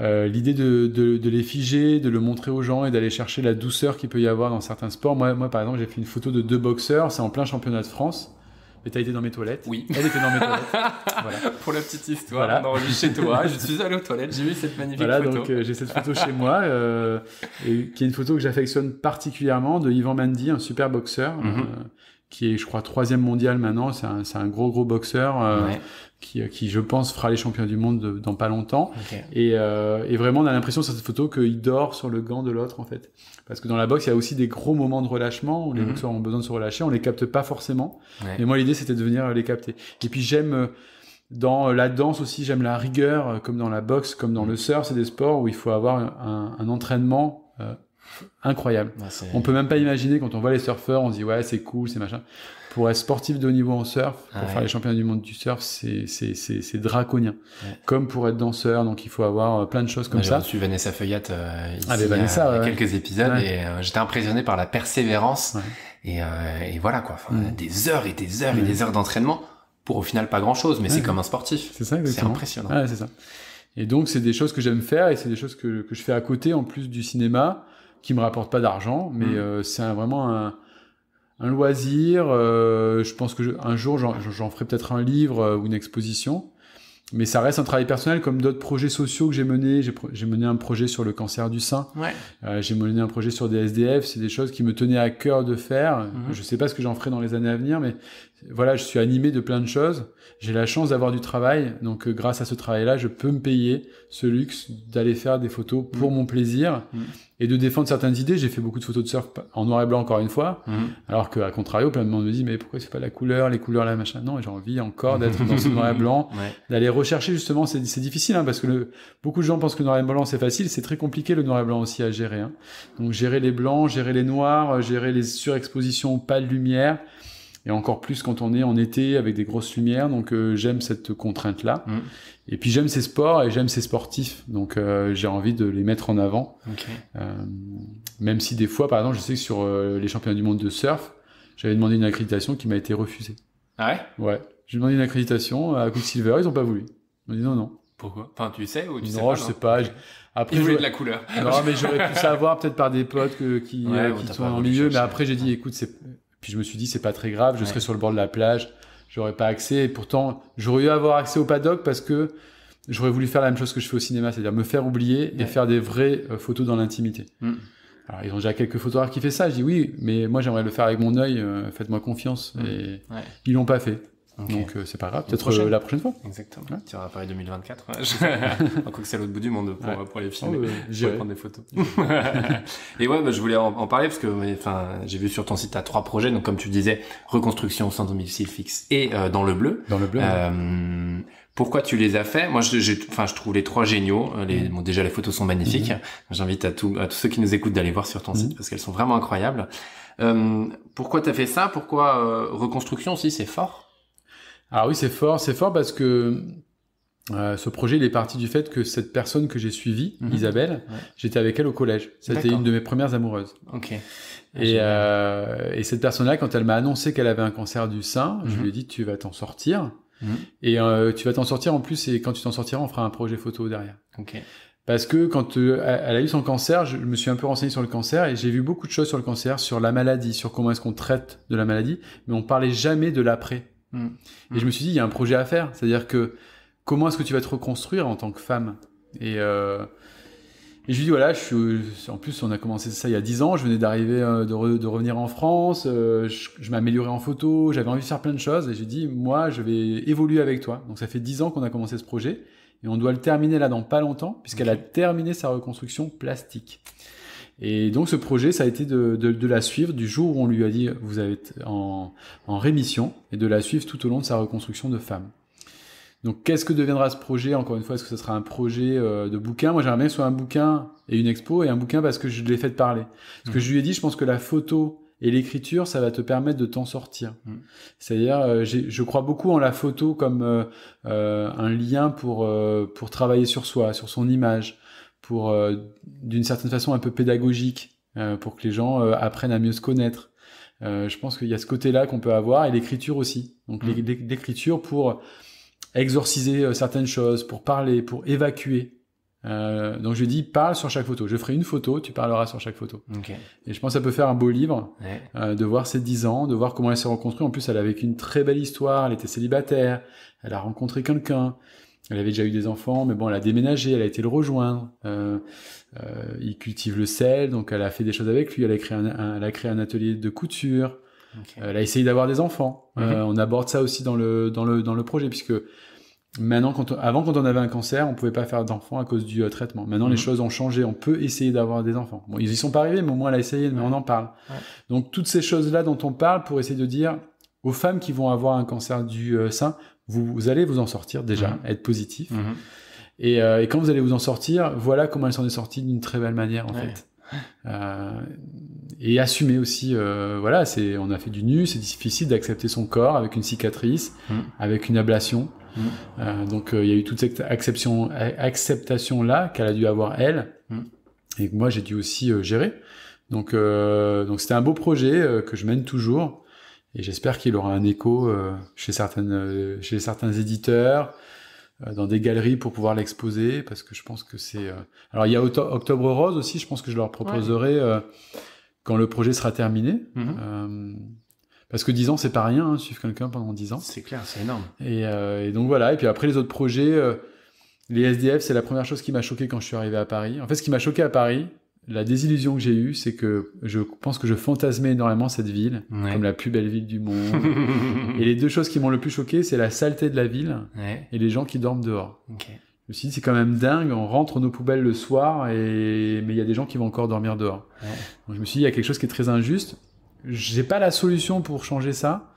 euh, l'idée de, de, de, les figer, de le montrer aux gens et d'aller chercher la douceur qu'il peut y avoir dans certains sports. Moi, moi par exemple, j'ai fait une photo de deux boxeurs, c'est en plein championnat de France. Mais t'as été dans mes toilettes. Oui. Elle était dans mes toilettes. Voilà. Pour la petite histoire, chez toi. Je suis allé aux toilettes, j'ai vu cette magnifique voilà, donc euh, j'ai cette photo chez moi, euh, qui est une photo que j'affectionne particulièrement de Yvan Mandy, un super boxeur. Mhm. qui est, je crois, troisième mondial maintenant. C'est un, un, gros, gros boxeur. Ouais qui, euh, qui je pense fera les champions du monde dans pas longtemps. Et, euh, et, vraiment, on a l'impression sur cette photo qu'il dort sur le gant de l'autre en fait. Parce que dans la boxe, il y a aussi des gros moments de relâchement où les mhm. boxeurs ont besoin de se relâcher, on les capte pas forcément. Et moi, l'idée, c'était de venir euh, les capter. Et puis j'aime euh, dans la danse aussi, j'aime la rigueur, comme dans la boxe, comme dans mhm. le surf, c'est des sports où il faut avoir un, un entraînement. incroyable. on peut même pas imaginer quand on voit les surfeurs, on se dit ouais c'est cool, c'est machin pour être sportif de haut niveau en surf, pour ah faire les championnats du monde du surf, c'est draconien. Comme pour être danseur, donc il faut avoir euh, plein de choses comme ça. J'ai suis Vanessa Feuillatte euh, ah, il y a quelques épisodes et euh, j'étais impressionné par la persévérance. Et, voilà quoi, mm. des heures et des heures et des mm. heures d'entraînement pour au final pas grand chose, mais c'est comme un sportif. C'est ça, C'est impressionnant. c'est Et donc c'est des choses que j'aime faire et c'est des choses que, que, je fais à côté en plus du cinéma qui me rapporte pas d'argent, mais mm. c'est vraiment un un loisir. Euh, je pense que un jour, j'en ferai peut-être un livre euh, ou une exposition. Mais ça reste un travail personnel comme d'autres projets sociaux que j'ai menés. J'ai mené un projet sur le cancer du sein. Euh, j'ai mené un projet sur des SDF. C'est des choses qui me tenaient à cœur de faire. Mm-hmm. Je ne sais pas ce que j'en ferai dans les années à venir, mais voilà, je suis animé de plein de choses. J'ai la chance d'avoir du travail, donc euh, grâce à ce travail-là, je peux me payer ce luxe d'aller faire des photos mm. pour mon plaisir mm. et de défendre certaines idées. J'ai fait beaucoup de photos de surf en noir et blanc encore une fois, mm. alors qu'à contrario, plein de monde me dit mais pourquoi c'est pas la couleur, les couleurs là machin. Non, j'ai envie encore d'être dans ce noir et blanc, d'aller rechercher justement. C'est difficile hein, parce que beaucoup de gens pensent que le noir et blanc c'est facile, c'est très compliqué le noir et blanc aussi à gérer. Hein. Donc gérer les blancs, gérer les noirs, gérer les surexpositions, pas de lumière et encore plus quand on est en été avec des grosses lumières. Donc euh, j'aime cette contrainte là. Mm. Et puis j'aime ces sports et j'aime ces sportifs. Donc euh, j'ai envie de les mettre en avant. Euh, même si des fois, par exemple, je sais que sur les championnats du monde de surf, j'avais demandé une accréditation qui m'a été refusée. Ah ouais. Ouais. J'ai demandé une accréditation à Silver, ils ont pas voulu. Ils m'ont dit non non. Pourquoi Enfin, tu sais ou tu non, sais pas Non, je sais pas. Après, il de la couleur. Non, mais j'aurais pu savoir peut-être par des potes qui, qui sont en milieu. Mais après, j'ai dit, écoute, c'est puis je me suis dit, c'est pas très grave, je serais serai sur le bord de la plage, j'aurais pas accès. Et pourtant, j'aurais eu à avoir accès au paddock parce que j'aurais voulu faire la même chose que je fais au cinéma, c'est-à-dire me faire oublier et faire des vraies euh, photos dans l'intimité. Mm. Alors, ils ont déjà quelques photographes qui fait ça. Je dis oui, mais moi, j'aimerais le faire avec mon œil. Euh, faites-moi confiance. Mm. Et ils l'ont pas fait. Donc euh, c'est pas grave, peut-être euh, la prochaine fois. Exactement. Tu iras à 2024. en quoi que c'est à l'autre bout du monde pour, pour les filmer, oh, euh, pour prendre des photos. et ouais, bah, je voulais en, parler parce que enfin, j'ai vu sur ton site, tu as trois projets. Donc comme tu disais, reconstruction sans domicile fixe et dans le bleu. Dans le bleu. Euh, Pourquoi tu les as fait Moi, je, enfin, je trouve les trois géniaux. Les, mm-hmm. déjà, les photos sont magnifiques. Mm-hmm. J'invite à, à tous ceux qui nous écoutent d'aller voir sur ton mm-hmm. site parce qu'elles sont vraiment incroyables. pourquoi tu as fait ça Pourquoi reconstruction aussi C'est fort alors ah oui, c'est fort, c'est fort parce que euh, ce projet, il est parti du fait que cette personne que j'ai suivie, mhm. Isabelle, j'étais avec elle au collège. C'était une de mes premières amoureuses. Ok. Euh, et, cette personne-là, quand elle m'a annoncé qu'elle avait un cancer du sein, je mhm. lui ai dit tu vas t'en sortir. Mhm. Et euh, tu vas t'en sortir en plus. Et quand tu t'en sortiras, on fera un projet photo derrière. Ok. Parce que quand elle a eu son cancer, je me suis un peu renseigné sur le cancer et j'ai vu beaucoup de choses sur le cancer, sur la maladie, sur comment est-ce qu'on traite de la maladie, mais on parlait jamais de l'après. Mm. Et je me suis dit, il y a un projet à faire. C'est-à-dire que comment est-ce que tu vas te reconstruire en tant que femme euh, et, je lui dis, voilà, en plus, on a commencé ça il y a 10 ans. Je venais d'arriver, euh, de, revenir en France. Euh, je, m'améliorais en photo. J'avais envie de faire plein de choses. Et j'ai dit, moi, je vais évoluer avec toi. Donc ça fait 10 ans qu'on a commencé ce projet. Et on doit le terminer là dans pas longtemps, puisqu'elle a terminé sa reconstruction plastique. Et donc ce projet, ça a été de, de, de, la suivre du jour où on lui a dit vous êtes en, en rémission et de la suivre tout au long de sa reconstruction de femme. Donc qu'est-ce que deviendra ce projet Encore une fois, est-ce que ce sera un projet euh, de bouquin Moi j'aimerais bien que ce soit un bouquin et une expo et un bouquin parce que je l'ai fait parler. Parce que mmh. je lui ai dit, je pense que la photo et l'écriture, ça va te permettre de t'en sortir. Mmh. C'est-à-dire, euh, je crois beaucoup en la photo comme euh, un lien pour, pour travailler sur soi, sur son image, pour, euh, d'une certaine façon, un peu pédagogique, euh, pour que les gens euh, apprennent à mieux se connaître. je pense qu'il y a ce côté-là qu'on peut avoir, et l'écriture aussi. Donc mm. l'écriture pour exorciser certaines choses, pour parler, pour évacuer. donc je dis parle sur chaque photo. Je ferai une photo, tu parleras sur chaque photo. Et je pense que ça peut faire un beau livre de voir ses dix ans, de voir comment elle s'est rencontrée. En plus, elle avait une très belle histoire. Elle était célibataire. Elle a rencontré quelqu'un. Elle avait déjà eu des enfants, mais bon, elle a déménagé, elle a été le rejoindre. Euh, euh il cultive le sel, donc elle a fait des choses avec lui. Elle a créé un, elle a créé un atelier de couture. Euh, elle a essayé d'avoir des enfants. Euh, mhm. on aborde ça aussi dans le dans le dans le projet, puisque maintenant, quand avant, quand on avait un cancer, on pouvait pas faire d'enfants à cause du traitement. Maintenant, les mhm. choses ont changé. On peut essayer d'avoir des enfants. Bon, ils y sont pas arrivés, mais au moins elle a essayé. Mais on en parle. Donc toutes ces choses là dont on parle pour essayer de dire aux femmes qui vont avoir un cancer du sein, vous, allez vous en sortir déjà, mhm. être positif. Mhm. Et, euh, et, quand vous allez vous en sortir, voilà comment elle s'en est sortie d'une très belle manière en fait. Euh, et assumer aussi, euh, voilà, c'est on a fait du nu, c'est difficile d'accepter son corps avec une cicatrice, mhm. avec une ablation. Euh, donc il y a eu toute cette acceptation, acceptation là qu'elle a dû avoir elle, et que moi j'ai dû aussi gérer. Donc donc c'était un beau projet que je mène toujours. Et j'espère qu'il aura un écho euh, chez, certaines, euh, chez certains éditeurs, euh, dans des galeries pour pouvoir l'exposer, parce que je pense que c'est... Alors il y a Octobre Rose aussi, je pense que je leur proposerai quand le projet sera terminé. Mm-hmm. Parce que 10 ans, c'est pas rien, hein, suivre quelqu'un pendant 10 ans. C'est clair, c'est énorme. Et, donc voilà, et puis après les autres projets, les SDF, c'est la première chose qui m'a choqué quand je suis arrivé à Paris. En fait, ce qui m'a choqué à Paris, la désillusion que j'ai eue, c'est que je pense que je fantasmais énormément cette ville, comme la plus belle ville du monde. et les deux choses qui m'ont le plus choqué, c'est la saleté de la ville et les gens qui dorment dehors. Je me suis dit, c'est quand même dingue, on rentre nos poubelles le soir, et... mais il y a des gens qui vont encore dormir dehors. je me suis dit, il y a quelque chose qui est très injuste. J'ai pas la solution pour changer ça,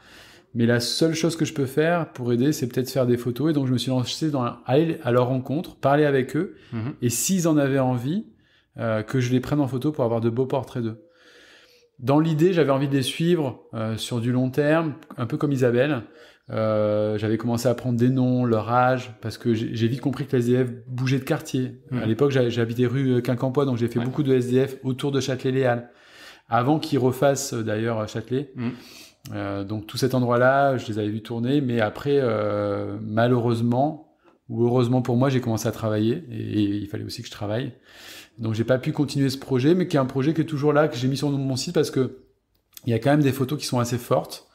mais la seule chose que je peux faire pour aider, c'est peut-être faire des photos. Et donc je me suis lancé dans, à, leur rencontre, parler avec eux, mhm. et s'ils en avaient envie, euh, que je les prenne en photo pour avoir de beaux portraits d'eux. Dans l'idée, j'avais envie de les suivre euh, sur du long terme, un peu comme Isabelle. Euh, j'avais commencé à prendre des noms, leur âge, parce que j'ai vite compris que les SDF bougeaient de quartier. Mmh. À l'époque, j'habitais rue Quincampoix, donc j'ai fait beaucoup de SDF autour de Châtelet-Léal, avant qu'ils refassent d'ailleurs Châtelet. Mmh. donc tout cet endroit-là, je les avais vus tourner, mais après, malheureusement, où heureusement pour moi j'ai commencé à travailler et, il fallait aussi que je travaille. Donc j'ai pas pu continuer ce projet, mais qui est un projet qui est toujours là, que j'ai mis sur mon site parce que il y a quand même des photos qui sont assez fortes.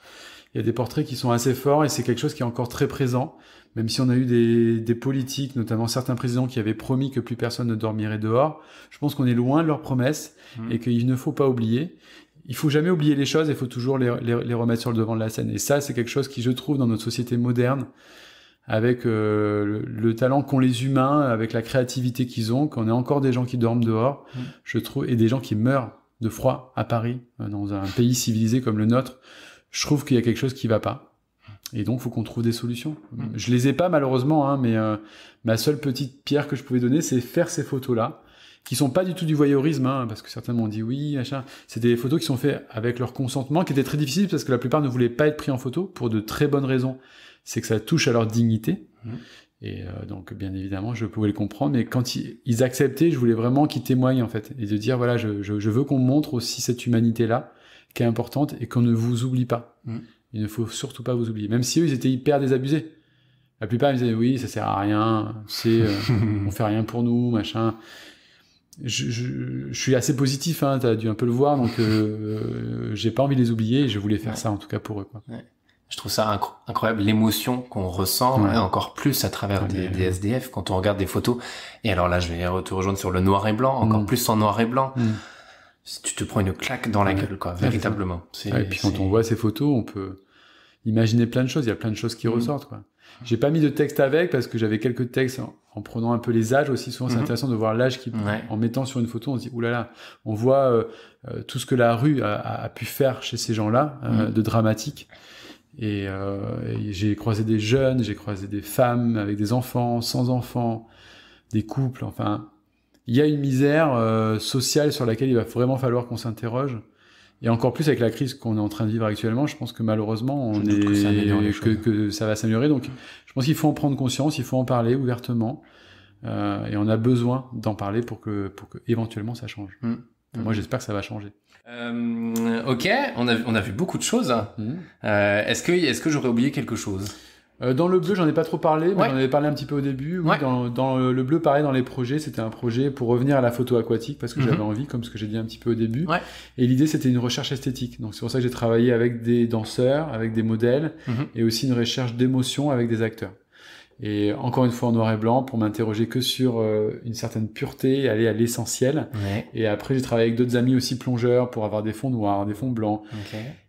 Il y a des portraits qui sont assez forts et c'est quelque chose qui est encore très présent, même si on a eu des, des politiques, notamment certains présidents qui avaient promis que plus personne ne dormirait dehors. Je pense qu'on est loin de leurs promesses mmh. et qu'il ne faut pas oublier il faut jamais oublier les choses, il faut toujours les, les, les, remettre sur le devant de la scène. Et ça, c'est quelque chose qui, je trouve, dans notre société moderne, avec euh, le, talent qu'ont les humains, avec la créativité qu'ils ont, qu'on ait encore des gens qui dorment dehors, mm. je trouve, et des gens qui meurent de froid à Paris, euh, dans un pays civilisé comme le nôtre, je trouve qu'il y a quelque chose qui va pas. Et donc, faut qu'on trouve des solutions. Mm. Je les ai pas malheureusement, hein, mais euh, ma seule petite pierre que je pouvais donner, c'est faire ces photos-là, qui sont pas du tout du voyeurisme, hein, parce que certains m'ont dit oui, machin. C'est des photos qui sont faites avec leur consentement, qui étaient très difficiles parce que la plupart ne voulaient pas être pris en photo pour de très bonnes raisons c'est que ça touche à leur dignité. Mmh. Et euh, donc, bien évidemment, je pouvais les comprendre. Mais quand ils, ils acceptaient, je voulais vraiment qu'ils témoignent, en fait. Et de dire, voilà, je, je, je veux qu'on montre aussi cette humanité-là, qui est importante, et qu'on ne vous oublie pas. Mmh. Il ne faut surtout pas vous oublier. Même si eux, ils étaient hyper désabusés. La plupart, ils disaient, oui, ça sert à rien, c'est, euh, on fait rien pour nous, machin. Je, je, je, suis assez positif, hein, tu as dû un peu le voir, donc euh, j'ai pas envie de les oublier et je voulais faire ça en tout cas pour eux. Quoi je trouve ça incroyable l'émotion qu'on ressent encore plus à travers des, SDF quand on regarde des photos. Et alors là, je vais te rejoindre sur le noir et blanc, encore mm. plus en noir et blanc. Mm. Tu te prends une claque dans la gueule, quoi, véritablement. et puis quand on voit ces photos, on peut imaginer plein de choses. Il y a plein de choses qui mm. ressortent, quoi. J'ai pas mis de texte avec parce que j'avais quelques textes en, prenant un peu les âges aussi. Souvent, c'est mm-hmm. intéressant de voir l'âge qui, en mettant sur une photo, on se dit oulala, là là, on voit euh, euh, tout ce que la rue a, pu faire chez ces gens-là euh, de dramatique. Et, euh, j'ai croisé des jeunes, j'ai croisé des femmes avec des enfants, sans enfants, des couples. Enfin, il y a une misère euh, sociale sur laquelle il va vraiment falloir qu'on s'interroge. Et encore plus avec la crise qu'on est en train de vivre actuellement, je pense que malheureusement, on est que ça, que, ça, va s'améliorer. Donc, je pense qu'il faut en prendre conscience, il faut en parler ouvertement, euh, et on a besoin d'en parler pour que, pour que éventuellement ça change. Mmh. Moi, j'espère que ça va changer. Euh, ok, on a, on a vu beaucoup de choses. Mhm. Euh, est-ce que, est que j'aurais oublié quelque chose euh, dans le bleu, j'en ai pas trop parlé, mais j'en avais parlé un petit peu au début. dans, euh, le bleu, pareil, dans les projets, c'était un projet pour revenir à la photo aquatique parce que mhm. j'avais envie, comme ce que j'ai dit un petit peu au début. Et l'idée, c'était une recherche esthétique. Donc c'est pour ça que j'ai travaillé avec des danseurs, avec des modèles, mhm. et aussi une recherche d'émotion avec des acteurs et encore une fois en noir et blanc pour m'interroger que sur euh, une certaine pureté, aller à l'essentiel. Et après, j'ai travaillé avec d'autres amis aussi plongeurs pour avoir des fonds noirs, des fonds blancs.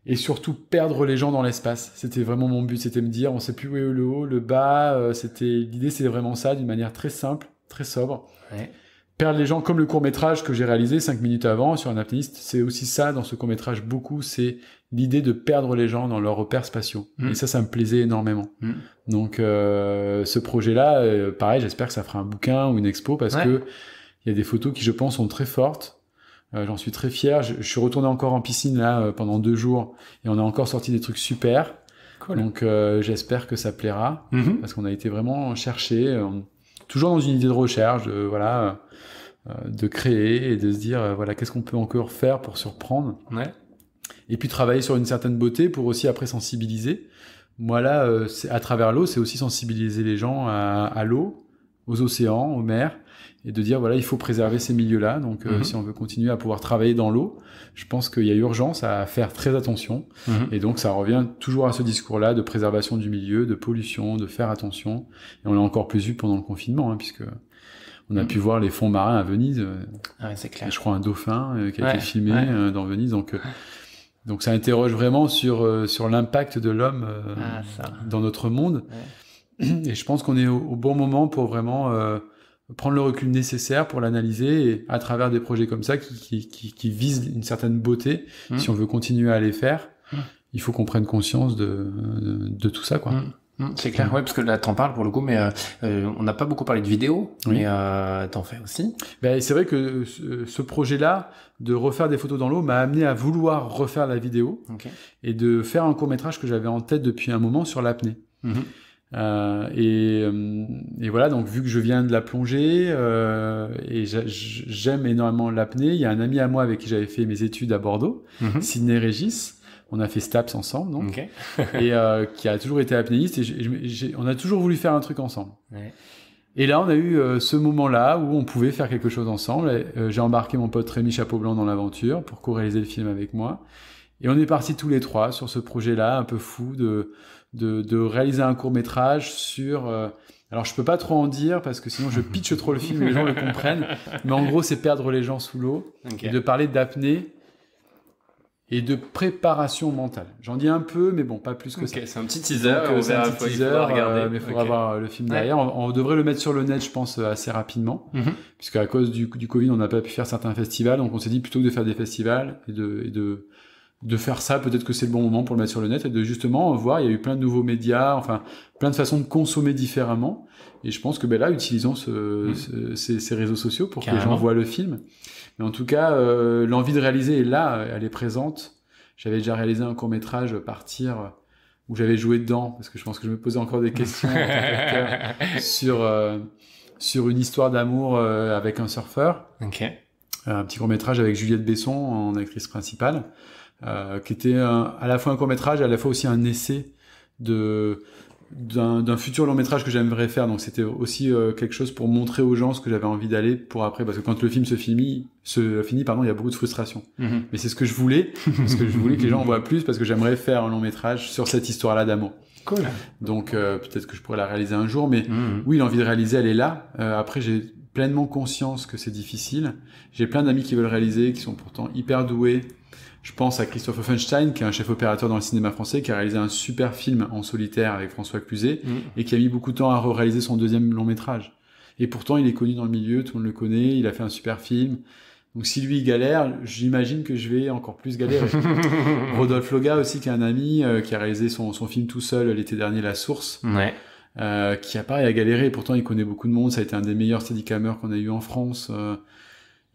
Et surtout perdre les gens dans l'espace. C'était vraiment mon but, c'était me dire on sait plus où est le haut, le bas. Euh, c'était l'idée, c'est vraiment ça, d'une manière très simple, très sobre. Ouais. Perdre les gens comme le court métrage que j'ai réalisé cinq minutes avant sur un apnéiste, c'est aussi ça dans ce court métrage beaucoup. C'est l'idée de perdre les gens dans leurs repères spatiaux. Mm. Et ça, ça me plaisait énormément. Mm. Donc, euh, ce projet-là, euh, pareil, j'espère que ça fera un bouquin ou une expo parce que il y a des photos qui, je pense, sont très fortes. Euh, j'en suis très fier. Je, suis retourné encore en piscine là pendant deux jours et on a encore sorti des trucs super. Donc, j'espère que ça plaira mm-hmm. parce qu'on a été vraiment chercher, toujours dans une idée de recherche, voilà, de créer et de se dire voilà qu'est-ce qu'on peut encore faire pour surprendre. Ouais et puis travailler sur une certaine beauté pour aussi après sensibiliser. Moi là, euh, à travers l'eau, c'est aussi sensibiliser les gens à, à l'eau, aux océans, aux mers, et de dire voilà, il faut préserver ces milieux-là. Donc, euh, mhm. si on veut continuer à pouvoir travailler dans l'eau, je pense qu'il y a urgence à faire très attention. Mhm. Et donc, ça revient toujours à ce discours-là de préservation du milieu, de pollution, de faire attention. Et on l'a encore plus vu pendant le confinement, hein, puisque on a mhm. pu voir les fonds marins à Venise. Euh, ah, c'est clair. Je crois un dauphin qui a été filmé dans Venise. Donc, donc ça interroge vraiment sur, euh, sur l'impact de l'homme euh, ah, dans notre monde. Et je pense qu'on est au, bon moment pour vraiment euh, prendre le recul nécessaire pour l'analyser et à travers des projets comme ça qui, qui, qui, visent une certaine beauté, mmh. si on veut continuer à les faire, mmh. il faut qu'on prenne conscience de, de, tout ça. quoi. Mmh. Mmh, c'est clair, ouais, parce que là, t'en parles pour le coup, mais euh, euh on n'a pas beaucoup parlé de vidéo, mais euh, t'en fais aussi. Ben, c'est vrai que euh, ce, projet-là, de refaire des photos dans l'eau, m'a amené à vouloir refaire la vidéo et de faire un court-métrage que j'avais en tête depuis un moment sur l'apnée. Mmh. euh, et, euh, et, voilà, donc vu que je viens de la plongée et j'aime énormément l'apnée, il y a un ami à moi avec qui j'avais fait mes études à Bordeaux, mmh. Sidney Régis, on a fait STAPS ensemble, donc, et euh, qui a toujours été apnéiste, et on a toujours voulu faire un truc ensemble. Et là, on a eu euh, ce moment-là où on pouvait faire quelque chose ensemble. Euh, j'ai embarqué mon pote Rémi Chapeau Blanc dans l'aventure pour co-réaliser le film avec moi. Et on est partis tous les trois sur ce projet-là, un peu fou, de, de, réaliser un court métrage sur... alors, je peux pas trop en dire parce que sinon je pitche trop le film, et les gens le comprennent. Mais en gros, c'est perdre les gens sous l'eau et de parler d'apnée et de préparation mentale. J'en dis un peu, mais bon, pas plus que ça. C'est un petit teaser. Euh, un petit teaser, il euh, mais il faudra voir le film derrière. On, devrait le mettre sur le net, je pense, euh, assez rapidement, Puisqu'à mhm. puisque à cause du, Covid, on n'a pas pu faire certains festivals. Donc on s'est dit plutôt que de faire des festivals et de, de, faire ça, peut-être que c'est le bon moment pour le mettre sur le net et de justement voir. Il y a eu plein de nouveaux médias, enfin plein de façons de consommer différemment. Et je pense que ben là, utilisons mhm. ces, réseaux sociaux pour que les gens voient le film. Mais en tout cas, euh, l'envie de réaliser est là, elle est présente. J'avais déjà réalisé un court métrage, Partir, où j'avais joué dedans, parce que je pense que je me posais encore des questions sur, euh, sur une histoire d'amour euh, avec un surfeur. Un petit court métrage avec Juliette Besson en actrice principale, qui était à la fois un court métrage, à la fois aussi un essai de d'un futur long métrage que j'aimerais faire. Donc c'était aussi euh, quelque chose pour montrer aux gens ce que j'avais envie d'aller pour après. Parce que quand le film se finit, se finit pardon, il y a beaucoup de frustration. Mhm. Mais c'est ce que je voulais, parce que je voulais que les gens en voient plus, parce que j'aimerais faire un long métrage sur cette histoire-là d'amour. Donc euh, peut-être que je pourrais la réaliser un jour, mais mhm. oui, l'envie de réaliser, elle est là. Euh, après, j'ai pleinement conscience que c'est difficile. J'ai plein d'amis qui veulent réaliser, qui sont pourtant hyper doués, je pense à Christophe Offenstein, qui est un chef opérateur dans le cinéma français, qui a réalisé un super film en solitaire avec François Cluzet, mm. et qui a mis beaucoup de temps à réaliser son deuxième long métrage. Et pourtant, il est connu dans le milieu, tout le monde le connaît, il a fait un super film. Donc si lui il galère, j'imagine que je vais encore plus galérer. Rodolphe Loga aussi, qui est un ami, euh, qui a réalisé son, film tout seul l'été dernier, La Source. Ouais. Euh, qui a pareil à galérer, pourtant il connaît beaucoup de monde, ça a été un des meilleurs steadicamers qu'on a eu en France. Euh,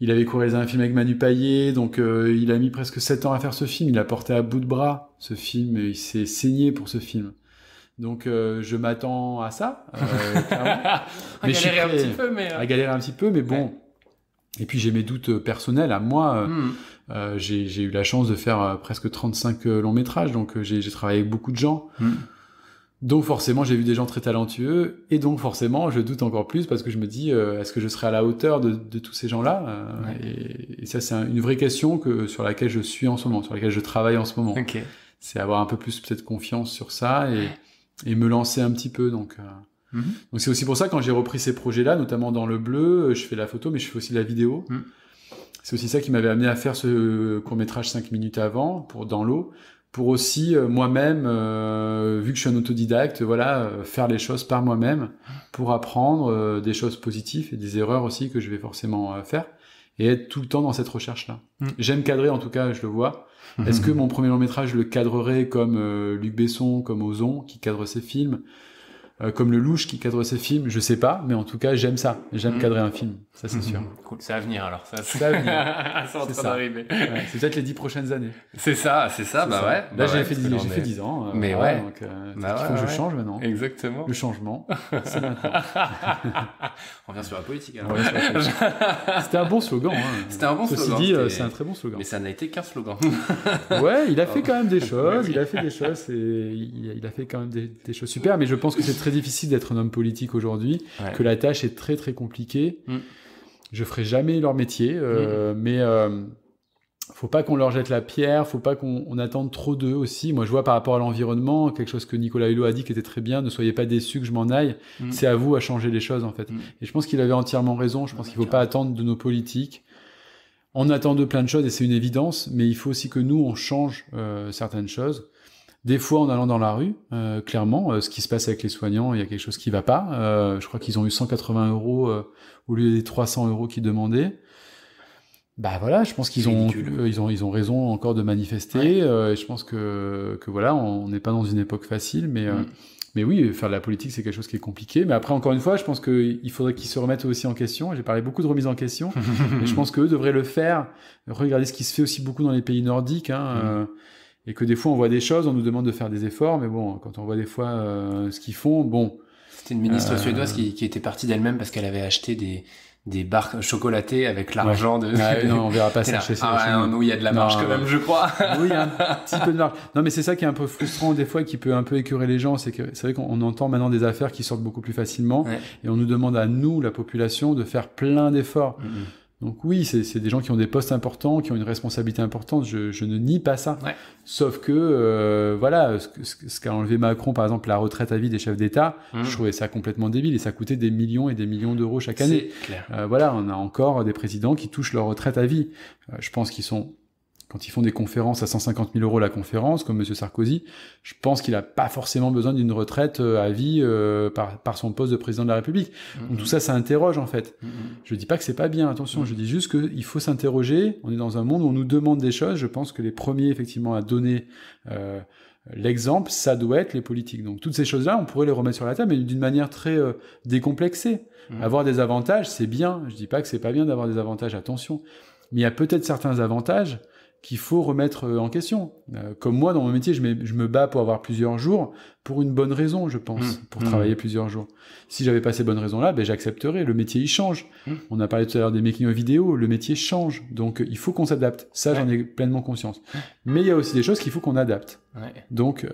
il avait couru dans un film avec Manu Paillet, donc euh, il a mis presque 7 ans à faire ce film. Il a porté à bout de bras ce film, et il s'est saigné pour ce film. Donc euh, je m'attends à ça. à galérer un petit peu, mais... bon. Et puis j'ai mes doutes euh, personnels à moi. Hmm. j'ai eu la chance de faire presque 35 longs métrages, donc j'ai travaillé avec beaucoup de gens. Hmm. Donc forcément, j'ai vu des gens très talentueux, et donc forcément, je doute encore plus parce que je me dis, euh, est-ce que je serai à la hauteur de, tous ces gens-là euh, et, ça, c'est une vraie question que sur laquelle je suis en ce moment, sur laquelle je travaille en ce moment. C'est avoir un peu plus peut-être confiance sur ça et, me lancer un petit peu. Donc, euh, mhm. donc c'est aussi pour ça quand j'ai repris ces projets-là, notamment dans le bleu, je fais la photo, mais je fais aussi la vidéo. Mhm. C'est aussi ça qui m'avait amené à faire ce court métrage cinq minutes avant pour dans l'eau pour aussi euh, moi-même, euh, vu que je suis un autodidacte, voilà, euh, faire les choses par moi-même pour apprendre des choses positives et des erreurs aussi que je vais forcément faire et être tout le temps dans cette recherche-là. Mm. J'aime cadrer en tout cas, je le vois. Est-ce que mon premier long métrage je le cadrerai comme Luc Besson, comme Ozon qui cadre ses films euh, comme le louche qui cadre ses films, je sais pas, mais en tout cas, j'aime ça. J'aime mm. cadrer un film, ça c'est mm-hmm. sûr. Cool, c'est à venir alors. Ça, c'est à venir. c'est en train d'arriver. Ouais, c'est peut-être les dix prochaines années. C'est ça, c'est ça, bah ouais. Là, bah j'ai fait, dix, fait 10 ans. Euh, mais ouais. Donc, euh, bah il faut que je change maintenant. Exactement. Le changement, c'est On revient sur la politique alors. C'était un bon slogan. Hein. C'était un bon Ceci slogan. dit, c'est un très bon slogan. Mais ça n'a été qu'un slogan. ouais, il a fait quand même des choses. Il a fait des choses. Il a fait quand même des choses super, mais je pense que c'est très difficile d'être un homme politique aujourd'hui, que la tâche est très très compliquée. Mm. Je ferai jamais leur métier, euh, mm. mais euh, faut pas qu'on leur jette la pierre, faut pas qu'on attende trop d'eux aussi. Moi, je vois par rapport à l'environnement, quelque chose que Nicolas Hulot a dit qui était très bien, ne soyez pas déçus que je m'en aille. Mm. C'est à vous à changer les choses en fait. Et je pense qu'il avait entièrement raison. Je pense qu'il faut pas attendre de nos politiques on attend de plein de choses et c'est une évidence, mais il faut aussi que nous, on change euh, certaines choses des fois en allant dans la rue, euh, clairement, euh, ce qui se passe avec les soignants, il y a quelque chose qui va pas. Euh, je crois qu'ils ont eu 180 euros euh, au lieu des 300 euros qu'ils demandaient. Bah voilà, je pense qu'ils ont, ils ont, ils ont raison encore de manifester. Et je pense que, que voilà, on n'est pas dans une époque facile, mais, mm. mais oui, faire de la politique, c'est quelque chose qui est compliqué. Mais après, encore une fois, je pense qu'il faudrait qu'ils se remettent aussi en question. J'ai parlé beaucoup de remise en question, et je pense qu'eux devraient le faire. Regardez ce qui se fait aussi beaucoup dans les pays nordiques. Hein, mm et que des fois on voit des choses, on nous demande de faire des efforts, mais bon, quand on voit des fois euh, ce qu'ils font, bon. C'était une ministre euh, suédoise qui, qui, était partie d'elle-même parce qu'elle avait acheté des des barres chocolatées avec l'argent de. non, on verra pas ça chez ça. Ah, ouais, il y a de la marge quand même, je crois. oui, il y a un petit peu de marge. Non, mais c'est ça qui est un peu frustrant des fois, qui peut un peu écœurer les gens, c'est que c'est vrai qu'on entend maintenant des affaires qui sortent beaucoup plus facilement, et on nous demande à nous, la population, de faire plein d'efforts. Donc oui, c'est des gens qui ont des postes importants, qui ont une responsabilité importante, je, ne nie pas ça. Sauf que, euh, voilà, ce, qu'a enlevé Macron, par exemple, la retraite à vie des chefs d'État, hum. je trouvais ça complètement débile et ça coûtait des millions et des millions d'euros chaque année. Euh, voilà, on a encore des présidents qui touchent leur retraite à vie. Euh, je pense qu'ils sont quand ils font des conférences à 150 000 euros la conférence, comme Monsieur Sarkozy, je pense qu'il n'a pas forcément besoin d'une retraite euh, à vie euh, par, son poste de président de la République. Mm-hmm. Donc tout ça, ça interroge en fait. Mm-hmm. Je ne dis pas que c'est pas bien, attention, mm-hmm. je dis juste qu'il faut s'interroger. On est dans un monde où on nous demande des choses. Je pense que les premiers effectivement à donner euh, l'exemple, ça doit être les politiques. Donc toutes ces choses-là, on pourrait les remettre sur la table, mais d'une manière très décomplexée. Avoir des avantages, c'est bien. Je ne dis pas que c'est pas bien d'avoir des avantages, attention. Mais il y a peut-être certains avantages qu'il faut remettre euh, en question. Euh, comme moi, dans mon métier, je, je, me bats pour avoir plusieurs jours pour une bonne raison, je pense, mmh. pour travailler mmh. plusieurs jours. Si j'avais pas ces bonnes raisons-là, ben, j'accepterais. Le métier, il change. Mmh. On a parlé tout à l'heure des making-of vidéo. Le métier change. Donc, euh, il faut qu'on s'adapte. Ça, j'en ai pleinement conscience. Mais il y a aussi des choses qu'il faut qu'on adapte. Donc,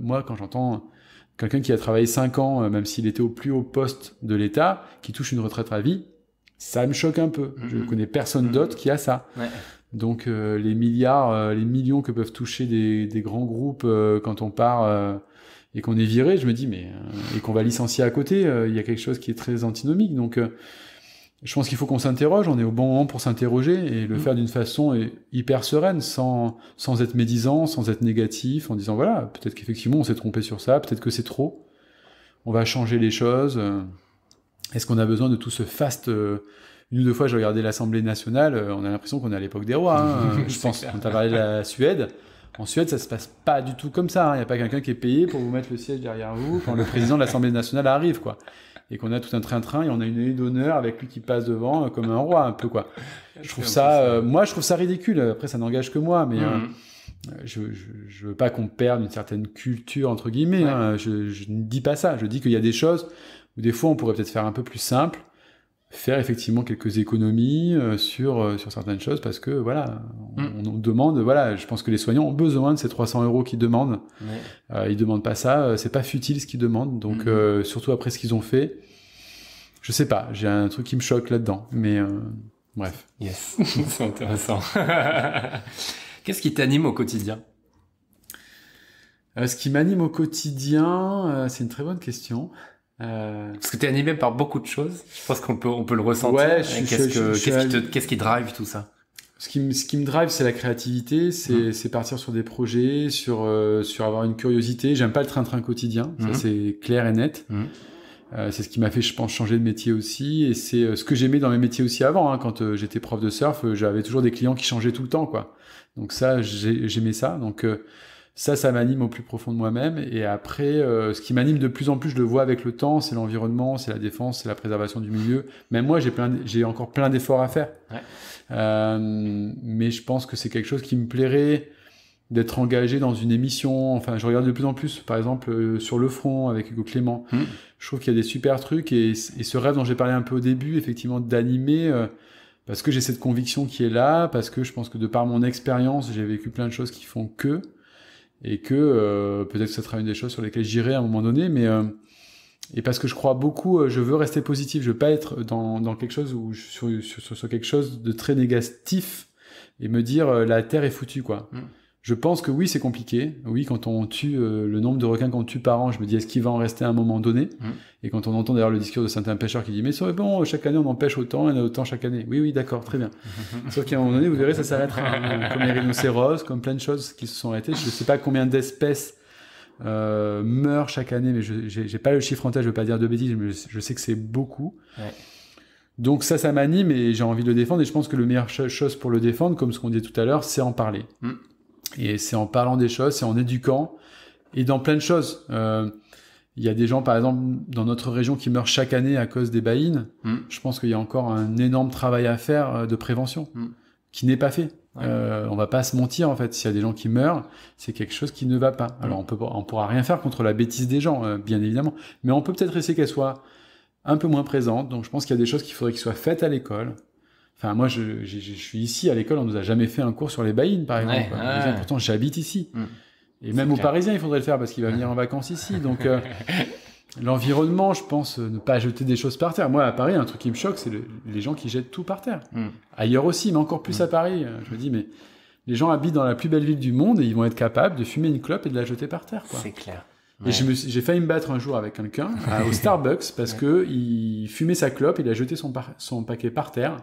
moi, quand j'entends quelqu'un qui a travaillé cinq ans, même s'il était au plus haut poste de l'État, qui touche une retraite à vie, ça me choque un peu. Je ne connais personne d'autre qui a ça. Donc euh, les milliards, euh, les millions que peuvent toucher des, grands groupes euh, quand on part et qu'on est viré, je me dis mais et qu'on va licencier à côté, il y a quelque chose qui est très antinomique. Donc je pense qu'il faut qu'on s'interroge. On est au bon moment pour s'interroger et le mmh. faire d'une façon hyper sereine, sans sans être médisant, sans être négatif, en disant voilà peut-être qu'effectivement on s'est trompé sur ça, peut-être que c'est trop. On va changer les choses. Est-ce qu'on a besoin de tout ce fast une ou deux fois, j'ai regardé l'Assemblée nationale, euh, on a l'impression qu'on est à l'époque des rois. Hein. je pense, quand t'as parlé de la Suède. En Suède, ça se passe pas du tout comme ça. Il hein. n'y a pas quelqu'un qui est payé pour vous mettre le siège derrière vous quand le président de l'Assemblée nationale arrive, quoi. Et qu'on a tout un train-train et on a une année d'honneur avec lui qui passe devant euh, comme un roi, un peu, quoi. Je trouve ça, euh, moi, je trouve ça ridicule. Après, ça n'engage que moi, mais. Hum. Je, je, veux pas qu'on perde une certaine culture entre guillemets. Hein. Je, je, ne dis pas ça. Je dis qu'il y a des choses où des fois on pourrait peut-être faire un peu plus simple faire effectivement quelques économies euh, sur, euh, sur certaines choses parce que voilà, on, mm. demande, voilà, je pense que les soignants ont besoin de ces 300 euros qu'ils demandent. Euh, ils demandent pas ça, euh, c'est pas futile ce qu'ils demandent. Donc mm-hmm. surtout après ce qu'ils ont fait, je sais pas, j'ai un truc qui me choque là-dedans, mais bref. Yes, c'est intéressant. Qu'est-ce qui t'anime au quotidien Ce qui m'anime au quotidien, c'est une très bonne question. Euh, parce que tu es animé par beaucoup de choses. Je pense qu'on peut, on peut le ressentir. Ouais, qu'est-ce, que, qui, te, qu'est-ce qui drive tout ça ce qui, me, ce qui me drive, c'est la créativité, c'est mmh. c'est partir sur des projets, sur, euh, sur avoir une curiosité. J'aime pas le train-train quotidien, ça mmh. c'est clair et net. Mmh. Euh, c'est ce qui m'a fait, je pense, changer de métier aussi. Et c'est ce que j'aimais dans mes métiers aussi avant. Hein. Quand j'étais prof de surf, j'avais toujours des clients qui changeaient tout le temps, quoi. Donc ça, j'aimais ça. Donc ça, ça m'anime au plus profond de moi-même. Et après, euh, ce qui m'anime de plus en plus, je le vois avec le temps, c'est l'environnement, c'est la défense, c'est la préservation du milieu. Même moi, j'ai plein, j'ai encore plein d'efforts à faire. Ouais. Euh, mais je pense que c'est quelque chose qui me plairait d'être engagé dans une émission. Enfin, je regarde de plus en plus, par exemple, euh, sur le front avec Hugo Clément. Hmm. Je trouve qu'il y a des super trucs et, et ce rêve dont j'ai parlé un peu au début, effectivement, d'animer, euh, parce que j'ai cette conviction qui est là, parce que je pense que de par mon expérience, j'ai vécu plein de choses qui font que et que euh, peut-être que ça sera une des choses sur lesquelles j'irai à un moment donné, mais euh, et parce que je crois beaucoup, euh, je veux rester positif, je veux pas être dans, dans quelque chose ou sur, sur, sur, quelque chose de très négatif et me dire la terre est foutue quoi. Mm. Je pense que oui, c'est compliqué. Oui, quand on tue euh, le nombre de requins qu'on tue par an, je me dis est-ce qu'il va en rester à un moment donné mmh. Et quand on entend d'ailleurs le discours de certains pêcheurs qui dit mais bon, chaque année on en pêche autant, il en a autant chaque année. Oui, oui, d'accord, très bien. Sauf qu'à un moment donné, vous verrez, ça s'arrêtera. Hein, comme les rhinocéros, comme plein de choses qui se sont arrêtées. Je ne sais pas combien d'espèces euh, meurent chaque année, mais je n'ai pas le chiffre en tête, je ne veux pas dire de bêtises, mais je, sais que c'est beaucoup. Donc ça, ça m'anime et j'ai envie de le défendre. Et je pense que le meilleur chose pour le défendre, comme ce qu'on dit tout à l'heure, c'est en parler. Mmh. Et c'est en parlant des choses, c'est en éduquant et dans plein de choses. Euh, il y a des gens, par exemple, dans notre région qui meurent chaque année à cause des baïnes. Hmm. Je pense qu'il y a encore un énorme travail à faire euh, de prévention hmm. qui n'est pas fait. On Euh, on va pas se mentir en fait. S'il y a des gens qui meurent, c'est quelque chose qui ne va pas. Hmm. Alors on peut, on pourra rien faire contre la bêtise des gens, euh, bien évidemment. Mais on peut peut-être essayer qu'elle soit un peu moins présente. Donc je pense qu'il y a des choses qu'il faudrait qu'il soient faites à l'école. Enfin, moi, je, suis ici à l'école, on nous a jamais fait un cours sur les baïnes, par exemple. Pourtant, j'habite ici. Mm. Et même aux Parisiens, il faudrait le faire parce qu'il va venir en vacances ici. Donc, euh, l'environnement, je pense, euh, ne pas jeter des choses par terre. Moi, à Paris, un truc qui me choque, c'est les gens qui jettent tout par terre. Mm. Ailleurs aussi, mais encore plus mm. à Paris. Euh, je me dis, mais les gens habitent dans la plus belle ville du monde et ils vont être capables de fumer une clope et de la jeter par terre. C'est clair. Et j'ai failli me battre un jour avec quelqu'un euh, au Starbucks parce que il fumait sa clope, il a jeté son, son paquet par terre.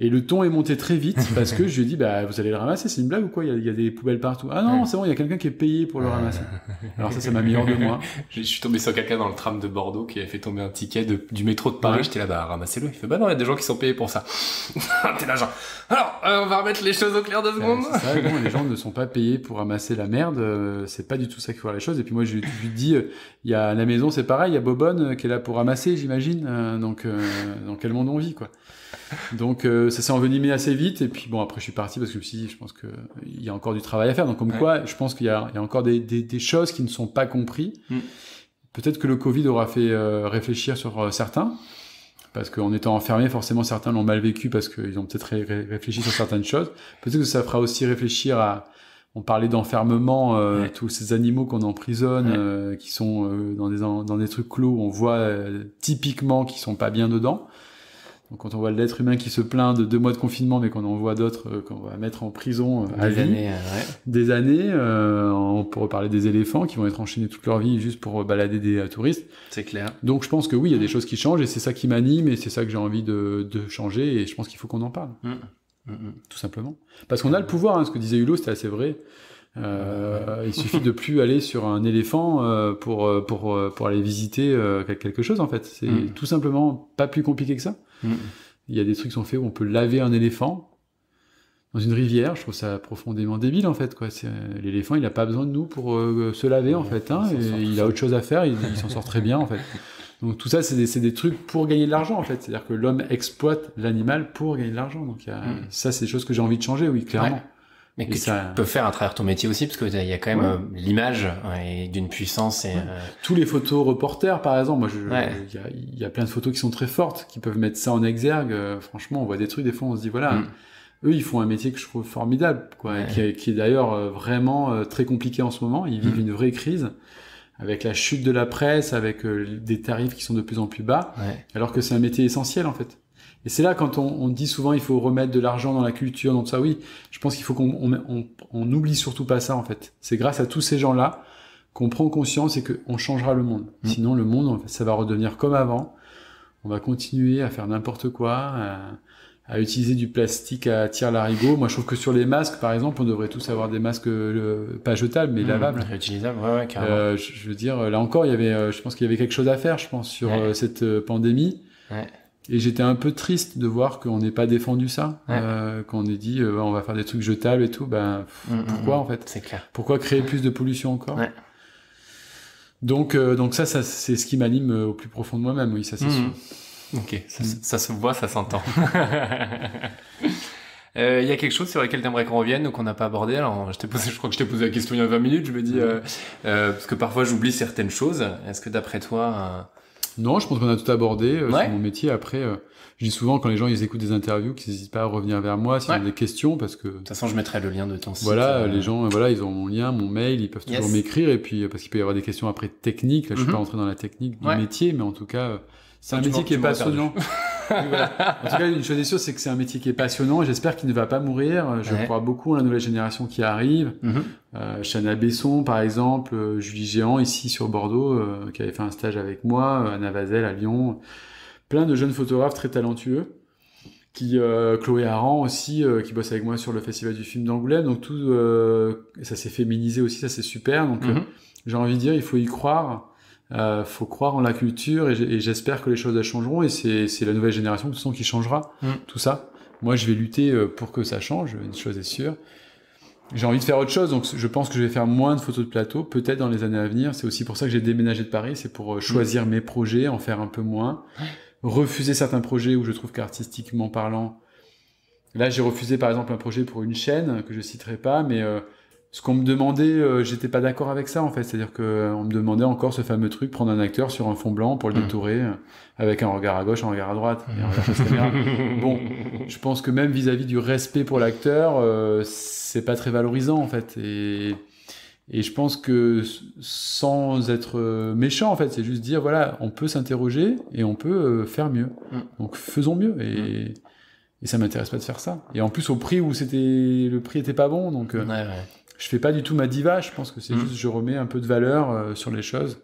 Et le ton est monté très vite parce que je lui ai dit, bah, vous allez le ramasser, c'est une blague ou quoi il y, a, des poubelles partout. Ah non, c'est bon, il y a quelqu'un qui est payé pour le ramasser. Alors ça, ça m'a mis hors de moi. je suis tombé sur quelqu'un dans le tram de Bordeaux qui avait fait tomber un ticket du métro de Paris. J'étais là, bah, ramassez-le. Il fait, bah non, il y a des gens qui sont payés pour ça. T'es là, alors, euh, on va remettre les choses au clair de euh, seconde. » C'est ça, les gens ne sont pas payés pour ramasser la merde. Euh, c'est pas du tout ça qu'il faut voir les choses. Et puis moi, je, lui dis, il y a la maison, c'est pareil, il y a Bobonne qui est là pour ramasser, j'imagine. donc, dans quel monde on vit, quoi. Donc euh, ça s'est envenimé assez vite et puis bon après je suis parti parce que je me suis dit je pense qu'il y a encore du travail à faire. Donc comme quoi je pense qu'il y, a encore des, des, des, choses qui ne sont pas comprises. Mm. Peut-être que le Covid aura fait euh, réfléchir sur euh, certains parce qu'en étant enfermé forcément certains l'ont mal vécu parce qu'ils ont peut-être réfléchi sur certaines choses. Peut-être que ça fera aussi réfléchir à on parlait d'enfermement, tous ces animaux qu'on emprisonne, qui sont dans, des, dans des trucs clos, on voit typiquement qu'ils sont pas bien dedans. Donc quand on voit l'être humain qui se plaint de deux mois de confinement, mais qu'on en voit d'autres euh, qu'on va mettre en prison euh, euh, des années, des années, on pourrait parler des éléphants qui vont être enchaînés toute leur vie juste pour balader des touristes. C'est clair. Donc je pense que oui, il y a des mm. choses qui changent et c'est ça qui m'anime et c'est ça que j'ai envie de, de, changer et je pense qu'il faut qu'on en parle, mm. Mm, tout simplement. Parce qu'on a le pouvoir, hein, ce que disait Hulot, c'était assez vrai. Euh, il suffit de plus aller sur un éléphant pour, pour, pour aller visiter quelque chose en fait. C'est tout simplement pas plus compliqué que ça. Mm. Il y a des trucs qui sont faits où on peut laver un éléphant dans une rivière. Je trouve ça profondément débile en fait. Quoi. C'est, l'éléphant, il n'a pas besoin de nous pour euh, se laver en fait. Hein, il a autre chose à faire. Il, s'en sort très bien en fait. Donc tout ça, c'est des, trucs pour gagner de l'argent en fait. C'est-à-dire que l'homme exploite l'animal pour gagner de l'argent. Donc mm. ça, c'est des choses que j'ai envie de changer, oui, clairement. Mais que ça... tu peux faire à travers ton métier aussi, parce qu'il y a quand même euh, l'image euh, et d'une puissance. Et, euh, Tous les photos reporters, par exemple, moi, il y, a plein de photos qui sont très fortes, qui peuvent mettre ça en exergue. franchement, on voit des trucs, des fois, on se dit, voilà, mm. eux, ils font un métier que je trouve formidable, quoi, qui, qui, est d'ailleurs vraiment très compliqué en ce moment. Ils vivent mm. une vraie crise avec la chute de la presse, avec des tarifs qui sont de plus en plus bas, alors que c'est un métier essentiel, en fait. Et c'est là quand on, dit souvent il faut remettre de l'argent dans la culture, Donc ça. Oui, je pense qu'il faut qu'on n'oublie oublie surtout pas ça en fait. C'est grâce à tous ces gens-là qu'on prend conscience et qu'on changera le monde. Mmh. Sinon, le monde, ça va redevenir comme avant. On va continuer à faire n'importe quoi, à, utiliser du plastique à la larigot. Moi, je trouve que sur les masques, par exemple, on devrait tous avoir des masques pas jetables, mais mmh. lavables. Réutilisables, ouais, ouais, carrément. Euh, je, veux dire, là encore, il y avait, euh, je pense qu'il y avait quelque chose à faire, je pense, sur euh, cette pandémie. Ouais. Et j'étais un peu triste de voir qu'on n'ait pas défendu ça, euh, qu'on est dit euh, on va faire des trucs jetables et tout. Ben mm, mm, pourquoi mm. en fait C'est clair. Pourquoi créer plus de pollution encore ouais. Donc euh, donc ça, ça c'est ce qui m'anime euh, au plus profond de moi-même. Oui, ça c'est sûr. Ok, ça, se voit, ça s'entend. Il y a quelque chose sur lequel t'aimerais qu'on revienne ou qu'on n'a pas abordé. Alors, je, posé, je crois que je t'ai posé la question il y a 20 minutes. Je me dis euh, parce que parfois j'oublie certaines choses. Est-ce que d'après toi, non, je pense qu'on a tout abordé euh, sur mon métier. Après, euh, je dis souvent quand les gens ils écoutent des interviews qu'ils n'hésitent pas à revenir vers moi s'ils ont des questions parce que. De toute façon, je mettrai le lien de ton Voilà, euh, les gens, voilà, ils ont mon lien, mon mail, ils peuvent toujours m'écrire et puis parce qu'il peut y avoir des questions après techniques. Là, je suis mhm. pas rentré dans la technique du métier, mais en tout cas c'est un métier qui est passionnant. En tout cas, une chose est sûre, c'est que c'est un métier qui est passionnant. J'espère qu'il ne va pas mourir. Je crois beaucoup à la nouvelle génération qui arrive. Chana mhm. euh, Besson, par exemple, euh, Julie Géant, ici sur Bordeaux, euh, qui avait fait un stage avec moi, Anna Vazel à Lyon. Plein de jeunes photographes très talentueux. Qui, Chloé Aran aussi, qui bosse avec moi sur le Festival du film d'Angoulême. Donc tout, ça s'est féminisé aussi, ça c'est super. Donc mhm. j'ai envie de dire, il faut y croire euh, faut croire en la culture et j'espère que les choses changeront et c'est la nouvelle génération de toute qui changera mm. tout ça. Moi, je vais lutter euh, pour que ça change, une chose est sûre. J'ai envie de faire autre chose, donc je pense que je vais faire moins de photos de plateau, peut-être dans les années à venir. C'est aussi pour ça que j'ai déménagé de Paris, c'est pour euh, choisir mm. mes projets, en faire un peu moins, refuser certains projets où je trouve qu'artistiquement parlant, là j'ai refusé par exemple un projet pour une chaîne que je citerai pas, mais euh, ce qu'on me demandait, euh, j'étais pas d'accord avec ça en fait. C'est-à-dire qu'on euh, on me demandait encore ce fameux truc, prendre un acteur sur un fond blanc pour le hmm. détourer euh, avec un regard à gauche, un regard à droite. bon, je pense que même vis-à-vis du respect pour l'acteur, c'est pas très valorisant en fait. Et, et je pense que sans être méchant en fait, c'est juste dire voilà, on peut s'interroger et on peut faire mieux. Hmm. Donc faisons mieux et, hmm. et ça m'intéresse pas de faire ça. Et en plus au prix où c'était le prix était pas bon, donc. Ouais, ouais je fais pas du tout ma diva. Je pense que c'est hmm. juste, je remets un peu de valeur euh, sur les choses.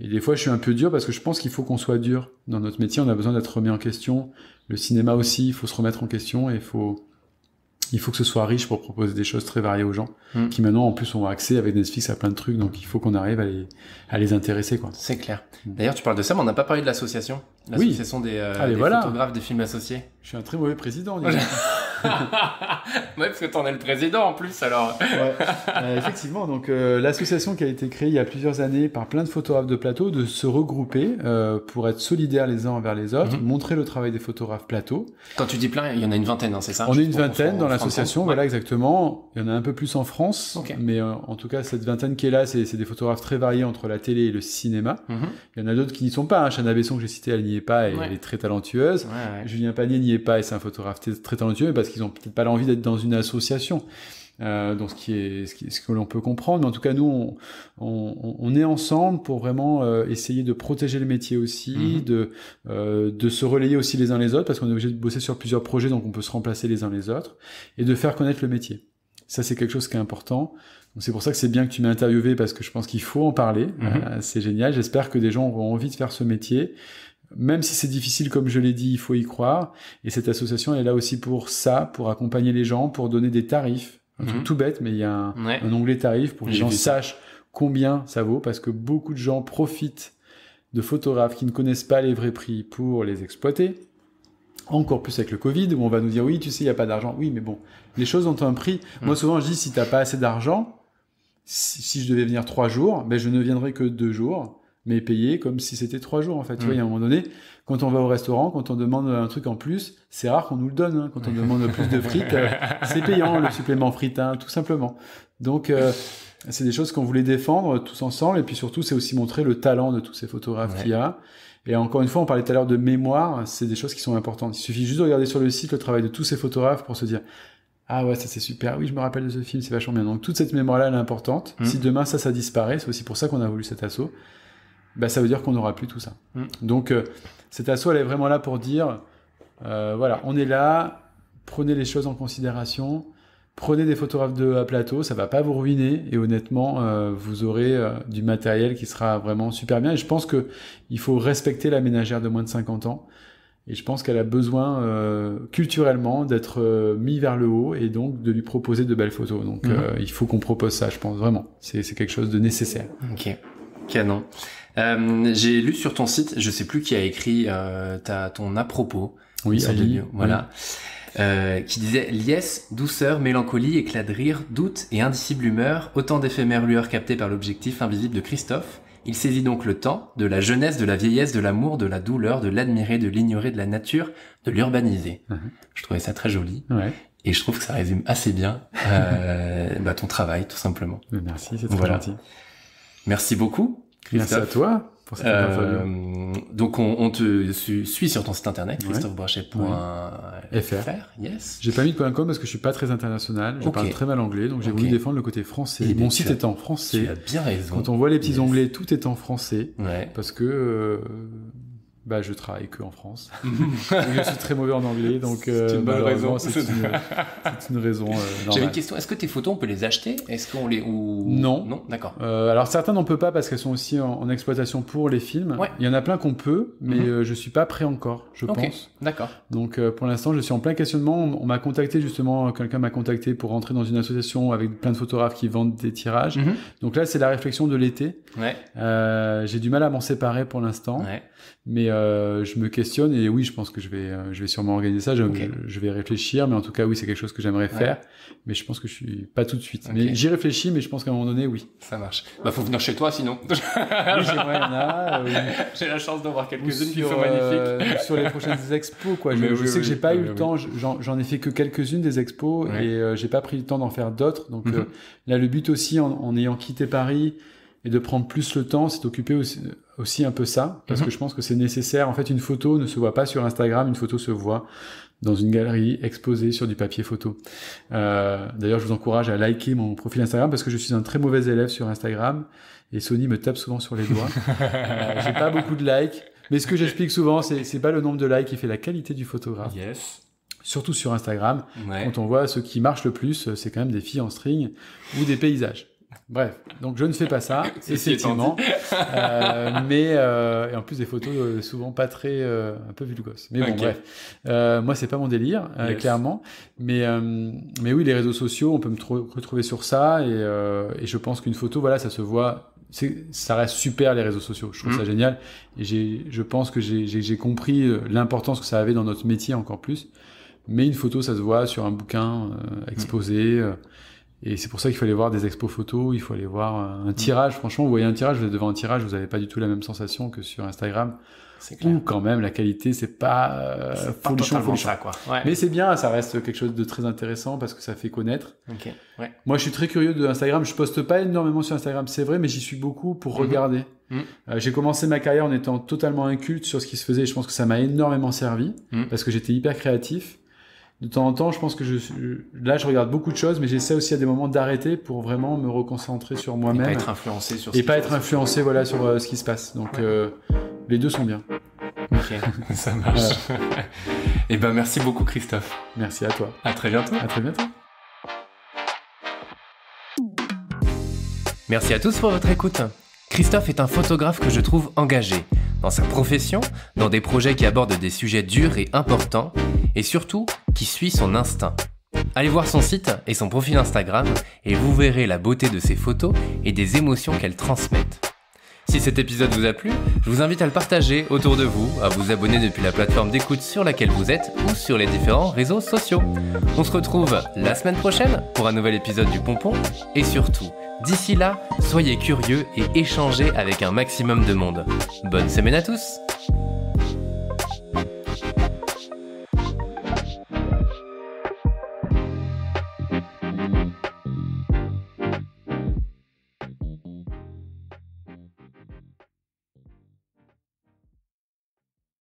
Et des fois, je suis un peu dur parce que je pense qu'il faut qu'on soit dur dans notre métier. On a besoin d'être remis en question. Le cinéma aussi, il faut se remettre en question et il faut, il faut que ce soit riche pour proposer des choses très variées aux gens hmm. qui maintenant en plus ont accès avec Netflix à plein de trucs donc il faut qu'on arrive à les, à les intéresser quoi. C'est clair. Hmm. D'ailleurs tu parles de ça mais on n'a pas parlé de l'association, l'association oui. des, euh, des photographes des films associés. Je suis un très mauvais président. ouais, parce que en es le président en plus, alors. Euh, effectivement, donc euh, l'association qui a été créée il y a plusieurs années par plein de photographes de plateau, de se regrouper euh, pour être solidaires les uns envers les autres, mhm. montrer le travail des photographes plateau. Quand tu dis plein, il y en a une vingtaine, hein, c'est ça On est une vingtaine dans l'association, voilà exactement. Il y en a un peu plus en France, mais en tout cas cette vingtaine qui est là, c'est des photographes très variés entre la télé et le cinéma. Mhm. Il y en a d'autres qui n'y sont pas. Hein. Chana Besson que j'ai cité, elle n'y est pas, et elle est très talentueuse. Julien Panier n'y est pas, et c'est un photographe très talentueux, parce qu'ils ont peut-être pas l'envie d'être dans une association. Euh, donc ce qui est ce, que l'on peut comprendre. Mais en tout cas, nous, on, est ensemble pour vraiment euh, essayer de protéger le métier aussi, mhm. de euh, de se relayer aussi les uns les autres, parce qu'on est obligé de bosser sur plusieurs projets, donc on peut se remplacer les uns les autres, et de faire connaître le métier. Ça, c'est quelque chose qui est important. c'est pour ça que c'est bien que tu m'aies interviewé parce que je pense qu'il faut en parler. Mhm. c'est génial. J'espère que des gens auront envie de faire ce métier même si c'est difficile, comme je l'ai dit, il faut y croire. Et cette association est là aussi pour ça, pour accompagner les gens, pour donner des tarifs. Mhm. tout bête, mais il y a un, onglet tarif pour que les gens sachent combien ça vaut, parce que beaucoup de gens profitent de photographes qui ne connaissent pas les vrais prix pour les exploiter. Encore plus avec le Covid, où on va nous dire oui, tu sais, il n'y a pas d'argent. Oui, mais bon, les choses ont un prix. Mhm. Moi, souvent, je dis si tu n'as pas assez d'argent, si, je devais venir trois jours, ben, je ne viendrai que deux jours mais payé comme si c'était trois jours en fait. Tu vois, mm. il y a un moment donné, quand on va au restaurant, quand on demande un truc en plus, c'est rare qu'on nous le donne. Hein. Quand on demande plus de frites, euh, c'est payant le supplément frites, hein, tout simplement. Donc euh, c'est des choses qu'on voulait défendre tous ensemble et puis surtout c'est aussi montrer le talent de tous ces photographes qui qu'il y a. Et encore une fois, on parlait tout à l'heure de mémoire, c'est des choses qui sont importantes. Il suffit juste de regarder sur le site le travail de tous ces photographes pour se dire ah ouais, ça c'est super, oui, je me rappelle de ce film, c'est vachement bien. Donc toute cette mémoire-là, elle est importante. Mm. Si demain ça, ça disparaît, c'est aussi pour ça qu'on a voulu cet assaut bah, ça veut dire qu'on n'aura plus tout ça. Mm. Donc, euh, cette asso, elle est vraiment là pour dire, euh, voilà, on est là, prenez les choses en considération, prenez des photographes de à plateau, ça va pas vous ruiner, et honnêtement, euh, vous aurez euh, du matériel qui sera vraiment super bien. Et je pense que il faut respecter la ménagère de moins de 50 ans. Et je pense qu'elle a besoin euh, culturellement d'être euh, mis vers le haut et donc de lui proposer de belles photos. Donc mm. euh, il faut qu'on propose ça, je pense vraiment. C'est quelque chose de nécessaire. Ok, canon. Euh, j'ai lu sur ton site, je sais plus qui a écrit euh, ton à propos. Oui, Voilà. Euh, qui disait liesse, douceur, mélancolie, éclat de rire, doute et indicible humeur, autant d'éphémères lueurs captées par l'objectif invisible de Christophe. Il saisit donc le temps, de la jeunesse, de la vieillesse, de l'amour, de la douleur, de l'admirer, de l'ignorer, de la nature, de l'urbaniser. Mhm. Je trouvais ça très joli. Et je trouve que ça résume assez bien bah, ton travail, tout simplement. Merci, c'est très gentil. Merci beaucoup. Merci à toi. Pour cette euh, donc on, te suit sur ton site internet christophebrachet.fr. Yes. J'ai pas mis de .com parce que je suis pas très international, je parle très mal anglais, donc j'ai voulu défendre le côté français. Mon site est en français. Tu as bien raison. Quand on voit les petits anglais, tout est en français parce que euh, bah, je travaille que en France. je suis très mauvais en anglais, donc c'est une euh, bonne raison. C'est une, raison. Euh, J'avais une question. Est-ce que tes photos, on peut les acheter Est-ce qu'on les ou non Non, d'accord. Euh, alors certains n'en peut pas parce qu'elles sont aussi en, exploitation pour les films. Il y en a plein qu'on peut, mais mhm. euh, je suis pas prêt encore, je pense. D'accord. Donc pour l'instant, je suis en plein questionnement. On, m'a contacté justement, quelqu'un m'a contacté pour rentrer dans une association avec plein de photographes qui vendent des tirages. Mhm. Donc là, c'est la réflexion de l'été. Ouais. J'ai du mal à m'en séparer pour l'instant. Ouais. Mais euh, je me questionne et oui, je pense que je vais, euh, je vais sûrement organiser ça. Je, vais réfléchir, mais en tout cas, oui, c'est quelque chose que j'aimerais faire. Mais je pense que je suis pas tout de suite. Mais j'y réfléchis, mais je pense qu'à un moment donné, oui. Ça marche. Bah, faut venir chez toi, sinon. Euh, j'ai la chance d'avoir quelques-unes qui sont magnifiques. sur les prochaines expos, quoi. Je, sais que j'ai pas eu le temps. J'en ai fait que quelques-unes des expos et j'ai pas pris le temps d'en faire d'autres. Donc mhm. là, le but aussi, en, en ayant quitté Paris, et de prendre plus le temps, c'est d'occuper aussi, un peu ça, parce mhm. que je pense que c'est nécessaire. En fait, une photo ne se voit pas sur Instagram, une photo se voit dans une galerie exposée sur du papier photo. Euh, D'ailleurs, je vous encourage à liker mon profil Instagram parce que je suis un très mauvais élève sur Instagram et Sony me tape souvent sur les doigts. Euh, j'ai pas beaucoup de likes, mais ce que j'explique souvent, c'est pas le nombre de likes qui fait la qualité du photographe. Yes surtout sur Instagram, quand on voit ce qui marche le plus, c'est quand même des filles en string ou des paysages. Bref, donc je ne fais pas ça, effectivement. euh, mais euh, et en plus des photos euh, souvent pas très euh, un peu vulgos. Mais bon, bref, moi c'est pas mon délire clairement. Mais mais oui, les réseaux sociaux, on peut me retrouver sur ça et, et je pense qu'une photo, voilà, ça se voit. Ça reste super les réseaux sociaux. Je trouve mm. ça génial et je pense que j'ai compris l'importance que ça avait dans notre métier encore plus. Mais une photo, ça se voit sur un bouquin exposé. Mm. Et c'est pour ça qu'il faut aller voir des expos photos, il faut aller voir euh, un mm. tirage. Franchement, vous voyez un tirage, vous êtes devant un tirage, vous n'avez pas du tout la même sensation que sur Instagram. C'est clair. quand même, la qualité, c'est pas, euh, pas folichon, ça, quoi. Mais c'est bien, ça reste quelque chose de très intéressant parce que ça fait connaître. Ok. Ouais. Moi, je suis très curieux de Instagram. Je poste pas énormément sur Instagram, c'est vrai, mais j'y suis beaucoup pour mhm. regarder. Mhm. Euh, j'ai commencé ma carrière en étant totalement inculte sur ce qui se faisait. Et je pense que ça m'a énormément servi mhm. parce que j'étais hyper créatif de temps en temps, je pense que je, là, je regarde beaucoup de choses, mais j'essaie aussi à des moments d'arrêter pour vraiment me reconcentrer sur moi-même. Et pas être influencé sur. et pas être influencé, voilà, sur euh, ce qui se passe. Donc, euh, les deux sont bien. Ok, ça marche. et eh ben, merci beaucoup, Christophe. Merci à toi. À très bientôt. À très bientôt. Merci à tous pour votre écoute. Christophe est un photographe que je trouve engagé, dans sa profession, dans des projets qui abordent des sujets durs et importants, et surtout qui suit son instinct. Allez voir son site et son profil Instagram, et vous verrez la beauté de ses photos et des émotions qu'elles transmettent. Si cet épisode vous a plu, je vous invite à le partager autour de vous, à vous abonner depuis la plateforme d'écoute sur laquelle vous êtes ou sur les différents réseaux sociaux. On se retrouve la semaine prochaine pour un nouvel épisode du Pompon et surtout, d'ici là, soyez curieux et échangez avec un maximum de monde. Bonne semaine à tous!